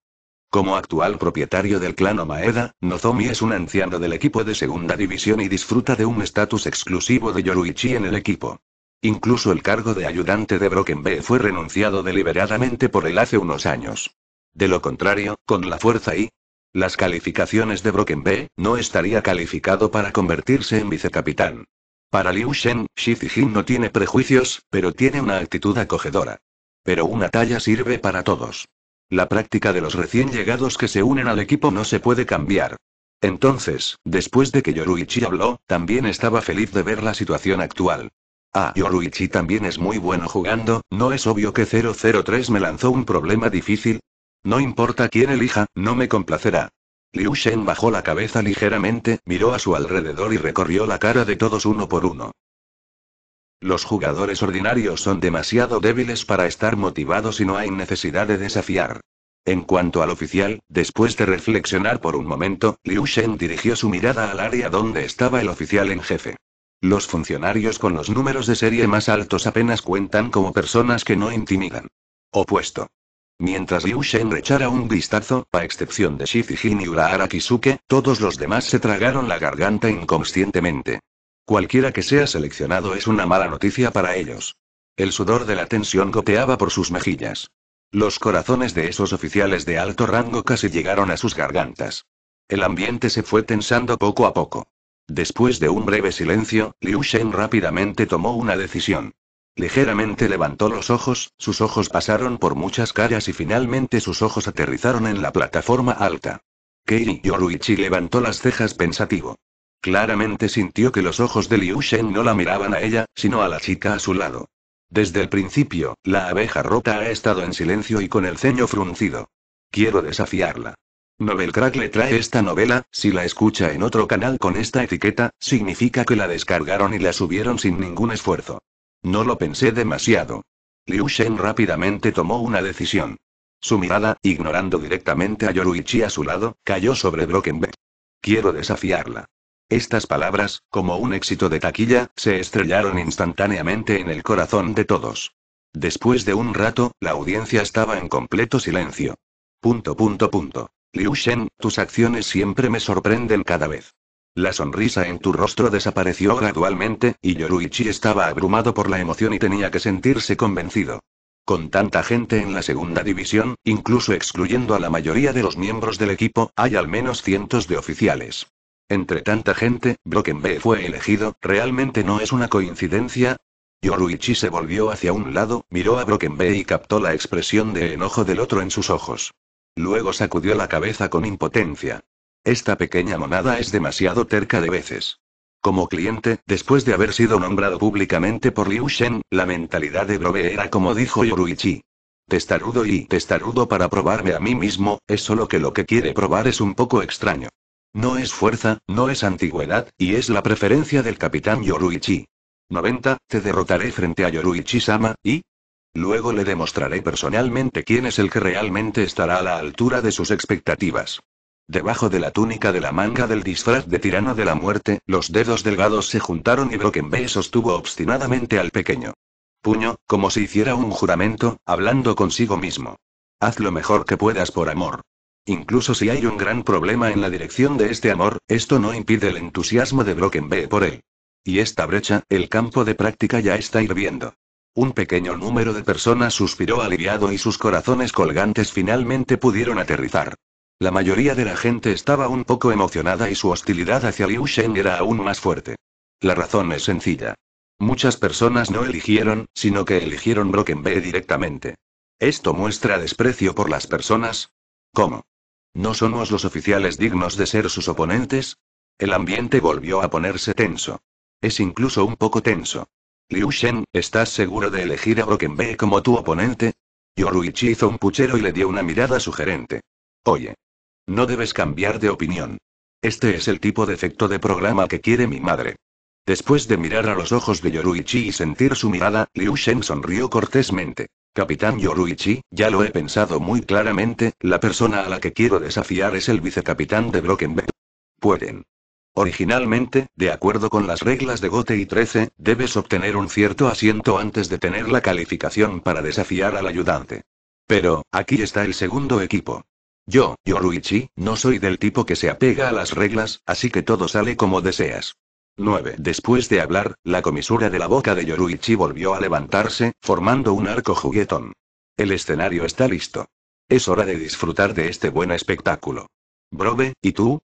como actual propietario del clan Omaeda, Nozomi es un anciano del equipo de segunda división y disfruta de un estatus exclusivo de Yoruichi en el equipo. Incluso el cargo de ayudante de B fue renunciado deliberadamente por él hace unos años. De lo contrario, con la fuerza y las calificaciones de B, no estaría calificado para convertirse en vicecapitán. Para Liu Shen, Zijin no tiene prejuicios, pero tiene una actitud acogedora. Pero una talla sirve para todos. La práctica de los recién llegados que se unen al equipo no se puede cambiar. Entonces, después de que Yoruichi habló, también estaba feliz de ver la situación actual. Ah, Yoruichi también es muy bueno jugando, ¿no es obvio que 003 me lanzó un problema difícil? No importa quién elija, no me complacerá. Liu Shen bajó la cabeza ligeramente, miró a su alrededor y recorrió la cara de todos uno por uno. Los jugadores ordinarios son demasiado débiles para estar motivados y no hay necesidad de desafiar. En cuanto al oficial, después de reflexionar por un momento, Liu Shen dirigió su mirada al área donde estaba el oficial en jefe. Los funcionarios con los números de serie más altos apenas cuentan como personas que no intimidan. Opuesto. Mientras Liu Shen rechara un vistazo, a excepción de Shifijin y Uraara Kisuke, todos los demás se tragaron la garganta inconscientemente. Cualquiera que sea seleccionado es una mala noticia para ellos. El sudor de la tensión goteaba por sus mejillas. Los corazones de esos oficiales de alto rango casi llegaron a sus gargantas. El ambiente se fue tensando poco a poco. Después de un breve silencio, Liu Shen rápidamente tomó una decisión. Ligeramente levantó los ojos, sus ojos pasaron por muchas caras y finalmente sus ojos aterrizaron en la plataforma alta. Kei Yoruichi levantó las cejas pensativo. Claramente sintió que los ojos de Liu Shen no la miraban a ella, sino a la chica a su lado. Desde el principio, la abeja rota ha estado en silencio y con el ceño fruncido. Quiero desafiarla. Novelcrack le trae esta novela, si la escucha en otro canal con esta etiqueta, significa que la descargaron y la subieron sin ningún esfuerzo. No lo pensé demasiado. Liu Shen rápidamente tomó una decisión. Su mirada, ignorando directamente a Yoruichi a su lado, cayó sobre Brockenbeck. Quiero desafiarla. Estas palabras, como un éxito de taquilla, se estrellaron instantáneamente en el corazón de todos. Después de un rato, la audiencia estaba en completo silencio. Punto punto punto. Liu Shen, tus acciones siempre me sorprenden cada vez. La sonrisa en tu rostro desapareció gradualmente, y Yoruichi estaba abrumado por la emoción y tenía que sentirse convencido. Con tanta gente en la segunda división, incluso excluyendo a la mayoría de los miembros del equipo, hay al menos cientos de oficiales. Entre tanta gente, B fue elegido, ¿realmente no es una coincidencia? Yoruichi se volvió hacia un lado, miró a B y captó la expresión de enojo del otro en sus ojos. Luego sacudió la cabeza con impotencia. Esta pequeña monada es demasiado terca de veces. Como cliente, después de haber sido nombrado públicamente por Liu Shen, la mentalidad de Grove era como dijo Yoruichi. Testarudo y testarudo para probarme a mí mismo, es solo que lo que quiere probar es un poco extraño. No es fuerza, no es antigüedad, y es la preferencia del capitán Yoruichi. 90, te derrotaré frente a Yoruichi-sama, y, Luego le demostraré personalmente quién es el que realmente estará a la altura de sus expectativas. Debajo de la túnica de la manga del disfraz de tirano de la muerte, los dedos delgados se juntaron y B sostuvo obstinadamente al pequeño. Puño, como si hiciera un juramento, hablando consigo mismo. Haz lo mejor que puedas por amor. Incluso si hay un gran problema en la dirección de este amor, esto no impide el entusiasmo de B por él. Y esta brecha, el campo de práctica ya está hirviendo. Un pequeño número de personas suspiró aliviado y sus corazones colgantes finalmente pudieron aterrizar. La mayoría de la gente estaba un poco emocionada y su hostilidad hacia Liu Sheng era aún más fuerte. La razón es sencilla. Muchas personas no eligieron, sino que eligieron B directamente. ¿Esto muestra desprecio por las personas? ¿Cómo? ¿No somos los oficiales dignos de ser sus oponentes? El ambiente volvió a ponerse tenso. Es incluso un poco tenso. Liu Shen, ¿estás seguro de elegir a B como tu oponente? Yoruichi hizo un puchero y le dio una mirada sugerente. Oye. No debes cambiar de opinión. Este es el tipo de efecto de programa que quiere mi madre. Después de mirar a los ojos de Yoruichi y sentir su mirada, Liu Shen sonrió cortésmente. Capitán Yoruichi, ya lo he pensado muy claramente, la persona a la que quiero desafiar es el vicecapitán de B. Pueden Originalmente, de acuerdo con las reglas de Gote y 13, debes obtener un cierto asiento antes de tener la calificación para desafiar al ayudante. Pero, aquí está el segundo equipo. Yo, Yoruichi, no soy del tipo que se apega a las reglas, así que todo sale como deseas. 9. Después de hablar, la comisura de la boca de Yoruichi volvió a levantarse, formando un arco juguetón. El escenario está listo. Es hora de disfrutar de este buen espectáculo. Brobe, ¿y tú?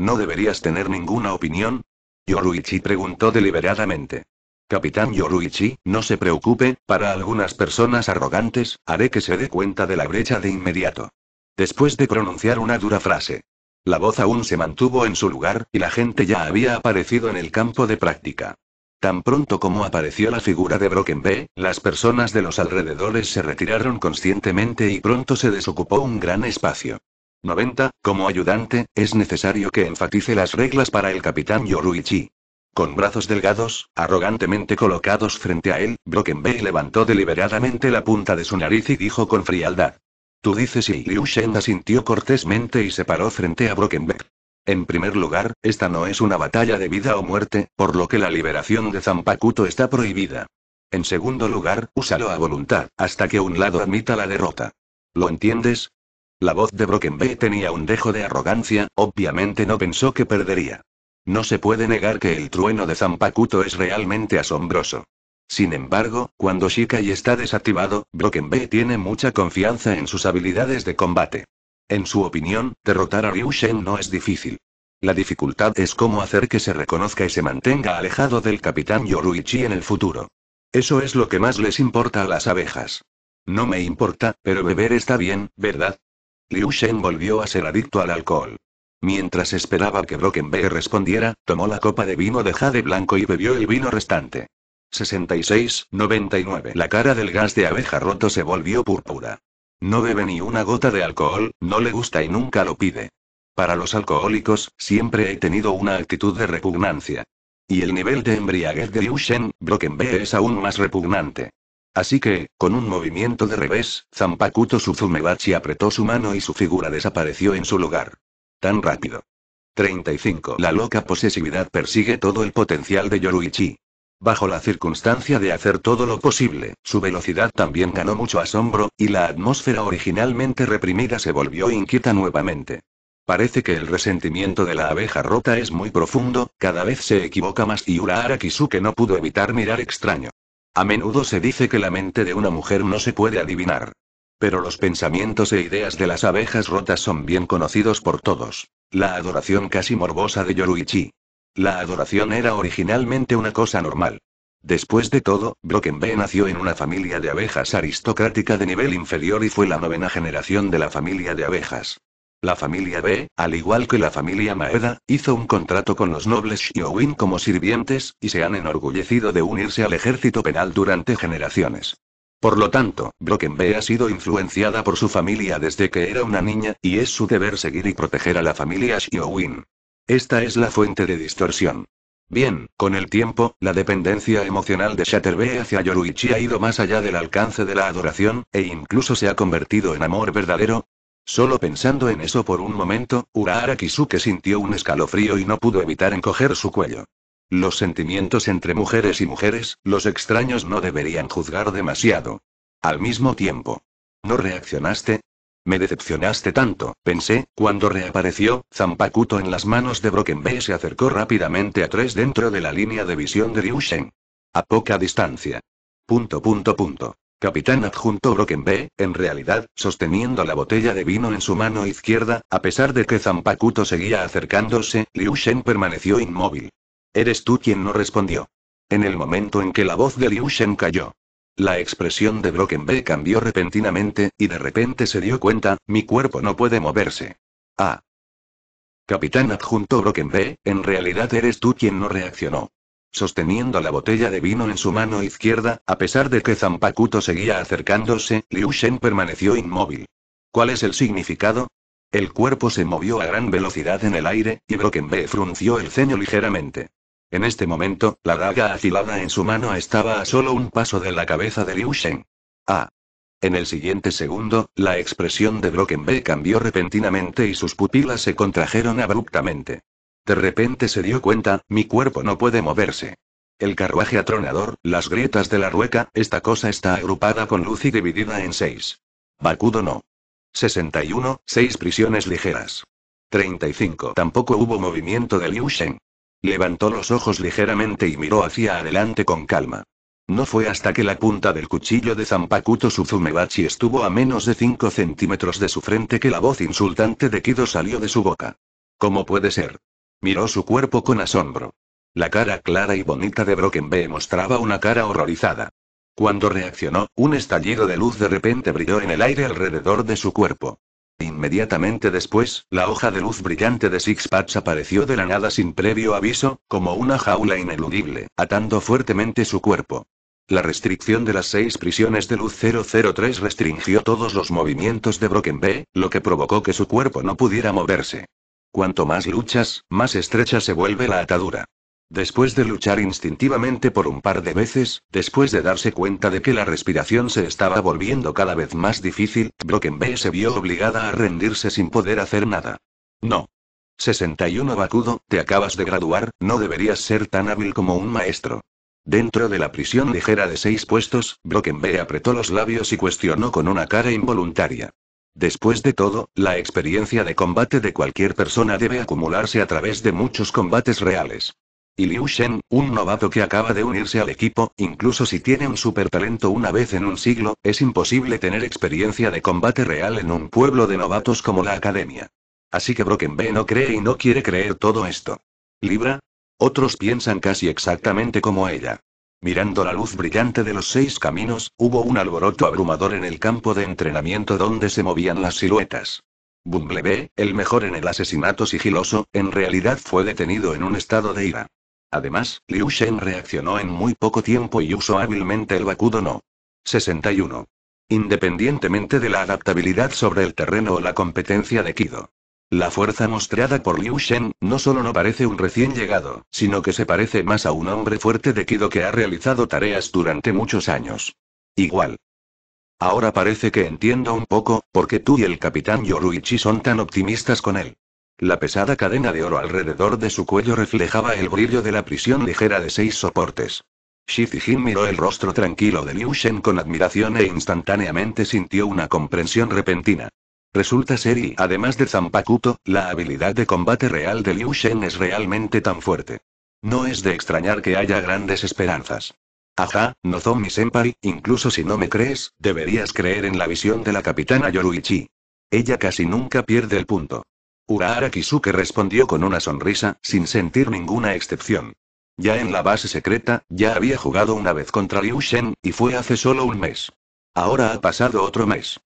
¿No deberías tener ninguna opinión? Yoruichi preguntó deliberadamente. Capitán Yoruichi, no se preocupe, para algunas personas arrogantes, haré que se dé cuenta de la brecha de inmediato. Después de pronunciar una dura frase. La voz aún se mantuvo en su lugar, y la gente ya había aparecido en el campo de práctica. Tan pronto como apareció la figura de Broken B, las personas de los alrededores se retiraron conscientemente y pronto se desocupó un gran espacio. 90. Como ayudante, es necesario que enfatice las reglas para el capitán Yoruichi. Con brazos delgados, arrogantemente colocados frente a él, brockenberg levantó deliberadamente la punta de su nariz y dijo con frialdad. Tú dices y Liu Shen asintió cortésmente y se paró frente a Brockenbeck. En primer lugar, esta no es una batalla de vida o muerte, por lo que la liberación de Zampacuto está prohibida. En segundo lugar, úsalo a voluntad, hasta que un lado admita la derrota. ¿Lo entiendes? La voz de Bay tenía un dejo de arrogancia, obviamente no pensó que perdería. No se puede negar que el trueno de Zampacuto es realmente asombroso. Sin embargo, cuando Shikai está desactivado, Bay tiene mucha confianza en sus habilidades de combate. En su opinión, derrotar a Shen no es difícil. La dificultad es cómo hacer que se reconozca y se mantenga alejado del capitán Yoruichi en el futuro. Eso es lo que más les importa a las abejas. No me importa, pero beber está bien, ¿verdad? Liu Shen volvió a ser adicto al alcohol. Mientras esperaba que Brockenberg respondiera, tomó la copa de vino de jade blanco y bebió el vino restante. 66, 99. La cara del gas de abeja roto se volvió púrpura. No bebe ni una gota de alcohol, no le gusta y nunca lo pide. Para los alcohólicos, siempre he tenido una actitud de repugnancia. Y el nivel de embriaguez de Liu Shen, Brockenberg es aún más repugnante. Así que, con un movimiento de revés, Zampakuto Suzumebachi apretó su mano y su figura desapareció en su lugar. Tan rápido. 35. La loca posesividad persigue todo el potencial de Yoruichi. Bajo la circunstancia de hacer todo lo posible, su velocidad también ganó mucho asombro, y la atmósfera originalmente reprimida se volvió inquieta nuevamente. Parece que el resentimiento de la abeja rota es muy profundo, cada vez se equivoca más y Urahara Kisuke no pudo evitar mirar extraño. A menudo se dice que la mente de una mujer no se puede adivinar. Pero los pensamientos e ideas de las abejas rotas son bien conocidos por todos. La adoración casi morbosa de Yoruichi. La adoración era originalmente una cosa normal. Después de todo, Brokenbe nació en una familia de abejas aristocrática de nivel inferior y fue la novena generación de la familia de abejas. La familia B, al igual que la familia Maeda, hizo un contrato con los nobles Shiowin como sirvientes, y se han enorgullecido de unirse al ejército penal durante generaciones. Por lo tanto, Broken B ha sido influenciada por su familia desde que era una niña, y es su deber seguir y proteger a la familia Shiowin. Esta es la fuente de distorsión. Bien, con el tiempo, la dependencia emocional de B hacia Yoruichi ha ido más allá del alcance de la adoración, e incluso se ha convertido en amor verdadero, Solo pensando en eso por un momento, Urahara Kisuke sintió un escalofrío y no pudo evitar encoger su cuello. Los sentimientos entre mujeres y mujeres, los extraños no deberían juzgar demasiado. Al mismo tiempo. ¿No reaccionaste? Me decepcionaste tanto, pensé, cuando reapareció, Zampacuto en las manos de Bay se acercó rápidamente a tres dentro de la línea de visión de Ryusheng. A poca distancia. Punto punto punto. Capitán adjunto B, en realidad, sosteniendo la botella de vino en su mano izquierda, a pesar de que Zampacuto seguía acercándose, Liu Shen permaneció inmóvil. Eres tú quien no respondió. En el momento en que la voz de Liu Shen cayó, la expresión de B cambió repentinamente, y de repente se dio cuenta, mi cuerpo no puede moverse. Ah. Capitán adjunto B, en realidad eres tú quien no reaccionó. Sosteniendo la botella de vino en su mano izquierda, a pesar de que Zampacuto seguía acercándose, Liu Shen permaneció inmóvil. ¿Cuál es el significado? El cuerpo se movió a gran velocidad en el aire, y Brokenbe frunció el ceño ligeramente. En este momento, la daga afilada en su mano estaba a solo un paso de la cabeza de Liu Shen. Ah. En el siguiente segundo, la expresión de B cambió repentinamente y sus pupilas se contrajeron abruptamente. De repente se dio cuenta, mi cuerpo no puede moverse. El carruaje atronador, las grietas de la rueca, esta cosa está agrupada con luz y dividida en seis. Bakudo no. 61, seis prisiones ligeras. 35. Tampoco hubo movimiento de Liu Shen. Levantó los ojos ligeramente y miró hacia adelante con calma. No fue hasta que la punta del cuchillo de Zampakuto Suzumebachi estuvo a menos de 5 centímetros de su frente que la voz insultante de Kido salió de su boca. ¿Cómo puede ser? Miró su cuerpo con asombro. La cara clara y bonita de B mostraba una cara horrorizada. Cuando reaccionó, un estallido de luz de repente brilló en el aire alrededor de su cuerpo. Inmediatamente después, la hoja de luz brillante de Six Pats apareció de la nada sin previo aviso, como una jaula ineludible, atando fuertemente su cuerpo. La restricción de las seis prisiones de luz 003 restringió todos los movimientos de Broken B, lo que provocó que su cuerpo no pudiera moverse. Cuanto más luchas, más estrecha se vuelve la atadura. Después de luchar instintivamente por un par de veces, después de darse cuenta de que la respiración se estaba volviendo cada vez más difícil, Bay se vio obligada a rendirse sin poder hacer nada. No. 61 Bakudo, te acabas de graduar, no deberías ser tan hábil como un maestro. Dentro de la prisión ligera de seis puestos, Bay apretó los labios y cuestionó con una cara involuntaria. Después de todo, la experiencia de combate de cualquier persona debe acumularse a través de muchos combates reales. Y Liu Shen, un novato que acaba de unirse al equipo, incluso si tiene un super talento una vez en un siglo, es imposible tener experiencia de combate real en un pueblo de novatos como la academia. Así que Broken B no cree y no quiere creer todo esto. Libra. Otros piensan casi exactamente como ella. Mirando la luz brillante de los seis caminos, hubo un alboroto abrumador en el campo de entrenamiento donde se movían las siluetas. Bumblebee, el mejor en el asesinato sigiloso, en realidad fue detenido en un estado de ira. Además, Liu Shen reaccionó en muy poco tiempo y usó hábilmente el Bakudo no. 61. Independientemente de la adaptabilidad sobre el terreno o la competencia de Kido. La fuerza mostrada por Liu Shen, no solo no parece un recién llegado, sino que se parece más a un hombre fuerte de Kido que ha realizado tareas durante muchos años. Igual. Ahora parece que entiendo un poco, porque tú y el capitán Yoruichi son tan optimistas con él. La pesada cadena de oro alrededor de su cuello reflejaba el brillo de la prisión ligera de seis soportes. Shizijin miró el rostro tranquilo de Liu Shen con admiración e instantáneamente sintió una comprensión repentina. Resulta ser y, además de Zampakuto, la habilidad de combate real de Liu Shen es realmente tan fuerte. No es de extrañar que haya grandes esperanzas. Ajá, Nozomi Senpai, incluso si no me crees, deberías creer en la visión de la capitana Yoruichi. Ella casi nunca pierde el punto. Urahara Kisuke respondió con una sonrisa, sin sentir ninguna excepción. Ya en la base secreta, ya había jugado una vez contra Liu Shen, y fue hace solo un mes. Ahora ha pasado otro mes.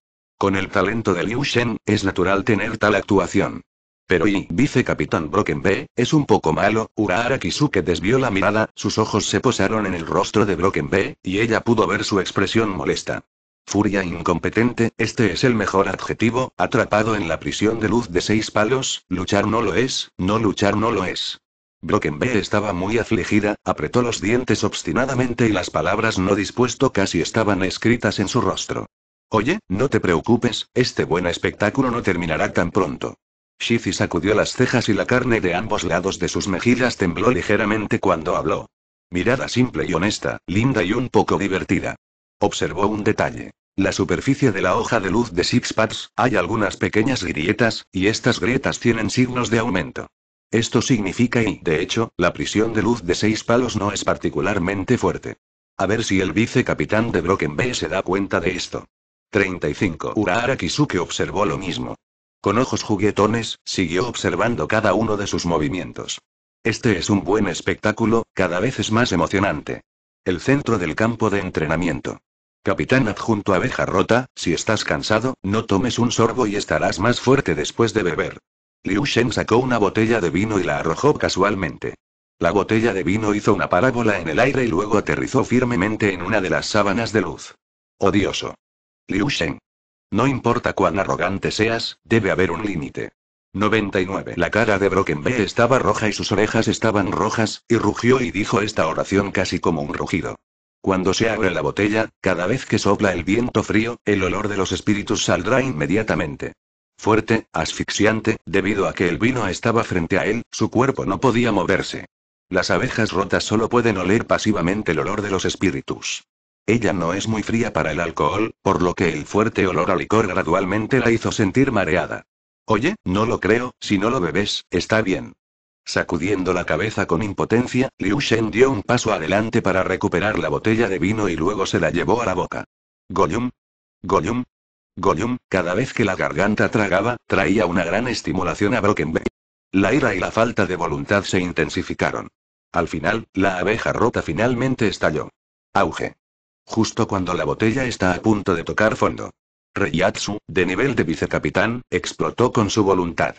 Con el talento de Liu Shen, es natural tener tal actuación. Pero y, vicecapitán B, es un poco malo, Urahara Kisuke desvió la mirada, sus ojos se posaron en el rostro de B, y ella pudo ver su expresión molesta. Furia incompetente, este es el mejor adjetivo, atrapado en la prisión de luz de seis palos, luchar no lo es, no luchar no lo es. B estaba muy afligida, apretó los dientes obstinadamente y las palabras no dispuesto casi estaban escritas en su rostro. Oye, no te preocupes, este buen espectáculo no terminará tan pronto. Shifi sacudió las cejas y la carne de ambos lados de sus mejillas tembló ligeramente cuando habló. Mirada simple y honesta, linda y un poco divertida. Observó un detalle. La superficie de la hoja de luz de six pads, hay algunas pequeñas grietas, y estas grietas tienen signos de aumento. Esto significa y, de hecho, la prisión de luz de seis palos no es particularmente fuerte. A ver si el vicecapitán de Broken Bay se da cuenta de esto. 35. Urahara Kisuke observó lo mismo. Con ojos juguetones, siguió observando cada uno de sus movimientos. Este es un buen espectáculo, cada vez es más emocionante. El centro del campo de entrenamiento. Capitán adjunto abeja rota, si estás cansado, no tomes un sorbo y estarás más fuerte después de beber. Liu Shen sacó una botella de vino y la arrojó casualmente. La botella de vino hizo una parábola en el aire y luego aterrizó firmemente en una de las sábanas de luz. Odioso. Liu Shen. No importa cuán arrogante seas, debe haber un límite. 99. La cara de Bay estaba roja y sus orejas estaban rojas, y rugió y dijo esta oración casi como un rugido. Cuando se abre la botella, cada vez que sopla el viento frío, el olor de los espíritus saldrá inmediatamente. Fuerte, asfixiante, debido a que el vino estaba frente a él, su cuerpo no podía moverse. Las abejas rotas solo pueden oler pasivamente el olor de los espíritus. Ella no es muy fría para el alcohol, por lo que el fuerte olor a licor gradualmente la hizo sentir mareada. Oye, no lo creo, si no lo bebes, está bien. Sacudiendo la cabeza con impotencia, Liu Shen dio un paso adelante para recuperar la botella de vino y luego se la llevó a la boca. Gollum. Gollum. Gollum, cada vez que la garganta tragaba, traía una gran estimulación a Brockenbeck. La ira y la falta de voluntad se intensificaron. Al final, la abeja rota finalmente estalló. Auge. Justo cuando la botella está a punto de tocar fondo. Reyatsu, de nivel de vicecapitán, explotó con su voluntad.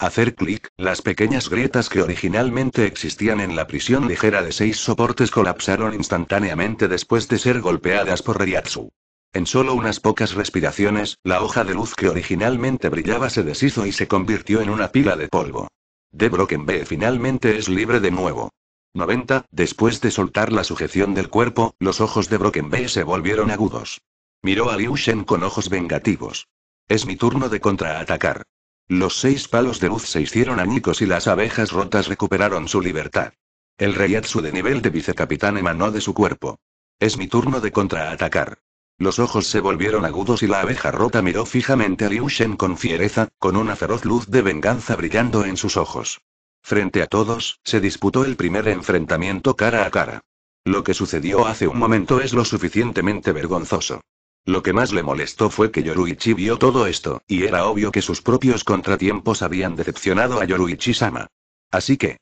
Hacer clic, las pequeñas grietas que originalmente existían en la prisión ligera de seis soportes colapsaron instantáneamente después de ser golpeadas por Reyatsu. En solo unas pocas respiraciones, la hoja de luz que originalmente brillaba se deshizo y se convirtió en una pila de polvo. De Broken B finalmente es libre de nuevo. 90, después de soltar la sujeción del cuerpo, los ojos de Bay se volvieron agudos. Miró a Liu Shen con ojos vengativos. Es mi turno de contraatacar. Los seis palos de luz se hicieron añicos y las abejas rotas recuperaron su libertad. El Atsu de nivel de vicecapitán emanó de su cuerpo. Es mi turno de contraatacar. Los ojos se volvieron agudos y la abeja rota miró fijamente a Liu Shen con fiereza, con una feroz luz de venganza brillando en sus ojos. Frente a todos, se disputó el primer enfrentamiento cara a cara. Lo que sucedió hace un momento es lo suficientemente vergonzoso. Lo que más le molestó fue que Yoruichi vio todo esto, y era obvio que sus propios contratiempos habían decepcionado a Yoruichi-sama. Así que,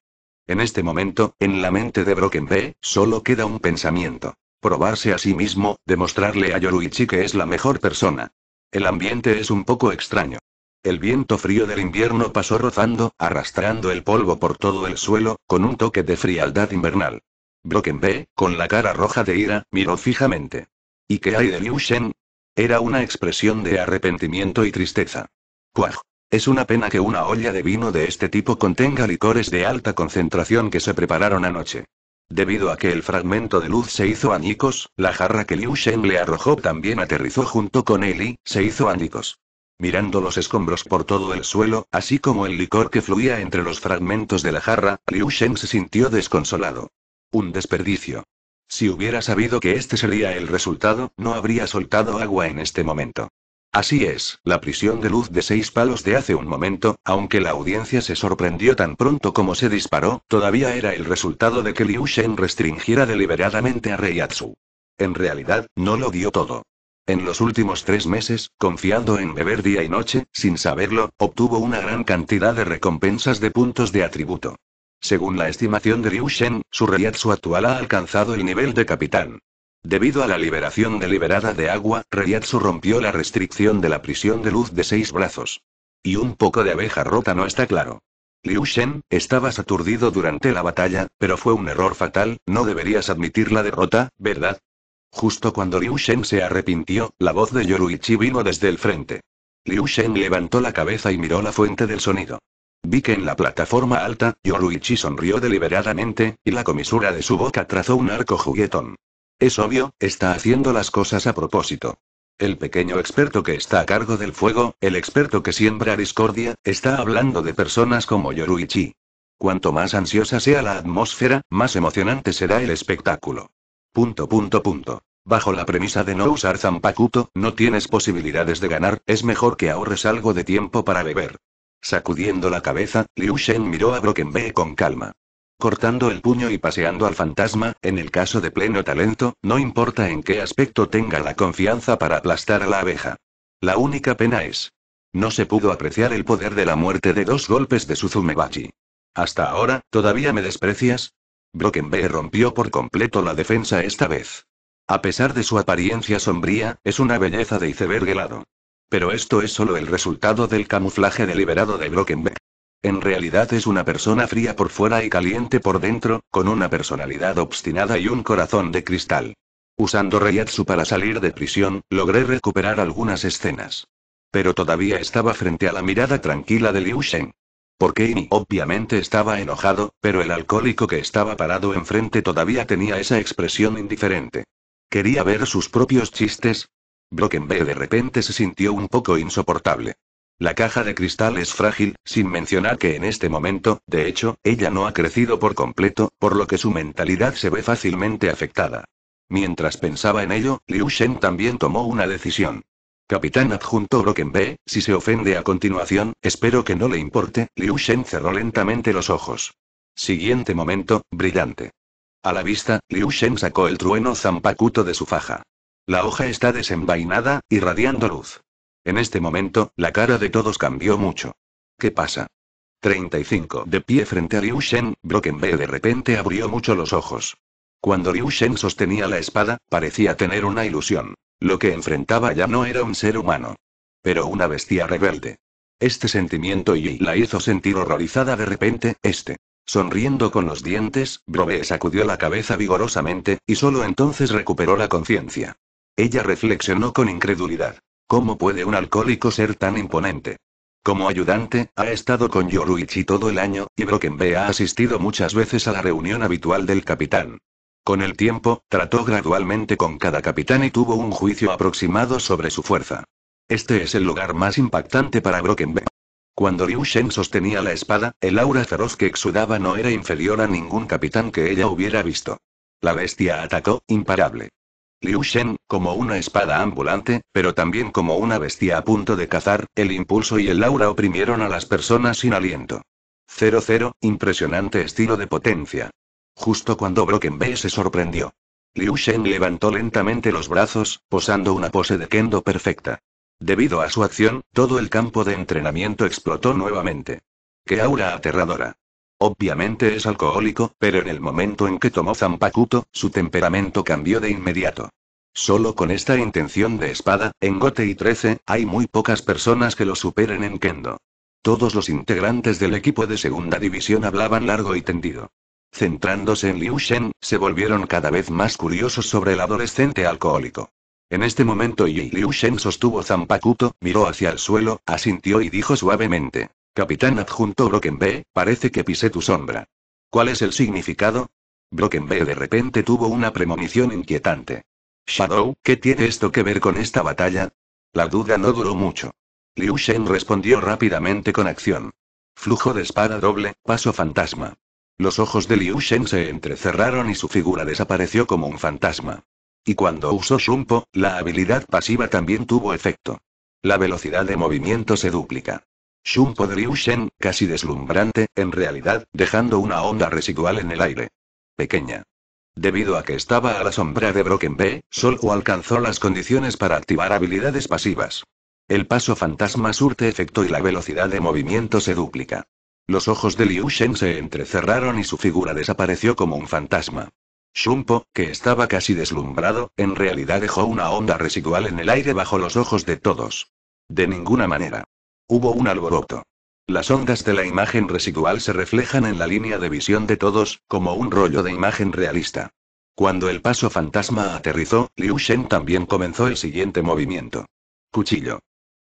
en este momento, en la mente de Broken B, solo queda un pensamiento. Probarse a sí mismo, demostrarle a Yoruichi que es la mejor persona. El ambiente es un poco extraño. El viento frío del invierno pasó rozando, arrastrando el polvo por todo el suelo, con un toque de frialdad invernal. B, con la cara roja de ira, miró fijamente. ¿Y qué hay de Liu Shen? Era una expresión de arrepentimiento y tristeza. Cuaj. Es una pena que una olla de vino de este tipo contenga licores de alta concentración que se prepararon anoche. Debido a que el fragmento de luz se hizo añicos, la jarra que Liu Shen le arrojó también aterrizó junto con él y se hizo añicos. Mirando los escombros por todo el suelo, así como el licor que fluía entre los fragmentos de la jarra, Liu Shen se sintió desconsolado. Un desperdicio. Si hubiera sabido que este sería el resultado, no habría soltado agua en este momento. Así es, la prisión de luz de seis palos de hace un momento, aunque la audiencia se sorprendió tan pronto como se disparó, todavía era el resultado de que Liu Shen restringiera deliberadamente a Reiatsu. En realidad, no lo dio todo. En los últimos tres meses, confiando en beber día y noche, sin saberlo, obtuvo una gran cantidad de recompensas de puntos de atributo. Según la estimación de Liu Shen, su reyatsu actual ha alcanzado el nivel de capitán. Debido a la liberación deliberada de agua, reyatsu rompió la restricción de la prisión de luz de seis brazos. Y un poco de abeja rota no está claro. Liu Shen, estabas aturdido durante la batalla, pero fue un error fatal, no deberías admitir la derrota, ¿verdad? Justo cuando Liu Shen se arrepintió, la voz de Yoruichi vino desde el frente. Liu Shen levantó la cabeza y miró la fuente del sonido. Vi que en la plataforma alta, Yoruichi sonrió deliberadamente, y la comisura de su boca trazó un arco juguetón. Es obvio, está haciendo las cosas a propósito. El pequeño experto que está a cargo del fuego, el experto que siembra discordia, está hablando de personas como Yoruichi. Cuanto más ansiosa sea la atmósfera, más emocionante será el espectáculo. Punto punto punto. Bajo la premisa de no usar zampacuto, no tienes posibilidades de ganar, es mejor que ahorres algo de tiempo para beber. Sacudiendo la cabeza, Liu Shen miró a Brockenbee con calma. Cortando el puño y paseando al fantasma, en el caso de pleno talento, no importa en qué aspecto tenga la confianza para aplastar a la abeja. La única pena es. No se pudo apreciar el poder de la muerte de dos golpes de Suzumebachi. Hasta ahora, ¿todavía me desprecias? Brockenbee rompió por completo la defensa esta vez. A pesar de su apariencia sombría, es una belleza de iceberg helado. Pero esto es solo el resultado del camuflaje deliberado de Brockenbeck. En realidad es una persona fría por fuera y caliente por dentro, con una personalidad obstinada y un corazón de cristal. Usando Reyatsu para salir de prisión, logré recuperar algunas escenas. Pero todavía estaba frente a la mirada tranquila de Liu Sheng. Porque Amy obviamente estaba enojado, pero el alcohólico que estaba parado enfrente todavía tenía esa expresión indiferente. Quería ver sus propios chistes. Brockenberg de repente se sintió un poco insoportable. La caja de cristal es frágil, sin mencionar que en este momento, de hecho, ella no ha crecido por completo, por lo que su mentalidad se ve fácilmente afectada. Mientras pensaba en ello, Liu Shen también tomó una decisión. Capitán adjunto B, si se ofende a continuación, espero que no le importe, Liu Shen cerró lentamente los ojos. Siguiente momento, brillante. A la vista, Liu Shen sacó el trueno zampacuto de su faja. La hoja está desenvainada, irradiando luz. En este momento, la cara de todos cambió mucho. ¿Qué pasa? 35. De pie frente a Liu Shen, Brockenbe de repente abrió mucho los ojos. Cuando Liu Shen sostenía la espada, parecía tener una ilusión. Lo que enfrentaba ya no era un ser humano, pero una bestia rebelde. Este sentimiento y la hizo sentir horrorizada de repente, este Sonriendo con los dientes, Brobe sacudió la cabeza vigorosamente, y solo entonces recuperó la conciencia. Ella reflexionó con incredulidad. ¿Cómo puede un alcohólico ser tan imponente? Como ayudante, ha estado con Yoruichi todo el año, y Brockenbe ha asistido muchas veces a la reunión habitual del capitán. Con el tiempo, trató gradualmente con cada capitán y tuvo un juicio aproximado sobre su fuerza. Este es el lugar más impactante para B. Cuando Liu Shen sostenía la espada, el aura feroz que exudaba no era inferior a ningún capitán que ella hubiera visto. La bestia atacó, imparable. Liu Shen, como una espada ambulante, pero también como una bestia a punto de cazar, el impulso y el aura oprimieron a las personas sin aliento. 0-0, impresionante estilo de potencia. Justo cuando Broken Bay se sorprendió. Liu Shen levantó lentamente los brazos, posando una pose de kendo perfecta. Debido a su acción, todo el campo de entrenamiento explotó nuevamente. ¡Qué aura aterradora! Obviamente es alcohólico, pero en el momento en que tomó Zampacuto, su temperamento cambió de inmediato. Solo con esta intención de espada, en Gote y 13, hay muy pocas personas que lo superen en Kendo. Todos los integrantes del equipo de segunda división hablaban largo y tendido. Centrándose en Liu Shen, se volvieron cada vez más curiosos sobre el adolescente alcohólico. En este momento Yi Liu Shen sostuvo Zampacuto, miró hacia el suelo, asintió y dijo suavemente. Capitán adjunto Brokenbe, parece que pisé tu sombra. ¿Cuál es el significado? Brokenbe de repente tuvo una premonición inquietante. Shadow, ¿qué tiene esto que ver con esta batalla? La duda no duró mucho. Liu Shen respondió rápidamente con acción. Flujo de espada doble, paso fantasma. Los ojos de Liu Shen se entrecerraron y su figura desapareció como un fantasma. Y cuando usó Shumpo, la habilidad pasiva también tuvo efecto. La velocidad de movimiento se duplica. Shumpo de Liu Shen, casi deslumbrante, en realidad, dejando una onda residual en el aire. Pequeña. Debido a que estaba a la sombra de Broken B, solo alcanzó las condiciones para activar habilidades pasivas. El paso fantasma surte efecto y la velocidad de movimiento se duplica. Los ojos de Liu Shen se entrecerraron y su figura desapareció como un fantasma. Shumpo, que estaba casi deslumbrado, en realidad dejó una onda residual en el aire bajo los ojos de todos. De ninguna manera. Hubo un alboroto. Las ondas de la imagen residual se reflejan en la línea de visión de todos, como un rollo de imagen realista. Cuando el paso fantasma aterrizó, Liu Shen también comenzó el siguiente movimiento. Cuchillo.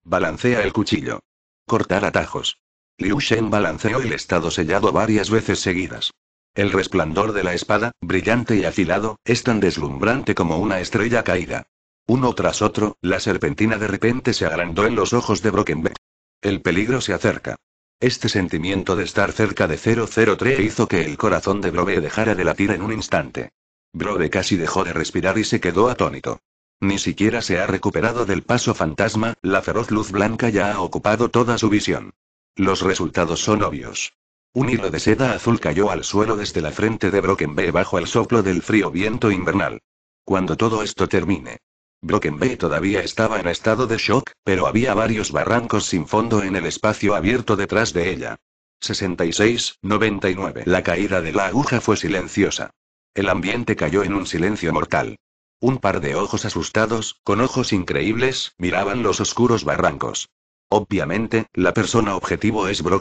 Balancea el cuchillo. Cortar atajos. Liu Shen balanceó el estado sellado varias veces seguidas. El resplandor de la espada, brillante y afilado, es tan deslumbrante como una estrella caída. Uno tras otro, la serpentina de repente se agrandó en los ojos de Brockenbeck. El peligro se acerca. Este sentimiento de estar cerca de 003 hizo que el corazón de Brode dejara de latir en un instante. Brobe casi dejó de respirar y se quedó atónito. Ni siquiera se ha recuperado del paso fantasma, la feroz luz blanca ya ha ocupado toda su visión. Los resultados son obvios. Un hilo de seda azul cayó al suelo desde la frente de Bay bajo el soplo del frío viento invernal. Cuando todo esto termine. Bay todavía estaba en estado de shock, pero había varios barrancos sin fondo en el espacio abierto detrás de ella. 66, 99. La caída de la aguja fue silenciosa. El ambiente cayó en un silencio mortal. Un par de ojos asustados, con ojos increíbles, miraban los oscuros barrancos. Obviamente, la persona objetivo es Bay.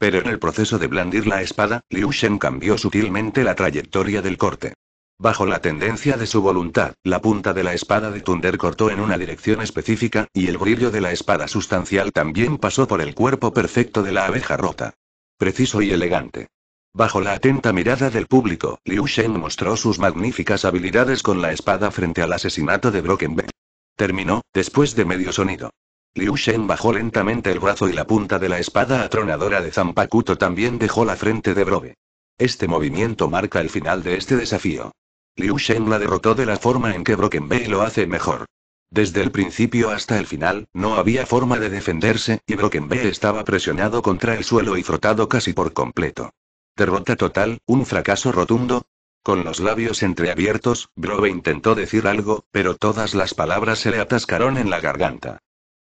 Pero en el proceso de blandir la espada, Liu Shen cambió sutilmente la trayectoria del corte. Bajo la tendencia de su voluntad, la punta de la espada de Thunder cortó en una dirección específica, y el brillo de la espada sustancial también pasó por el cuerpo perfecto de la abeja rota. Preciso y elegante. Bajo la atenta mirada del público, Liu Shen mostró sus magníficas habilidades con la espada frente al asesinato de Brockenbeck. Terminó, después de medio sonido. Liu Shen bajó lentamente el brazo y la punta de la espada atronadora de Zampacuto también dejó la frente de Brobe. Este movimiento marca el final de este desafío. Liu Shen la derrotó de la forma en que Bay lo hace mejor. Desde el principio hasta el final, no había forma de defenderse, y Bay estaba presionado contra el suelo y frotado casi por completo. Derrota total, un fracaso rotundo, con los labios entreabiertos, Brobe intentó decir algo, pero todas las palabras se le atascaron en la garganta.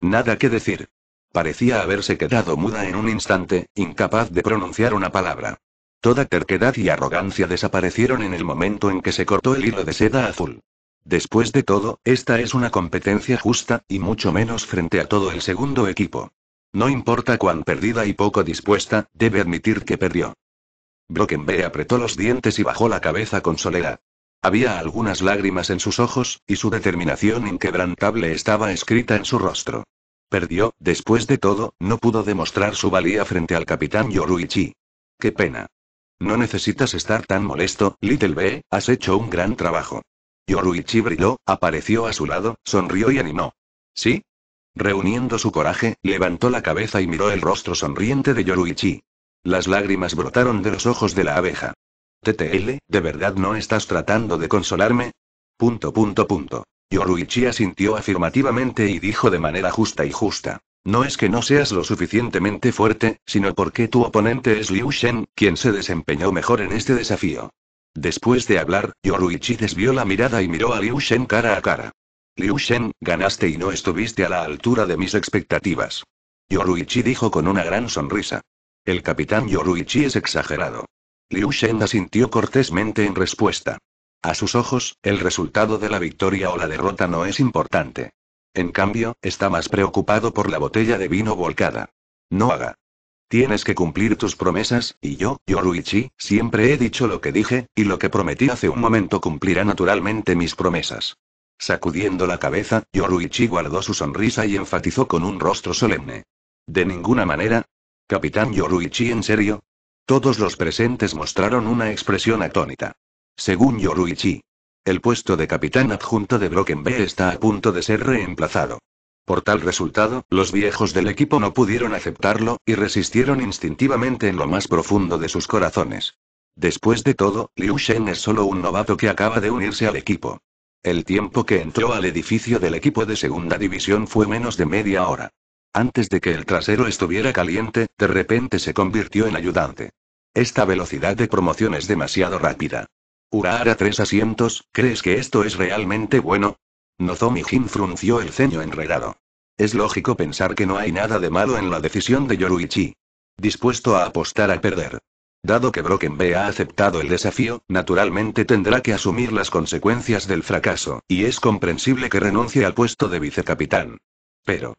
Nada que decir. Parecía haberse quedado muda en un instante, incapaz de pronunciar una palabra. Toda terquedad y arrogancia desaparecieron en el momento en que se cortó el hilo de seda azul. Después de todo, esta es una competencia justa, y mucho menos frente a todo el segundo equipo. No importa cuán perdida y poco dispuesta, debe admitir que perdió. Brockenbe apretó los dientes y bajó la cabeza con soledad. Había algunas lágrimas en sus ojos, y su determinación inquebrantable estaba escrita en su rostro. Perdió, después de todo, no pudo demostrar su valía frente al capitán Yoruichi. Qué pena. No necesitas estar tan molesto, Little B, has hecho un gran trabajo. Yoruichi brilló, apareció a su lado, sonrió y animó. ¿Sí? Reuniendo su coraje, levantó la cabeza y miró el rostro sonriente de Yoruichi. Las lágrimas brotaron de los ojos de la abeja. TTL, ¿de verdad no estás tratando de consolarme? Punto punto punto. Yoruichi asintió afirmativamente y dijo de manera justa y justa. No es que no seas lo suficientemente fuerte, sino porque tu oponente es Liu Shen, quien se desempeñó mejor en este desafío. Después de hablar, Yoruichi desvió la mirada y miró a Liu Shen cara a cara. Liu Shen, ganaste y no estuviste a la altura de mis expectativas. Yoruichi dijo con una gran sonrisa. El capitán Yoruichi es exagerado. Liu Shen asintió cortésmente en respuesta. A sus ojos, el resultado de la victoria o la derrota no es importante. En cambio, está más preocupado por la botella de vino volcada. No haga. Tienes que cumplir tus promesas, y yo, Yoruichi, siempre he dicho lo que dije, y lo que prometí hace un momento cumplirá naturalmente mis promesas. Sacudiendo la cabeza, Yoruichi guardó su sonrisa y enfatizó con un rostro solemne. De ninguna manera. Capitán Yoruichi, ¿en serio? Todos los presentes mostraron una expresión atónita. Según Yoruichi. El puesto de capitán adjunto de Broken B está a punto de ser reemplazado. Por tal resultado, los viejos del equipo no pudieron aceptarlo, y resistieron instintivamente en lo más profundo de sus corazones. Después de todo, Liu Shen es solo un novato que acaba de unirse al equipo. El tiempo que entró al edificio del equipo de segunda división fue menos de media hora. Antes de que el trasero estuviera caliente, de repente se convirtió en ayudante. Esta velocidad de promoción es demasiado rápida. Urahara tres asientos, ¿crees que esto es realmente bueno? Nozomi Jin frunció el ceño enredado. Es lógico pensar que no hay nada de malo en la decisión de Yoruichi. Dispuesto a apostar a perder. Dado que Broken B ha aceptado el desafío, naturalmente tendrá que asumir las consecuencias del fracaso, y es comprensible que renuncie al puesto de vicecapitán. Pero.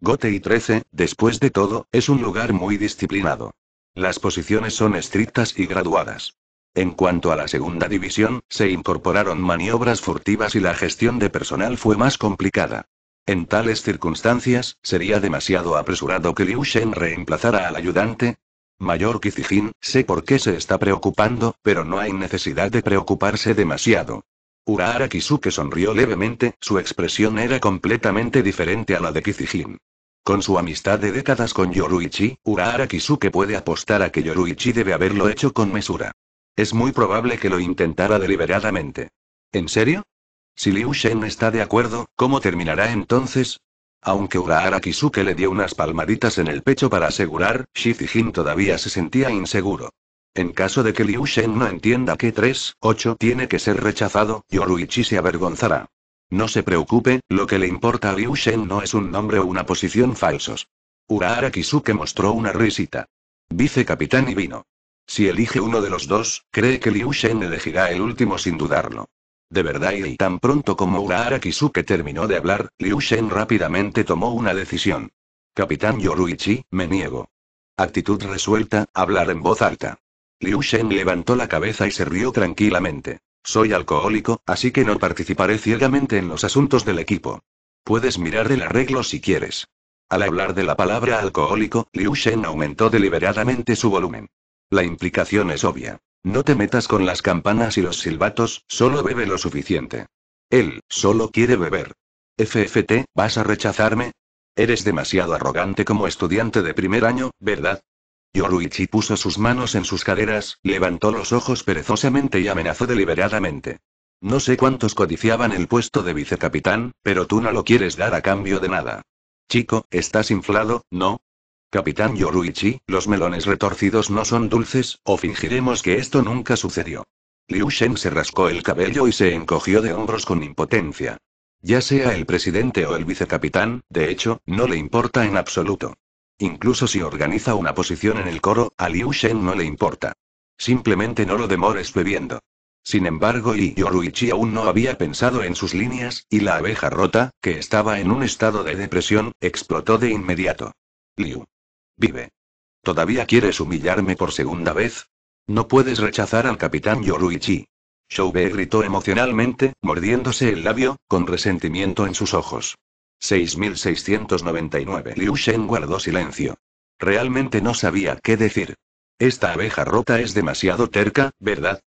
Gotei 13, después de todo, es un lugar muy disciplinado. Las posiciones son estrictas y graduadas. En cuanto a la segunda división, se incorporaron maniobras furtivas y la gestión de personal fue más complicada. En tales circunstancias, sería demasiado apresurado que Liu Shen reemplazara al ayudante. Mayor Kizijin, sé por qué se está preocupando, pero no hay necesidad de preocuparse demasiado. Urahara Kisuke sonrió levemente, su expresión era completamente diferente a la de Kizijin. Con su amistad de décadas con Yoruichi, Urahara Kisuke puede apostar a que Yoruichi debe haberlo hecho con mesura. Es muy probable que lo intentara deliberadamente. ¿En serio? Si Liu Shen está de acuerdo, ¿cómo terminará entonces? Aunque Urahara Kisuke le dio unas palmaditas en el pecho para asegurar, Shizijin todavía se sentía inseguro. En caso de que Liu Shen no entienda que 3-8 tiene que ser rechazado, Yoruichi se avergonzará. No se preocupe, lo que le importa a Liu Shen no es un nombre o una posición falsos. Urahara Kisuke mostró una risita. Vice-capitán y vino. Si elige uno de los dos, cree que Liu Shen elegirá el último sin dudarlo. De verdad y tan pronto como Urahara Kisuke terminó de hablar, Liu Shen rápidamente tomó una decisión. Capitán Yoruichi, me niego. Actitud resuelta, hablar en voz alta. Liu Shen levantó la cabeza y se rió tranquilamente. Soy alcohólico, así que no participaré ciegamente en los asuntos del equipo. Puedes mirar el arreglo si quieres. Al hablar de la palabra alcohólico, Liu Shen aumentó deliberadamente su volumen. La implicación es obvia. No te metas con las campanas y los silbatos, solo bebe lo suficiente. Él, solo quiere beber. FFT, ¿vas a rechazarme? Eres demasiado arrogante como estudiante de primer año, ¿verdad? Yoruichi puso sus manos en sus caderas, levantó los ojos perezosamente y amenazó deliberadamente. No sé cuántos codiciaban el puesto de vicecapitán, pero tú no lo quieres dar a cambio de nada. Chico, estás inflado, ¿no? Capitán Yoruichi, los melones retorcidos no son dulces, o fingiremos que esto nunca sucedió. Liu Shen se rascó el cabello y se encogió de hombros con impotencia. Ya sea el presidente o el vicecapitán, de hecho, no le importa en absoluto. Incluso si organiza una posición en el coro, a Liu Shen no le importa. Simplemente no lo demores bebiendo. Sin embargo, y Yoruichi aún no había pensado en sus líneas, y la abeja rota, que estaba en un estado de depresión, explotó de inmediato. Liu. Vive. ¿Todavía quieres humillarme por segunda vez? No puedes rechazar al capitán Yoruichi. Shoubei gritó emocionalmente, mordiéndose el labio, con resentimiento en sus ojos. 6699 Liu Shen guardó silencio. Realmente no sabía qué decir. Esta abeja rota es demasiado terca, ¿verdad?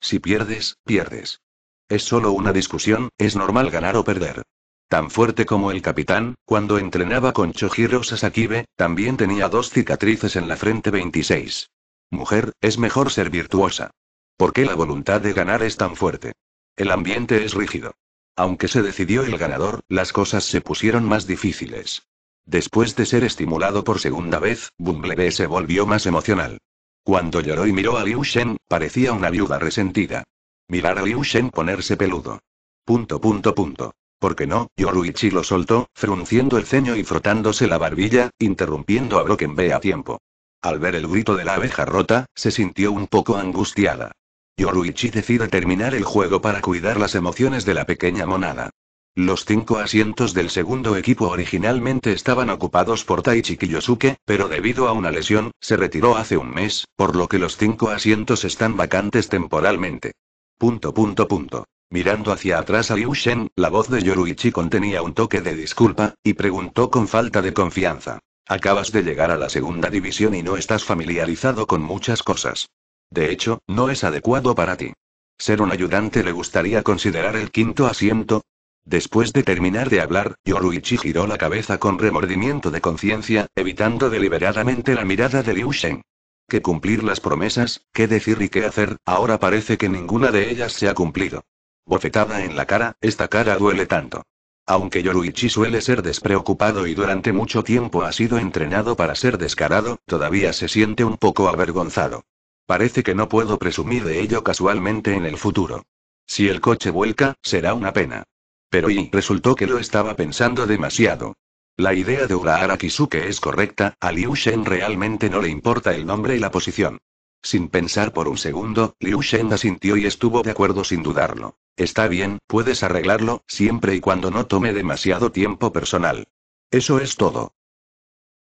Si pierdes, pierdes. Es solo una discusión, es normal ganar o perder. Tan fuerte como el capitán, cuando entrenaba con Chojiro Sasakibe, también tenía dos cicatrices en la frente 26. Mujer, es mejor ser virtuosa. ¿Por qué la voluntad de ganar es tan fuerte? El ambiente es rígido. Aunque se decidió el ganador, las cosas se pusieron más difíciles. Después de ser estimulado por segunda vez, Bumblebee se volvió más emocional. Cuando lloró y miró a Liu Shen, parecía una viuda resentida. Mirar a Liu Shen ponerse peludo. Punto punto punto. ¿Por qué no, Yoruichi lo soltó, frunciendo el ceño y frotándose la barbilla, interrumpiendo a Broken B a tiempo. Al ver el grito de la abeja rota, se sintió un poco angustiada. Yoruichi decide terminar el juego para cuidar las emociones de la pequeña monada. Los cinco asientos del segundo equipo originalmente estaban ocupados por Taichi Kiyosuke, pero debido a una lesión, se retiró hace un mes, por lo que los cinco asientos están vacantes temporalmente. Punto punto punto. Mirando hacia atrás a Liu Shen, la voz de Yoruichi contenía un toque de disculpa, y preguntó con falta de confianza. Acabas de llegar a la segunda división y no estás familiarizado con muchas cosas. De hecho, no es adecuado para ti. ¿Ser un ayudante le gustaría considerar el quinto asiento? Después de terminar de hablar, Yoruichi giró la cabeza con remordimiento de conciencia, evitando deliberadamente la mirada de Liu Shen. ¿Qué cumplir las promesas, qué decir y qué hacer, ahora parece que ninguna de ellas se ha cumplido. Bofetada en la cara, esta cara duele tanto. Aunque Yoruichi suele ser despreocupado y durante mucho tiempo ha sido entrenado para ser descarado, todavía se siente un poco avergonzado. Parece que no puedo presumir de ello casualmente en el futuro. Si el coche vuelca, será una pena. Pero y resultó que lo estaba pensando demasiado. La idea de a Kisuke es correcta, a Liu Shen realmente no le importa el nombre y la posición. Sin pensar por un segundo, Liu Shen asintió y estuvo de acuerdo sin dudarlo. Está bien, puedes arreglarlo, siempre y cuando no tome demasiado tiempo personal. Eso es todo.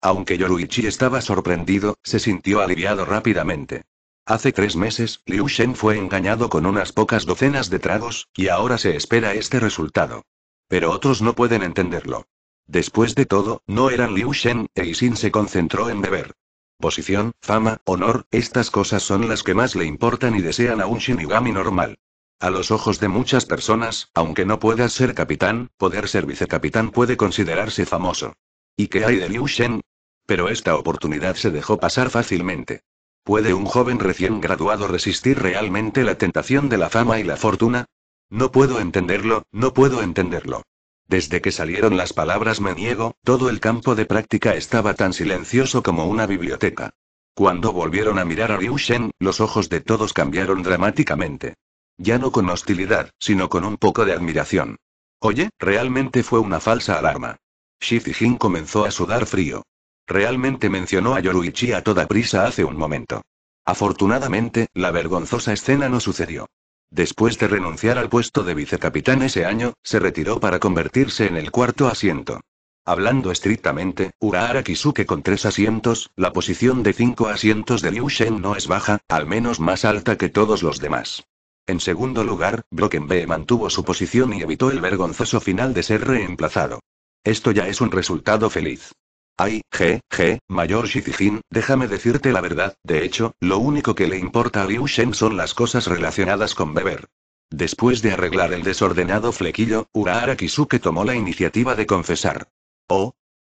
Aunque Yoruichi estaba sorprendido, se sintió aliviado rápidamente. Hace tres meses, Liu Shen fue engañado con unas pocas docenas de tragos, y ahora se espera este resultado. Pero otros no pueden entenderlo. Después de todo, no eran Liu Shen, e Isin se concentró en beber. Posición, fama, honor, estas cosas son las que más le importan y desean a un Shinigami normal. A los ojos de muchas personas, aunque no puedas ser capitán, poder ser vicecapitán puede considerarse famoso. ¿Y qué hay de Liu Shen? Pero esta oportunidad se dejó pasar fácilmente. ¿Puede un joven recién graduado resistir realmente la tentación de la fama y la fortuna? No puedo entenderlo, no puedo entenderlo. Desde que salieron las palabras me niego, todo el campo de práctica estaba tan silencioso como una biblioteca. Cuando volvieron a mirar a Liu Shen, los ojos de todos cambiaron dramáticamente. Ya no con hostilidad, sino con un poco de admiración. Oye, realmente fue una falsa alarma. Jin comenzó a sudar frío. Realmente mencionó a Yoruichi a toda prisa hace un momento. Afortunadamente, la vergonzosa escena no sucedió. Después de renunciar al puesto de vicecapitán ese año, se retiró para convertirse en el cuarto asiento. Hablando estrictamente, Urahara Kisuke con tres asientos, la posición de cinco asientos de Liu Shen no es baja, al menos más alta que todos los demás. En segundo lugar, B mantuvo su posición y evitó el vergonzoso final de ser reemplazado. Esto ya es un resultado feliz. Ay, G, G, Mayor Shizijin, déjame decirte la verdad, de hecho, lo único que le importa a Liu Shen son las cosas relacionadas con beber. Después de arreglar el desordenado flequillo, Urahara Kisuke tomó la iniciativa de confesar. Oh.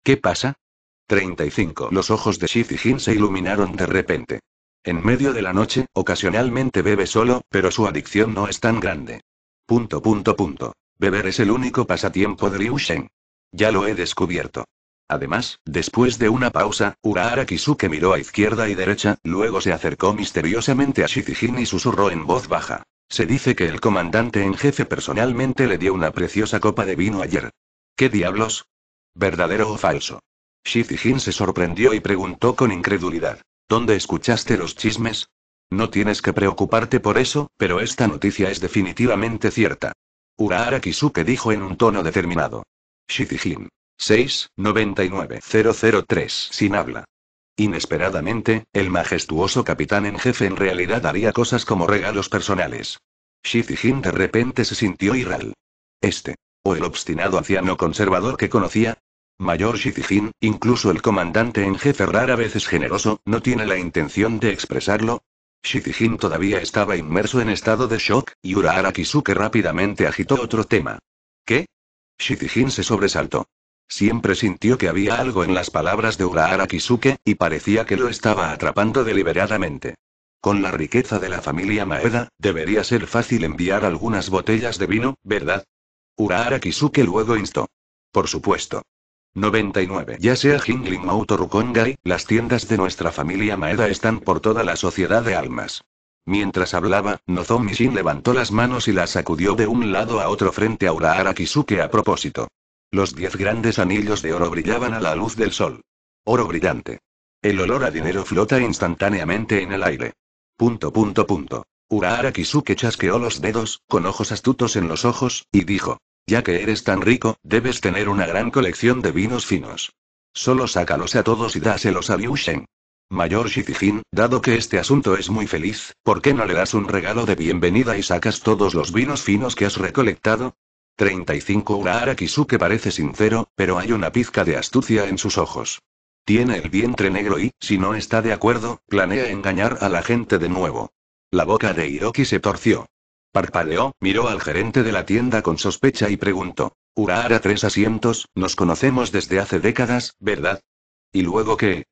¿Qué pasa? 35. Los ojos de Shizijin se iluminaron de repente. En medio de la noche, ocasionalmente bebe solo, pero su adicción no es tan grande. Punto punto punto. Beber es el único pasatiempo de Liu Shen. Ya lo he descubierto. Además, después de una pausa, Urahara Kisuke miró a izquierda y derecha, luego se acercó misteriosamente a Shizijin y susurró en voz baja. Se dice que el comandante en jefe personalmente le dio una preciosa copa de vino ayer. ¿Qué diablos? ¿Verdadero o falso? Shizijin se sorprendió y preguntó con incredulidad. ¿Dónde escuchaste los chismes? No tienes que preocuparte por eso, pero esta noticia es definitivamente cierta. Urahara Kisuke dijo en un tono determinado. Shizijin. 6 sin habla. Inesperadamente, el majestuoso capitán en jefe en realidad haría cosas como regalos personales. Shizijin de repente se sintió irral. Este. O el obstinado anciano conservador que conocía, Mayor Shitijin, incluso el comandante en jefe rara vez generoso, no tiene la intención de expresarlo. Shitijin todavía estaba inmerso en estado de shock, y Urahara rápidamente agitó otro tema. ¿Qué? Shitijin se sobresaltó. Siempre sintió que había algo en las palabras de Urahara y parecía que lo estaba atrapando deliberadamente. Con la riqueza de la familia Maeda, debería ser fácil enviar algunas botellas de vino, ¿verdad? Urahara Kisuke luego instó. Por supuesto. 99. Ya sea Jingling Mouto Rukongai, las tiendas de nuestra familia Maeda están por toda la sociedad de almas. Mientras hablaba, Nozomi Shin levantó las manos y las sacudió de un lado a otro frente a Urahara Kisuke a propósito. Los diez grandes anillos de oro brillaban a la luz del sol. Oro brillante. El olor a dinero flota instantáneamente en el aire. Punto punto punto. Urahara Kisuke chasqueó los dedos, con ojos astutos en los ojos, y dijo. Ya que eres tan rico, debes tener una gran colección de vinos finos. Solo sácalos a todos y dáselos a Liu Shen. Mayor Shizijin, dado que este asunto es muy feliz, ¿por qué no le das un regalo de bienvenida y sacas todos los vinos finos que has recolectado? 35 Urahara que parece sincero, pero hay una pizca de astucia en sus ojos. Tiene el vientre negro y, si no está de acuerdo, planea engañar a la gente de nuevo. La boca de Hiroki se torció. Parpadeó, miró al gerente de la tienda con sospecha y preguntó. Urahara tres asientos, nos conocemos desde hace décadas, ¿verdad? ¿Y luego qué?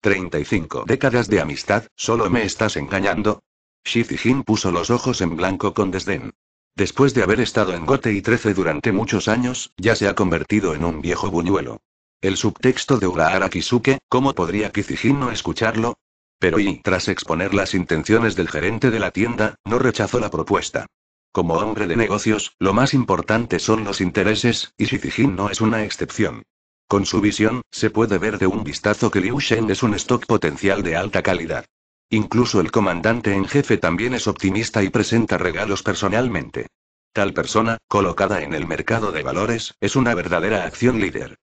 35 décadas de amistad, solo me estás engañando. Shizijin puso los ojos en blanco con desdén. Después de haber estado en Gote y 13 durante muchos años, ya se ha convertido en un viejo buñuelo. El subtexto de Urahara Kisuke, ¿cómo podría Kizijin no escucharlo? Pero y, tras exponer las intenciones del gerente de la tienda, no rechazó la propuesta. Como hombre de negocios, lo más importante son los intereses, y Shizijin no es una excepción. Con su visión, se puede ver de un vistazo que Liu Shen es un stock potencial de alta calidad. Incluso el comandante en jefe también es optimista y presenta regalos personalmente. Tal persona, colocada en el mercado de valores, es una verdadera acción líder.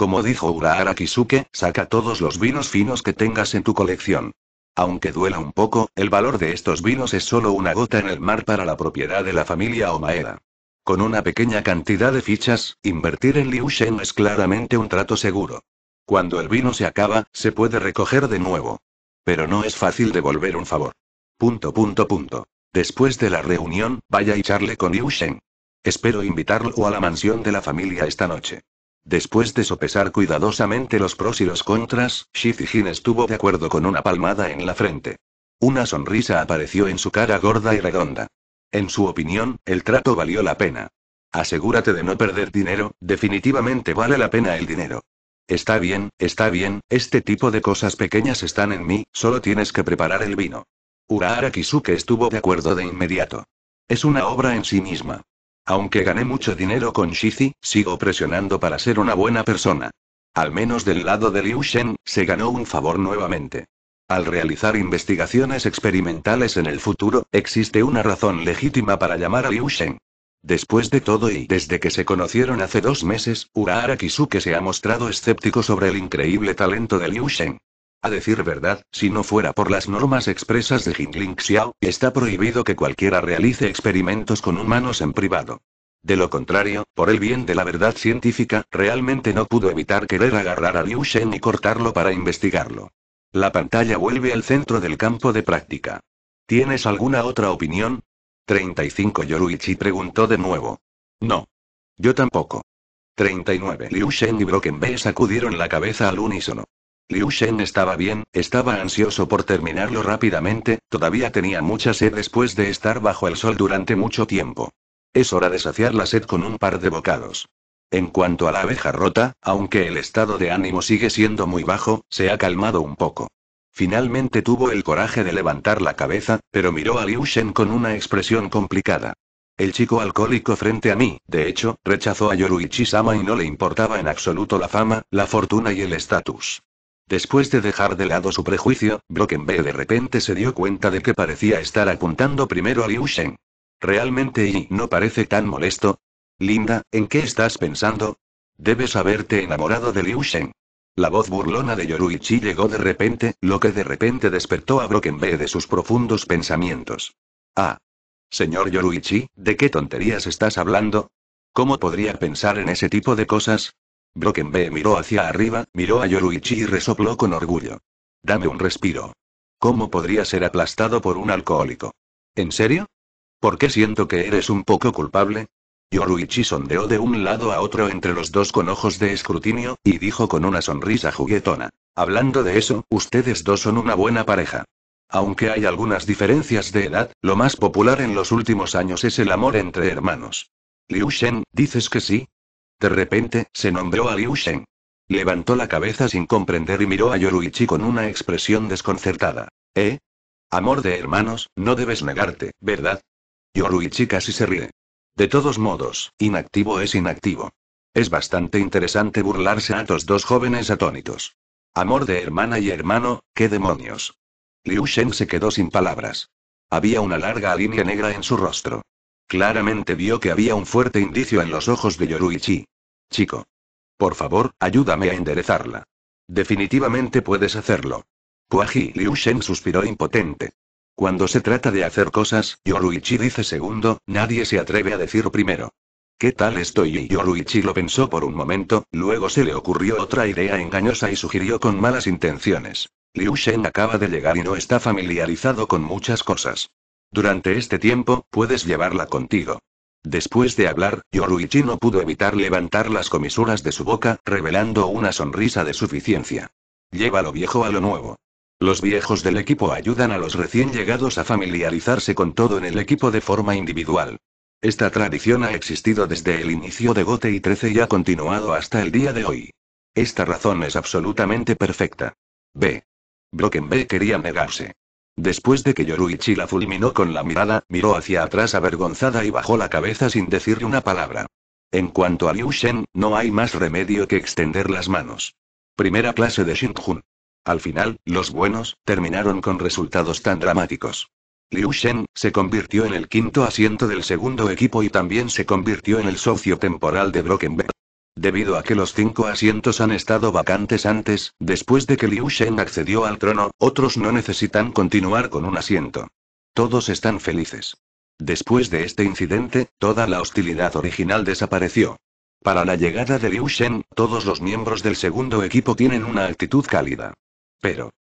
Como dijo Urahara Kisuke, saca todos los vinos finos que tengas en tu colección. Aunque duela un poco, el valor de estos vinos es solo una gota en el mar para la propiedad de la familia Omaeda. Con una pequeña cantidad de fichas, invertir en Liu Shen es claramente un trato seguro. Cuando el vino se acaba, se puede recoger de nuevo. Pero no es fácil devolver un favor. Punto punto punto. Después de la reunión, vaya y charle con Liu Shen. Espero invitarlo a la mansión de la familia esta noche. Después de sopesar cuidadosamente los pros y los contras, Shizijin estuvo de acuerdo con una palmada en la frente. Una sonrisa apareció en su cara gorda y redonda. En su opinión, el trato valió la pena. Asegúrate de no perder dinero, definitivamente vale la pena el dinero. Está bien, está bien, este tipo de cosas pequeñas están en mí, solo tienes que preparar el vino. Urahara Kisuke estuvo de acuerdo de inmediato. Es una obra en sí misma. Aunque gané mucho dinero con Shizi, sigo presionando para ser una buena persona. Al menos del lado de Liu Shen, se ganó un favor nuevamente. Al realizar investigaciones experimentales en el futuro, existe una razón legítima para llamar a Liu Shen. Después de todo y desde que se conocieron hace dos meses, Urahara Kisuke se ha mostrado escéptico sobre el increíble talento de Liu Shen. A decir verdad, si no fuera por las normas expresas de Jingling Xiao, está prohibido que cualquiera realice experimentos con humanos en privado. De lo contrario, por el bien de la verdad científica, realmente no pudo evitar querer agarrar a Liu Shen y cortarlo para investigarlo. La pantalla vuelve al centro del campo de práctica. ¿Tienes alguna otra opinión? 35 Yoruichi preguntó de nuevo. No. Yo tampoco. 39 Liu Shen y Broken B sacudieron la cabeza al unísono. Liu Shen estaba bien, estaba ansioso por terminarlo rápidamente, todavía tenía mucha sed después de estar bajo el sol durante mucho tiempo. Es hora de saciar la sed con un par de bocados. En cuanto a la abeja rota, aunque el estado de ánimo sigue siendo muy bajo, se ha calmado un poco. Finalmente tuvo el coraje de levantar la cabeza, pero miró a Liu Shen con una expresión complicada. El chico alcohólico frente a mí, de hecho, rechazó a Yoruichi-sama y no le importaba en absoluto la fama, la fortuna y el estatus. Después de dejar de lado su prejuicio, B de repente se dio cuenta de que parecía estar apuntando primero a Liu Shen. Realmente y no parece tan molesto. Linda, ¿en qué estás pensando? Debes haberte enamorado de Liu Shen. La voz burlona de Yoruichi llegó de repente, lo que de repente despertó a B de sus profundos pensamientos. Ah. Señor Yoruichi, ¿de qué tonterías estás hablando? ¿Cómo podría pensar en ese tipo de cosas? B miró hacia arriba, miró a Yoruichi y resopló con orgullo. Dame un respiro. ¿Cómo podría ser aplastado por un alcohólico? ¿En serio? ¿Por qué siento que eres un poco culpable? Yoruichi sondeó de un lado a otro entre los dos con ojos de escrutinio, y dijo con una sonrisa juguetona. Hablando de eso, ustedes dos son una buena pareja. Aunque hay algunas diferencias de edad, lo más popular en los últimos años es el amor entre hermanos. Liu Shen, ¿dices que sí? De repente, se nombró a Liu Shen. Levantó la cabeza sin comprender y miró a Yoruichi con una expresión desconcertada. ¿Eh? Amor de hermanos, no debes negarte, ¿verdad? Yoruichi casi se ríe. De todos modos, inactivo es inactivo. Es bastante interesante burlarse a estos dos jóvenes atónitos. Amor de hermana y hermano, qué demonios. Liu Shen se quedó sin palabras. Había una larga línea negra en su rostro. Claramente vio que había un fuerte indicio en los ojos de Yoruichi chico. Por favor, ayúdame a enderezarla. Definitivamente puedes hacerlo. Kuaji Liu Shen suspiró impotente. Cuando se trata de hacer cosas, Yoruichi dice segundo, nadie se atreve a decir primero. ¿Qué tal estoy? Y Yoruichi lo pensó por un momento, luego se le ocurrió otra idea engañosa y sugirió con malas intenciones. Liu Shen acaba de llegar y no está familiarizado con muchas cosas. Durante este tiempo, puedes llevarla contigo. Después de hablar, Yoruichi no pudo evitar levantar las comisuras de su boca, revelando una sonrisa de suficiencia. Lleva lo viejo a lo nuevo. Los viejos del equipo ayudan a los recién llegados a familiarizarse con todo en el equipo de forma individual. Esta tradición ha existido desde el inicio de Gote y 13 y ha continuado hasta el día de hoy. Esta razón es absolutamente perfecta. B. Broken B quería negarse. Después de que Yoruichi la fulminó con la mirada, miró hacia atrás avergonzada y bajó la cabeza sin decir una palabra. En cuanto a Liu Shen, no hay más remedio que extender las manos. Primera clase de Jun. Al final, los buenos, terminaron con resultados tan dramáticos. Liu Shen, se convirtió en el quinto asiento del segundo equipo y también se convirtió en el socio temporal de Brockenberg. Debido a que los cinco asientos han estado vacantes antes, después de que Liu Shen accedió al trono, otros no necesitan continuar con un asiento. Todos están felices. Después de este incidente, toda la hostilidad original desapareció. Para la llegada de Liu Shen, todos los miembros del segundo equipo tienen una actitud cálida. Pero,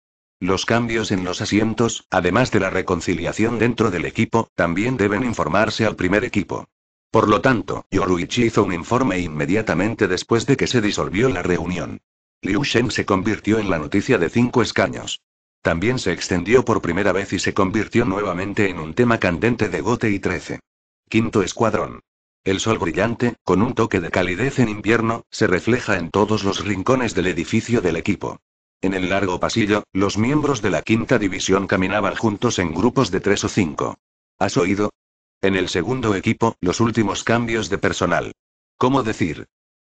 los cambios en los asientos, además de la reconciliación dentro del equipo, también deben informarse al primer equipo. Por lo tanto, Yoruichi hizo un informe inmediatamente después de que se disolvió la reunión. Liu Shen se convirtió en la noticia de cinco escaños. También se extendió por primera vez y se convirtió nuevamente en un tema candente de Gote y 13. Quinto escuadrón. El sol brillante, con un toque de calidez en invierno, se refleja en todos los rincones del edificio del equipo. En el largo pasillo, los miembros de la quinta división caminaban juntos en grupos de tres o cinco. ¿Has oído? En el segundo equipo, los últimos cambios de personal. ¿Cómo decir?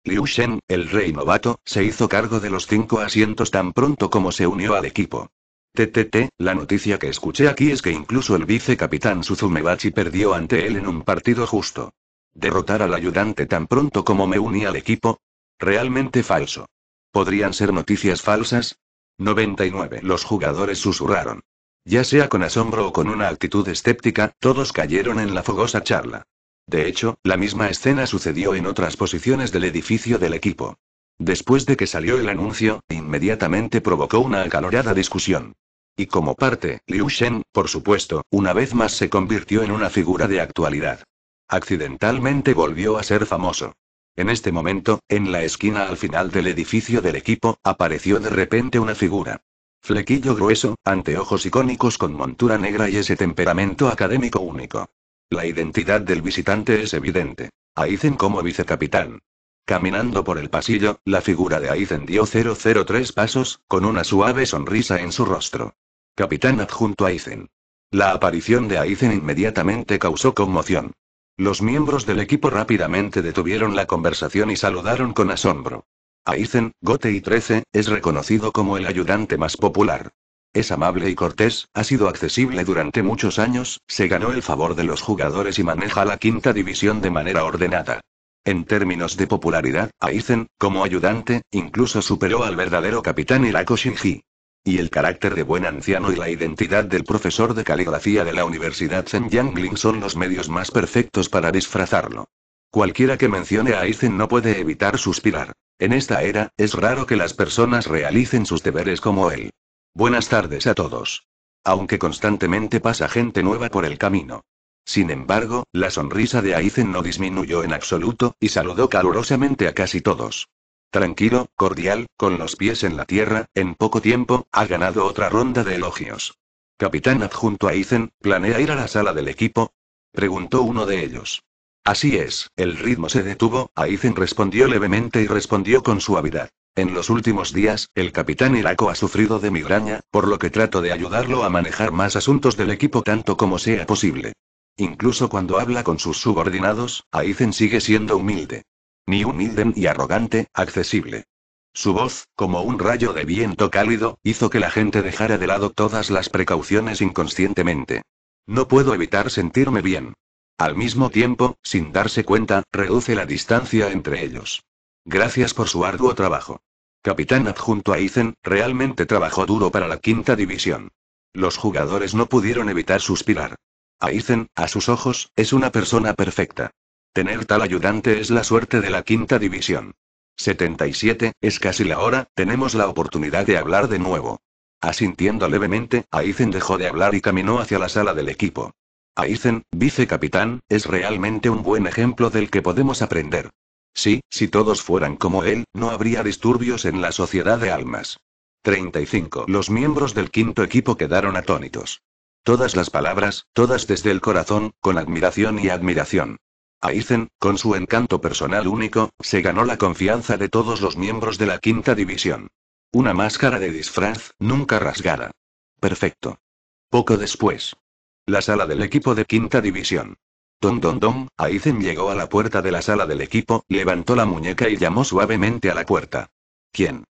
Liu Shen, el rey novato, se hizo cargo de los cinco asientos tan pronto como se unió al equipo. TTT, la noticia que escuché aquí es que incluso el vicecapitán Suzumebachi perdió ante él en un partido justo. Derrotar al ayudante tan pronto como me uní al equipo. Realmente falso. ¿Podrían ser noticias falsas? 99. Los jugadores susurraron. Ya sea con asombro o con una actitud escéptica, todos cayeron en la fogosa charla. De hecho, la misma escena sucedió en otras posiciones del edificio del equipo. Después de que salió el anuncio, inmediatamente provocó una acalorada discusión. Y como parte, Liu Shen, por supuesto, una vez más se convirtió en una figura de actualidad. Accidentalmente volvió a ser famoso. En este momento, en la esquina al final del edificio del equipo, apareció de repente una figura. Flequillo grueso, anteojos icónicos con montura negra y ese temperamento académico único. La identidad del visitante es evidente. Aizen como vicecapitán. Caminando por el pasillo, la figura de Aizen dio 003 pasos, con una suave sonrisa en su rostro. Capitán adjunto Aizen. La aparición de Aizen inmediatamente causó conmoción. Los miembros del equipo rápidamente detuvieron la conversación y saludaron con asombro. Aizen, Gote y 13, es reconocido como el ayudante más popular. Es amable y cortés, ha sido accesible durante muchos años, se ganó el favor de los jugadores y maneja la quinta división de manera ordenada. En términos de popularidad, Aizen, como ayudante, incluso superó al verdadero capitán Hirako Shinji. Y el carácter de buen anciano y la identidad del profesor de caligrafía de la Universidad Zhen Yangling son los medios más perfectos para disfrazarlo. Cualquiera que mencione a Aizen no puede evitar suspirar. En esta era, es raro que las personas realicen sus deberes como él. Buenas tardes a todos. Aunque constantemente pasa gente nueva por el camino. Sin embargo, la sonrisa de Aizen no disminuyó en absoluto, y saludó calurosamente a casi todos. Tranquilo, cordial, con los pies en la tierra, en poco tiempo, ha ganado otra ronda de elogios. Capitán adjunto Aizen, ¿planea ir a la sala del equipo? Preguntó uno de ellos. Así es, el ritmo se detuvo, Aizen respondió levemente y respondió con suavidad. En los últimos días, el capitán Irako ha sufrido de migraña, por lo que trato de ayudarlo a manejar más asuntos del equipo tanto como sea posible. Incluso cuando habla con sus subordinados, Aizen sigue siendo humilde. Ni humilde ni arrogante, accesible. Su voz, como un rayo de viento cálido, hizo que la gente dejara de lado todas las precauciones inconscientemente. No puedo evitar sentirme bien. Al mismo tiempo, sin darse cuenta, reduce la distancia entre ellos. Gracias por su arduo trabajo. Capitán adjunto Aizen, realmente trabajó duro para la quinta división. Los jugadores no pudieron evitar suspirar. Aizen, a sus ojos, es una persona perfecta. Tener tal ayudante es la suerte de la quinta división. 77, es casi la hora, tenemos la oportunidad de hablar de nuevo. Asintiendo levemente, Aizen dejó de hablar y caminó hacia la sala del equipo. Aizen, vicecapitán, es realmente un buen ejemplo del que podemos aprender. Sí, si todos fueran como él, no habría disturbios en la sociedad de almas. 35. Los miembros del quinto equipo quedaron atónitos. Todas las palabras, todas desde el corazón, con admiración y admiración. Aizen, con su encanto personal único, se ganó la confianza de todos los miembros de la quinta división. Una máscara de disfraz, nunca rasgada. Perfecto. Poco después, la sala del equipo de quinta división. Don don don, Aizen llegó a la puerta de la sala del equipo, levantó la muñeca y llamó suavemente a la puerta. ¿Quién?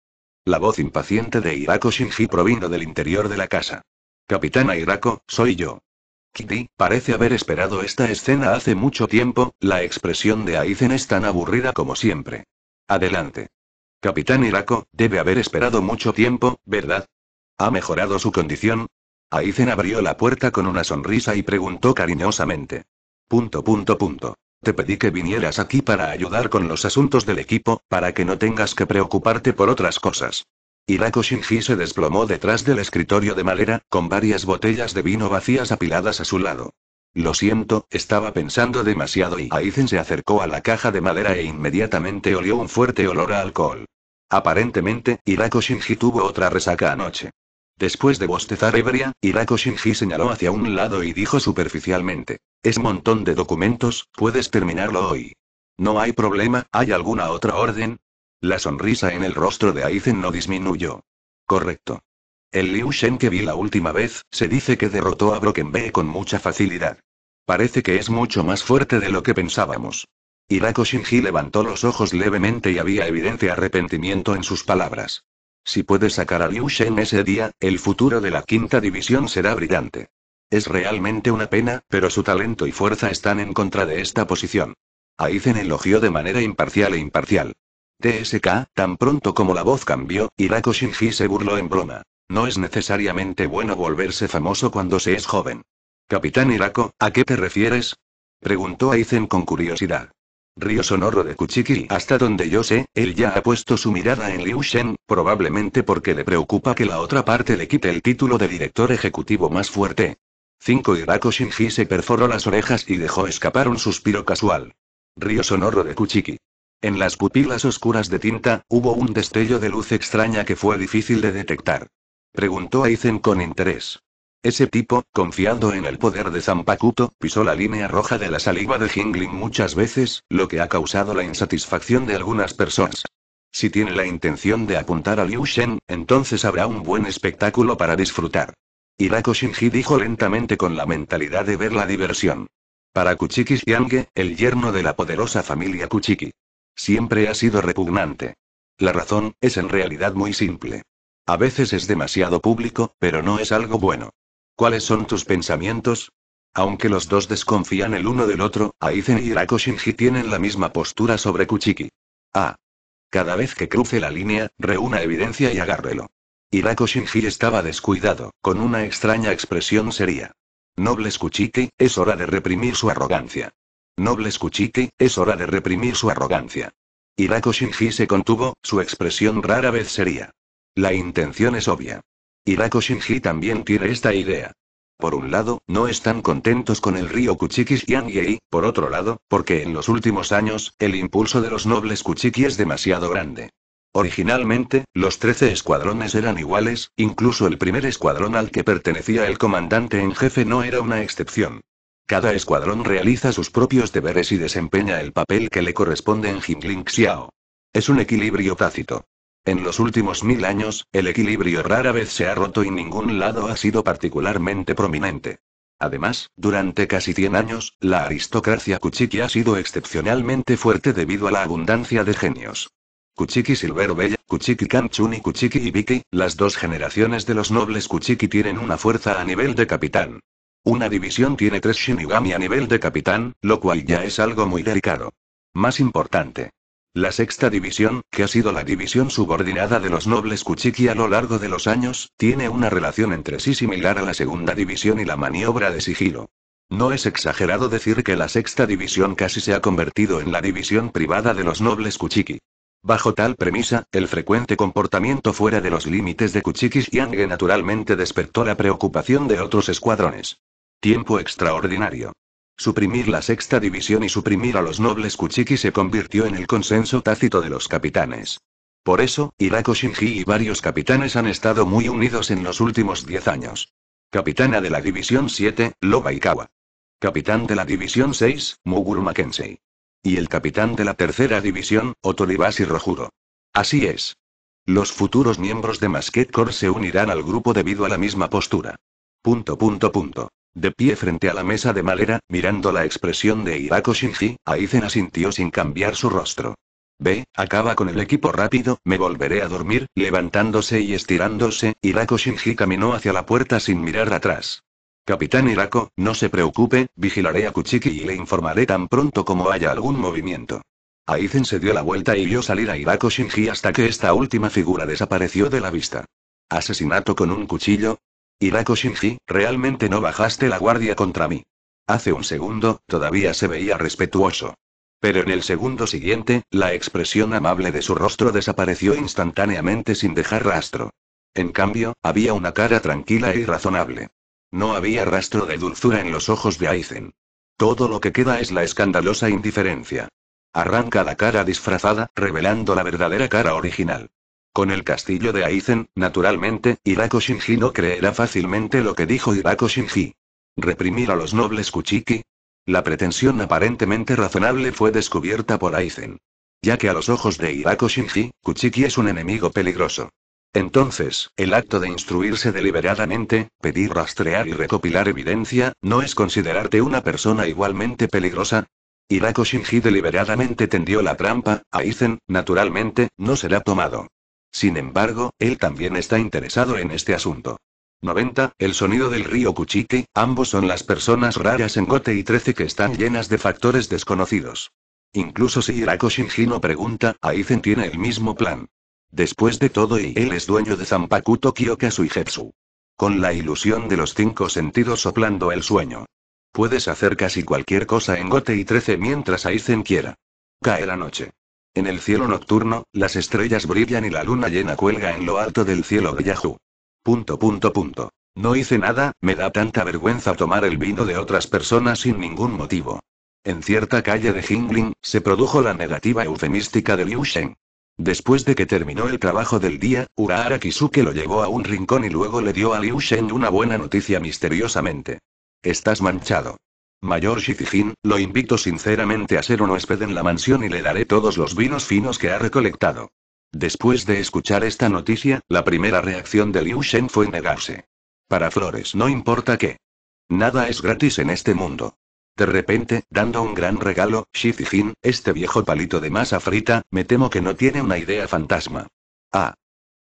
La voz impaciente de Hirako Shinji provino del interior de la casa. Capitán Hirako, soy yo. Kitty, parece haber esperado esta escena hace mucho tiempo, la expresión de Aizen es tan aburrida como siempre. Adelante. Capitán Hirako, debe haber esperado mucho tiempo, ¿verdad? ¿Ha mejorado su condición? Aizen abrió la puerta con una sonrisa y preguntó cariñosamente. Punto punto punto. Te pedí que vinieras aquí para ayudar con los asuntos del equipo, para que no tengas que preocuparte por otras cosas. Hirako Shinji se desplomó detrás del escritorio de madera, con varias botellas de vino vacías apiladas a su lado. Lo siento, estaba pensando demasiado y Aizen se acercó a la caja de madera e inmediatamente olió un fuerte olor a alcohol. Aparentemente, Hirako Shinji tuvo otra resaca anoche. Después de bostezar ebria, Hirako Shinji señaló hacia un lado y dijo superficialmente: Es montón de documentos, puedes terminarlo hoy. No hay problema, ¿hay alguna otra orden? La sonrisa en el rostro de Aizen no disminuyó. Correcto. El Liu Shen que vi la última vez, se dice que derrotó a Broken B con mucha facilidad. Parece que es mucho más fuerte de lo que pensábamos. Hirako Shinji levantó los ojos levemente y había evidente arrepentimiento en sus palabras. Si puede sacar a Liu Shen ese día, el futuro de la quinta división será brillante. Es realmente una pena, pero su talento y fuerza están en contra de esta posición. Aizen elogió de manera imparcial e imparcial. TSK, tan pronto como la voz cambió, Irako Shinji se burló en broma. No es necesariamente bueno volverse famoso cuando se es joven. Capitán Irako, ¿a qué te refieres? Preguntó Aizen con curiosidad. Río sonoro de Kuchiki. Hasta donde yo sé, él ya ha puesto su mirada en Liu Shen, probablemente porque le preocupa que la otra parte le quite el título de director ejecutivo más fuerte. 5. Hirako Shinji se perforó las orejas y dejó escapar un suspiro casual. Río sonoro de Kuchiki. En las pupilas oscuras de tinta, hubo un destello de luz extraña que fue difícil de detectar. Preguntó Aizen con interés. Ese tipo, confiado en el poder de Zampacuto, pisó la línea roja de la saliva de Jingling muchas veces, lo que ha causado la insatisfacción de algunas personas. Si tiene la intención de apuntar a Liu Shen, entonces habrá un buen espectáculo para disfrutar. Hirako Shinji dijo lentamente con la mentalidad de ver la diversión. Para Kuchiki Xiange, el yerno de la poderosa familia Kuchiki. Siempre ha sido repugnante. La razón, es en realidad muy simple. A veces es demasiado público, pero no es algo bueno. ¿Cuáles son tus pensamientos? Aunque los dos desconfían el uno del otro, Aizen y Hirako Shinji tienen la misma postura sobre Kuchiki. Ah. Cada vez que cruce la línea, reúna evidencia y agárrelo. Hirako Shinji estaba descuidado, con una extraña expresión seria. Nobles Kuchiki, es hora de reprimir su arrogancia. Nobles Kuchiki, es hora de reprimir su arrogancia. Hirako Shinji se contuvo, su expresión rara vez sería. La intención es obvia. Hirako Shinji también tiene esta idea. Por un lado, no están contentos con el río Kuchikis yei por otro lado, porque en los últimos años, el impulso de los nobles Kuchiki es demasiado grande. Originalmente, los trece escuadrones eran iguales, incluso el primer escuadrón al que pertenecía el comandante en jefe no era una excepción. Cada escuadrón realiza sus propios deberes y desempeña el papel que le corresponde en Jingling Xiao. Es un equilibrio tácito. En los últimos mil años, el equilibrio rara vez se ha roto y ningún lado ha sido particularmente prominente. Además, durante casi 100 años, la aristocracia Kuchiki ha sido excepcionalmente fuerte debido a la abundancia de genios. Kuchiki Silver Bella, Kuchiki Kanchun y Kuchiki Ibiki, las dos generaciones de los nobles Kuchiki tienen una fuerza a nivel de capitán. Una división tiene tres Shinigami a nivel de capitán, lo cual ya es algo muy delicado. Más importante, la sexta división, que ha sido la división subordinada de los nobles Kuchiki a lo largo de los años, tiene una relación entre sí similar a la segunda división y la maniobra de sigilo. No es exagerado decir que la sexta división casi se ha convertido en la división privada de los nobles Kuchiki. Bajo tal premisa, el frecuente comportamiento fuera de los límites de Kuchiki y naturalmente despertó la preocupación de otros escuadrones. Tiempo extraordinario. Suprimir la sexta división y suprimir a los nobles Kuchiki se convirtió en el consenso tácito de los capitanes. Por eso, Hirako Shinji y varios capitanes han estado muy unidos en los últimos 10 años. Capitana de la División 7, Loba Ikawa. Capitán de la División 6, Muguru Mackenzie. Y el capitán de la Tercera División, Otolibasi Rojuro. Así es. Los futuros miembros de Masquet Corps se unirán al grupo debido a la misma postura. Punto punto punto. De pie frente a la mesa de madera, mirando la expresión de Hirako Shinji, Aizen asintió sin cambiar su rostro. Ve, acaba con el equipo rápido, me volveré a dormir, levantándose y estirándose, Hirako Shinji caminó hacia la puerta sin mirar atrás. Capitán Hirako, no se preocupe, vigilaré a Kuchiki y le informaré tan pronto como haya algún movimiento. Aizen se dio la vuelta y vio salir a Hirako Shinji hasta que esta última figura desapareció de la vista. ¿Asesinato con un cuchillo? Hirako Shinji, realmente no bajaste la guardia contra mí. Hace un segundo, todavía se veía respetuoso. Pero en el segundo siguiente, la expresión amable de su rostro desapareció instantáneamente sin dejar rastro. En cambio, había una cara tranquila y razonable. No había rastro de dulzura en los ojos de Aizen. Todo lo que queda es la escandalosa indiferencia. Arranca la cara disfrazada, revelando la verdadera cara original. Con el castillo de Aizen, naturalmente, Hirako Shinji no creerá fácilmente lo que dijo Hirako Shinji. Reprimir a los nobles Kuchiki. La pretensión aparentemente razonable fue descubierta por Aizen. Ya que a los ojos de Hirako Shinji, Kuchiki es un enemigo peligroso. Entonces, el acto de instruirse deliberadamente, pedir rastrear y recopilar evidencia, ¿no es considerarte una persona igualmente peligrosa? Hirako Shinji deliberadamente tendió la trampa, Aizen, naturalmente, no será tomado sin embargo, él también está interesado en este asunto. 90. El sonido del río Kuchike, ambos son las personas raras en Gote y 13 que están llenas de factores desconocidos. Incluso si Hirako no pregunta, Aizen tiene el mismo plan. Después de todo y él es dueño de Zampakuto Kyokasu y jetsu Con la ilusión de los cinco sentidos soplando el sueño. Puedes hacer casi cualquier cosa en Gote y 13 mientras Aizen quiera. Cae la noche. En el cielo nocturno, las estrellas brillan y la luna llena cuelga en lo alto del cielo de Yahoo. Punto punto punto. No hice nada, me da tanta vergüenza tomar el vino de otras personas sin ningún motivo. En cierta calle de Jingling, se produjo la negativa eufemística de Liu Sheng. Después de que terminó el trabajo del día, Urahara Kisuke lo llevó a un rincón y luego le dio a Liu Shen una buena noticia misteriosamente. Estás manchado. Mayor Shifijin, lo invito sinceramente a ser un huésped en la mansión y le daré todos los vinos finos que ha recolectado. Después de escuchar esta noticia, la primera reacción de Liu Shen fue negarse. Para Flores no importa qué. Nada es gratis en este mundo. De repente, dando un gran regalo, Shifijin, este viejo palito de masa frita, me temo que no tiene una idea fantasma. Ah,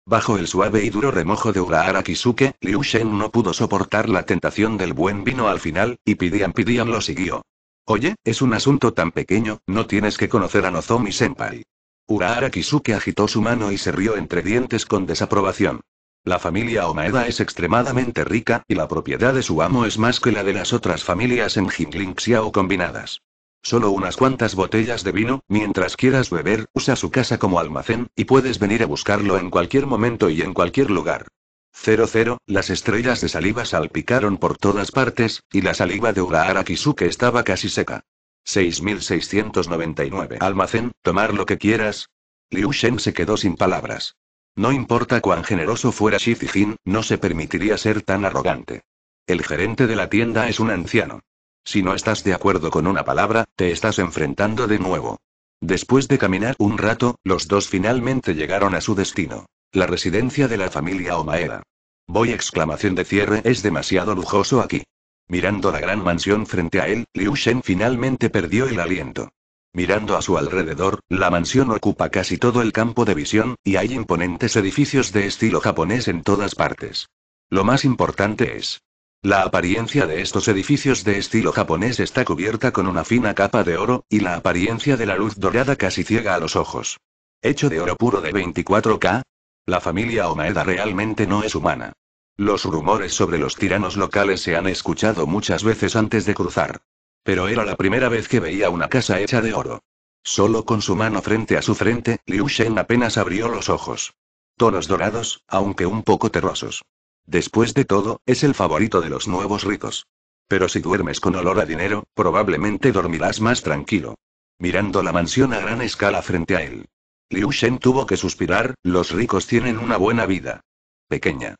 Bajo el suave y duro remojo de Urahara Kisuke, Liu Shen no pudo soportar la tentación del buen vino al final, y Pidian Pidian lo siguió. Oye, es un asunto tan pequeño, no tienes que conocer a Nozomi Senpai. Urahara Kisuke agitó su mano y se rió entre dientes con desaprobación. La familia Omaeda es extremadamente rica, y la propiedad de su amo es más que la de las otras familias en Jinglingxiao o combinadas. Solo unas cuantas botellas de vino, mientras quieras beber, usa su casa como almacén, y puedes venir a buscarlo en cualquier momento y en cualquier lugar. 00, las estrellas de saliva salpicaron por todas partes, y la saliva de Urahara Kisuke estaba casi seca. 6699. Almacén, tomar lo que quieras. Liu Shen se quedó sin palabras. No importa cuán generoso fuera Shizijin, no se permitiría ser tan arrogante. El gerente de la tienda es un anciano. Si no estás de acuerdo con una palabra, te estás enfrentando de nuevo. Después de caminar un rato, los dos finalmente llegaron a su destino. La residencia de la familia Omaeda. Voy exclamación de cierre, es demasiado lujoso aquí. Mirando la gran mansión frente a él, Liu Shen finalmente perdió el aliento. Mirando a su alrededor, la mansión ocupa casi todo el campo de visión, y hay imponentes edificios de estilo japonés en todas partes. Lo más importante es, la apariencia de estos edificios de estilo japonés está cubierta con una fina capa de oro, y la apariencia de la luz dorada casi ciega a los ojos. Hecho de oro puro de 24K, la familia Omaeda realmente no es humana. Los rumores sobre los tiranos locales se han escuchado muchas veces antes de cruzar. Pero era la primera vez que veía una casa hecha de oro. Solo con su mano frente a su frente, Liu Shen apenas abrió los ojos. Tonos dorados, aunque un poco terrosos. Después de todo, es el favorito de los nuevos ricos. Pero si duermes con olor a dinero, probablemente dormirás más tranquilo. Mirando la mansión a gran escala frente a él. Liu Shen tuvo que suspirar, los ricos tienen una buena vida. Pequeña.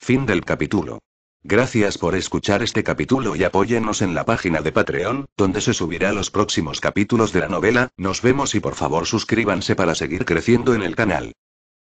Fin del capítulo. Gracias por escuchar este capítulo y apóyenos en la página de Patreon, donde se subirá los próximos capítulos de la novela, nos vemos y por favor suscríbanse para seguir creciendo en el canal.